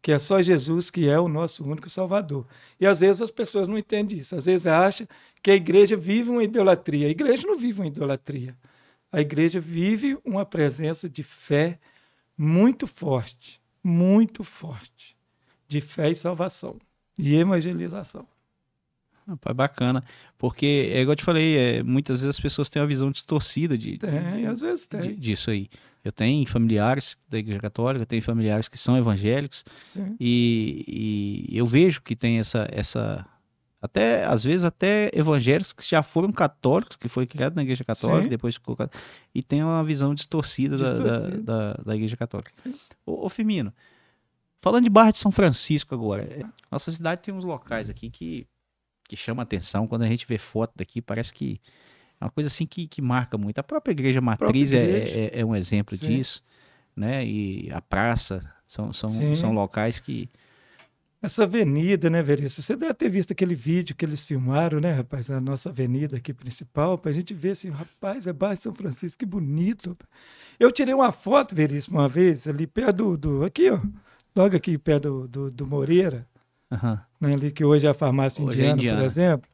que é só Jesus que é o nosso único Salvador. E às vezes as pessoas não entendem isso, às vezes acham que a igreja vive uma idolatria. A igreja não vive uma idolatria. A igreja vive uma presença de fé, muito forte, muito forte, de fé e salvação e evangelização. Rapaz, bacana. Porque, é igual eu te falei, é, muitas vezes as pessoas têm uma visão distorcida de, tem, de, às vezes tem. De, disso aí. Eu tenho familiares da Igreja Católica, eu tenho familiares que são evangélicos, e, e, eu vejo que tem essa, essa, até às vezes até evangélicos que já foram católicos, que foi criado na igreja católica, Sim. depois ficou e tem uma visão distorcida, distorcida. Da, da, da, igreja católica. o Ô, Firmino, falando de Barra de São Francisco agora, é, nossa cidade tem uns locais aqui que que chama atenção quando a gente vê foto daqui, parece que é uma coisa assim que, que marca muito. A própria igreja matriz própria é, igreja. É, é, é, um exemplo Sim. disso, né? E a praça são, são, são locais que essa avenida, né, Veríssimo? Você deve ter visto aquele vídeo que eles filmaram, né, rapaz? A nossa avenida aqui principal, para a gente ver assim, rapaz, é bairro São Francisco, que bonito. Eu tirei uma foto, Veríssimo, uma vez, ali perto do. do aqui, ó. Logo aqui perto do, do, do Moreira, uhum. né, ali que hoje é a farmácia indiana, é indiana, por exemplo.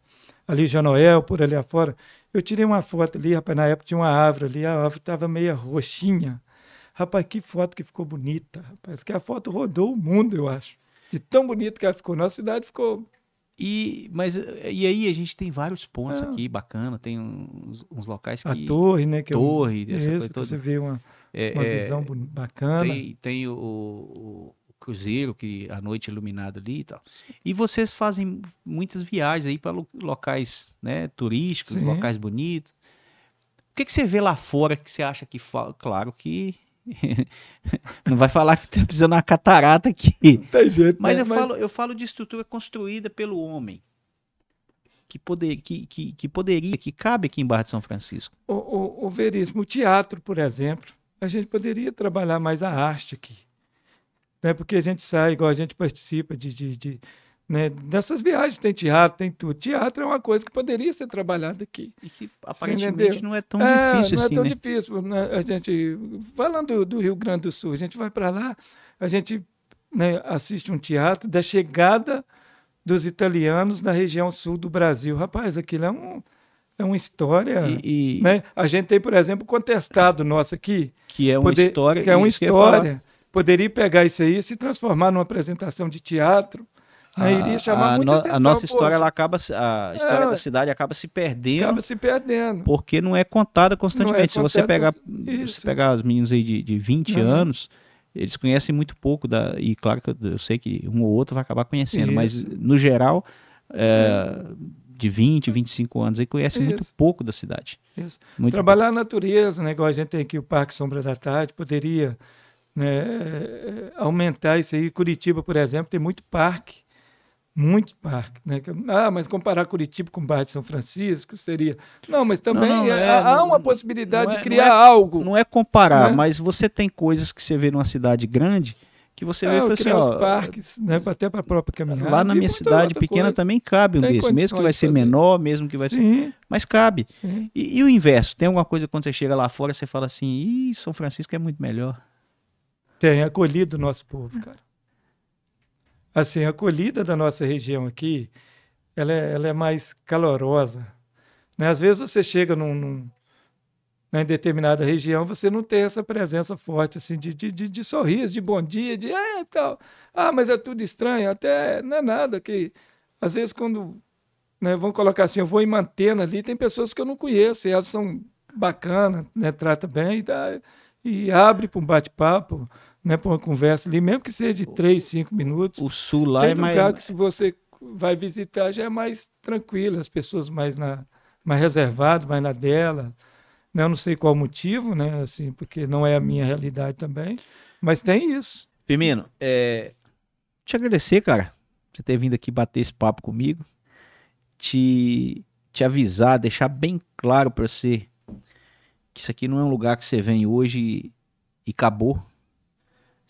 Ali Janoel, por ali afora. Eu tirei uma foto ali, rapaz, na época tinha uma árvore ali, a árvore estava meia roxinha. Rapaz, que foto que ficou bonita, rapaz. Que a foto rodou o mundo, eu acho. De tão bonito que ela ficou. Nossa cidade ficou. E, mas, e aí a gente tem vários pontos ah. aqui, bacana, tem uns, uns, locais que... A torre, né? Que torre, é um... essa Isso, coisa toda. você vê uma, é, uma é, visão é, bacana. Tem, tem o, o, cruzeiro, que a noite é iluminada ali e tal. E vocês fazem muitas viagens aí para locais né, turísticos, Sim. locais bonitos. O que, que você vê lá fora que você acha que... Claro que [laughs] não vai falar que está precisando de uma catarata aqui. Não tem jeito, mas, né? eu, mas... Falo, eu falo de estrutura construída pelo homem. Que, poder, que, que, que poderia, que cabe aqui em Barra de São Francisco. O, o, o Veríssimo, o teatro, por exemplo, a gente poderia trabalhar mais a arte aqui. Né? Porque a gente sai, igual a gente participa de, de, de né? Nessas viagens tem teatro, tem tudo. Teatro é uma coisa que poderia ser trabalhada aqui. E que aparentemente não é tão é, difícil não é assim. Não é tão né? difícil. Né? A gente, falando do, do Rio Grande do Sul, a gente vai para lá, a gente né, assiste um teatro da chegada dos italianos na região sul do Brasil. Rapaz, aquilo é, um, é uma história. E, e... Né? A gente tem, por exemplo, contestado nosso aqui. Que é uma poder, história. Que é uma história. Poderia pegar isso aí e se transformar numa apresentação de teatro. Ah, iria chamar a, muita no, atenção. A nossa poxa. história, ela acaba, a história é, da cidade acaba se perdendo. Acaba se perdendo. Porque não é contada constantemente. É se você pegar, se pegar os meninos aí de, de 20 não. anos, eles conhecem muito pouco. Da, e claro que eu, eu sei que um ou outro vai acabar conhecendo, Isso. mas no geral. É, é. de 20, 25 anos aí conhece Isso. muito pouco da cidade. Trabalhar pouco. a natureza, né? Igual a gente tem aqui o Parque Sombra da Tarde, poderia né, aumentar isso aí. Curitiba, por exemplo, tem muito parque muitos parques, né? Ah, mas comparar Curitiba com o Barra de São Francisco seria. Não, mas também não, não é, é há não, uma possibilidade é, de criar é, algo. Não é comparar, né? mas você tem coisas que você vê numa cidade grande que você ah, vê e assim, ó, parques, né, até para a própria caminhada. Lá na minha cidade pequena coisa. também cabe um tem desse, mesmo que vai ser menor, mesmo que vai Sim. ser, mas cabe. E, e, o inverso, tem alguma coisa quando você chega lá fora, você fala assim, Ih, São Francisco é muito melhor. Tem acolhido o nosso povo, cara. Assim, a acolhida da nossa região aqui, ela é, ela é mais calorosa. Né? Às vezes você chega num, num né, em determinada região, você não tem essa presença forte assim de, de, de, de sorriso, de bom dia, de ah, é, tal. Ah, mas é tudo estranho, até não é nada que às vezes quando né, vão colocar assim, eu vou em mantena ali, tem pessoas que eu não conheço, elas são bacanas, né, trata bem e, dá, e abre para um bate-papo né, para uma conversa ali, mesmo que seja de 3, 5 minutos. O sul lá tem é mais. Tem lugar que se você vai visitar já é mais tranquilo, as pessoas mais na mais reservado, mais na dela. Né? Eu não sei qual motivo, né, assim, porque não é a minha realidade também, mas tem isso. Firmino, é... te agradecer, cara, você ter vindo aqui bater esse papo comigo, te te avisar, deixar bem claro para você que isso aqui não é um lugar que você vem hoje e acabou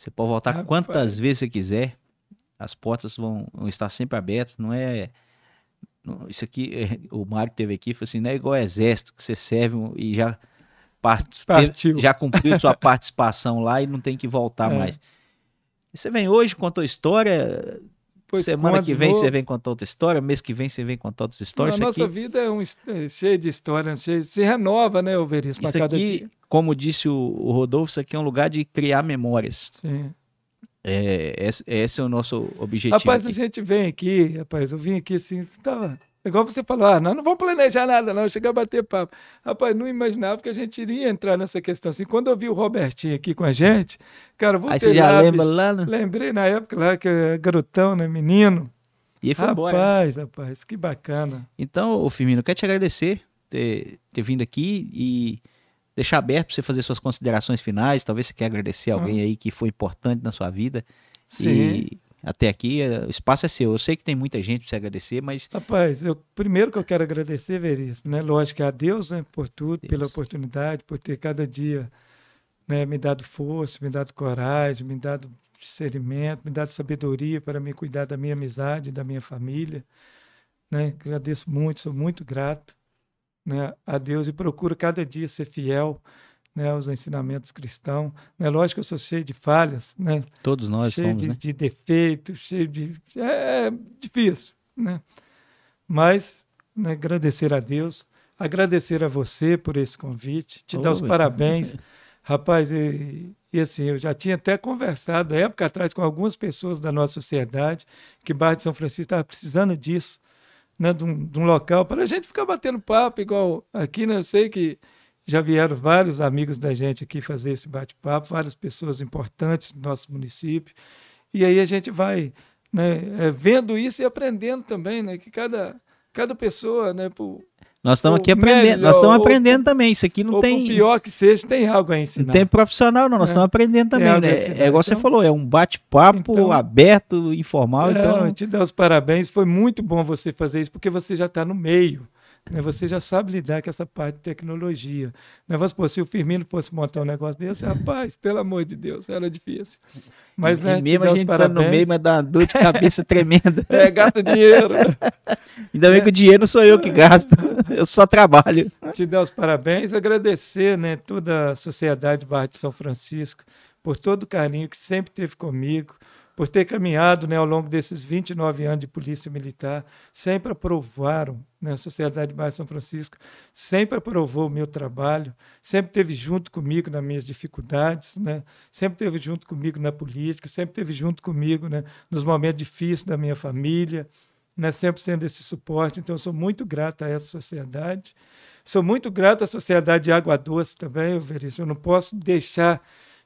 você pode voltar Rapaz. quantas vezes você quiser. As portas vão, vão estar sempre abertas. Não é. Não, isso aqui, é, o Mário teve aqui, falou assim: não é igual exército, que você serve e já, part, já cumpriu sua [laughs] participação lá e não tem que voltar é. mais. você vem hoje, contou a história, Pois Semana que vem você vem contar outra história, mês que vem você vem contar outras histórias. A nossa aqui... vida é, um, é cheia de histórias, cheia... se renova, né, Overismo, isso a cada aqui, dia. Como disse o, o, Rodolfo, isso aqui é um lugar de criar memórias. Sim. É, esse, esse é o nosso objetivo. Rapaz, aqui. a gente vem aqui, rapaz, eu vim aqui assim, tava Igual você falou, ah, nós não vamos planejar nada, não, chegar a bater papo. Rapaz, não imaginava que a gente iria entrar nessa questão. Assim, quando eu vi o Robertinho aqui com a gente, cara, vou Aí você já lápis. lembra lá, né? Lembrei na época lá que eu garotão, né? Menino. E foi rapaz, embora. Né? Rapaz, rapaz, que bacana. Então, Firmino, eu quero te agradecer ter, ter vindo aqui e deixar aberto para você fazer suas considerações finais. Talvez você quer agradecer ah. alguém hum. aí que foi importante na sua vida. Sim. E até aqui, é, o espaço é seu. Eu sei que tem muita gente para se agradecer, mas. Rapaz, eu, primeiro que eu quero agradecer, Veríssimo, né? Lógico, a Deus né, por tudo, Deus. pela oportunidade, por ter cada dia né, me dado força, me dado coragem, me dado discernimento, me dado sabedoria para me cuidar da minha amizade, da minha família. Né? Agradeço muito, sou muito grato né, a Deus e procuro cada dia ser fiel né, os ensinamentos cristãos. É lógico que eu sou cheio de falhas, né? Todos nós cheio somos, de, né? de defeitos, cheio de... É, é difícil, né? Mas né, agradecer a Deus, agradecer a você por esse convite, te oh, dar os parabéns. [laughs] Rapaz, e, e, assim, eu já tinha até conversado, época atrás, com algumas pessoas da nossa sociedade, que Barra de São Francisco estava precisando disso, né, de um, de um local para a gente ficar batendo papo, igual aqui, né? Eu sei que já vieram vários amigos da gente aqui fazer esse bate-papo, várias pessoas importantes do nosso município. E aí a gente vai né, é, vendo isso e aprendendo também, né, que cada, cada pessoa, né, por, nós estamos aqui aprendendo, melhor, nós estamos aprendendo também. Isso aqui não ou tem. pior que seja, tem algo a ensinar. Não tem profissional, não. Nós é. estamos aprendendo também. É, né? é igual então, você falou, é um bate-papo então, aberto, informal. É, então, então... Te dar os parabéns. Foi muito bom você fazer isso, porque você já está no meio. Né? Você já sabe lidar com essa parte de tecnologia. Né? Mas, pô, se o Firmino fosse montar um negócio desse, rapaz, pelo amor de Deus, era difícil. Mas, né, mesmo a gente tá no meio, mas dá uma dor de cabeça tremenda. [laughs] É, gasta dinheiro. Né? [laughs] Ainda bem que o dinheiro sou eu que gasto, [laughs] eu só trabalho. Te dar os parabéns, agradecer né, toda a Sociedade do bairro de São Francisco por todo o carinho que sempre teve comigo, por ter caminhado né, ao longo desses 29 anos de polícia militar, sempre aprovaram né, a Sociedade de Baixo São Francisco, sempre aprovou o meu trabalho, sempre teve junto comigo nas minhas dificuldades, né, sempre teve junto comigo na política, sempre teve junto comigo né, nos momentos difíceis da minha família, né, sempre sendo esse suporte. Então, eu sou muito grato a essa sociedade. Sou muito grato à Sociedade de Água Doce também, Veríssimo. Eu não posso deixar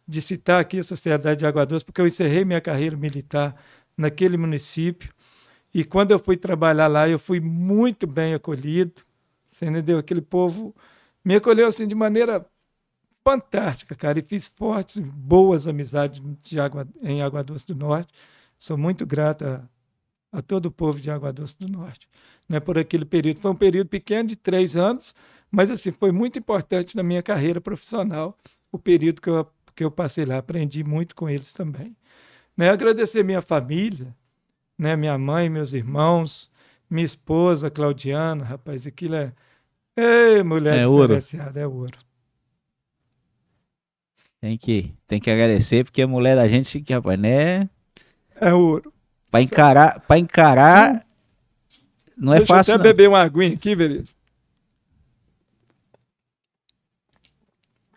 de citar aqui a Sociedade de Água Doce, porque eu encerrei minha carreira militar naquele município. E quando eu fui trabalhar lá, eu fui muito bem acolhido. Você entendeu? Aquele povo me acolheu assim de maneira fantástica, cara. E fiz fortes, boas amizades de água, em Água Doce do Norte. Sou muito grata a, todo o povo de Água Doce do Norte né, por aquele período. Foi um período pequeno de três anos, mas assim foi muito importante na minha carreira profissional o período que eu que eu passei lá, aprendi muito com eles também. Né? Agradecer minha família, né? minha mãe, meus irmãos, minha esposa, Claudiana, rapaz, aquilo é. Ei, mulher é ouro. é ouro. Tem que, tem que agradecer, porque a mulher da gente, que rapaz, né? É ouro. Para encarar, pra encarar não é Deixa fácil. Deixa eu até não. beber uma aguinha aqui, beleza?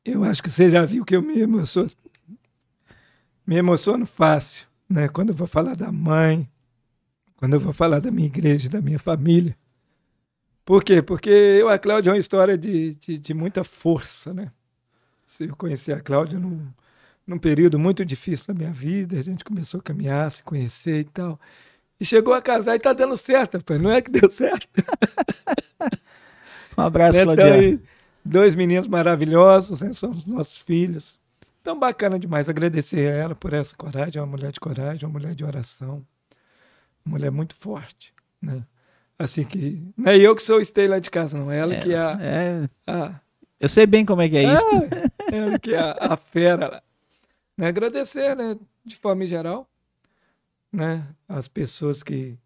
Eu acho que você já viu que eu me emociono. Me emociono fácil, né? Quando eu vou falar da mãe, quando eu vou falar da minha igreja, da minha família. Por quê? Porque eu, a Cláudia é uma história de, de, de muita força, né? Eu conheci a Cláudia num, num período muito difícil da minha vida, a gente começou a caminhar, se conhecer e tal. E chegou a casar e tá dando certo, rapaz. Não é que deu certo. [laughs] um abraço, né? então, Cláudia. E, Dois meninos maravilhosos, né? são os nossos filhos. Então, bacana demais. Agradecer a ela por essa coragem. É uma mulher de coragem, é uma mulher de oração. Uma mulher muito forte, né? Assim que. Não é eu que sou o stay lá de casa, não. É ela é, que é a, é, é. a. Eu sei bem como é que é, é isso. É ela que é a, a fera lá. Né? Agradecer, né? De forma geral, né? As pessoas que,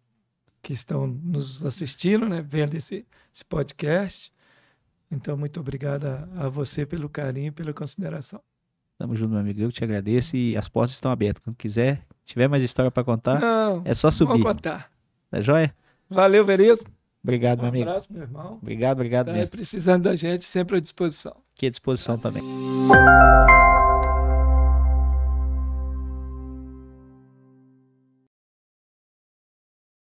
que estão nos assistindo, né? Vendo esse, esse podcast. Então, muito obrigado a, a você pelo carinho e pela consideração. Tamo junto, meu amigo. Eu te agradeço e as portas estão abertas. Quando quiser, tiver mais história para contar, Não, é só subir. Vou contar. Tá joia? Valeu, Verismo. Obrigado, um meu amigo. Um abraço, meu irmão. Obrigado, obrigado. Tá mesmo. precisando da gente, sempre à disposição. Que à disposição também.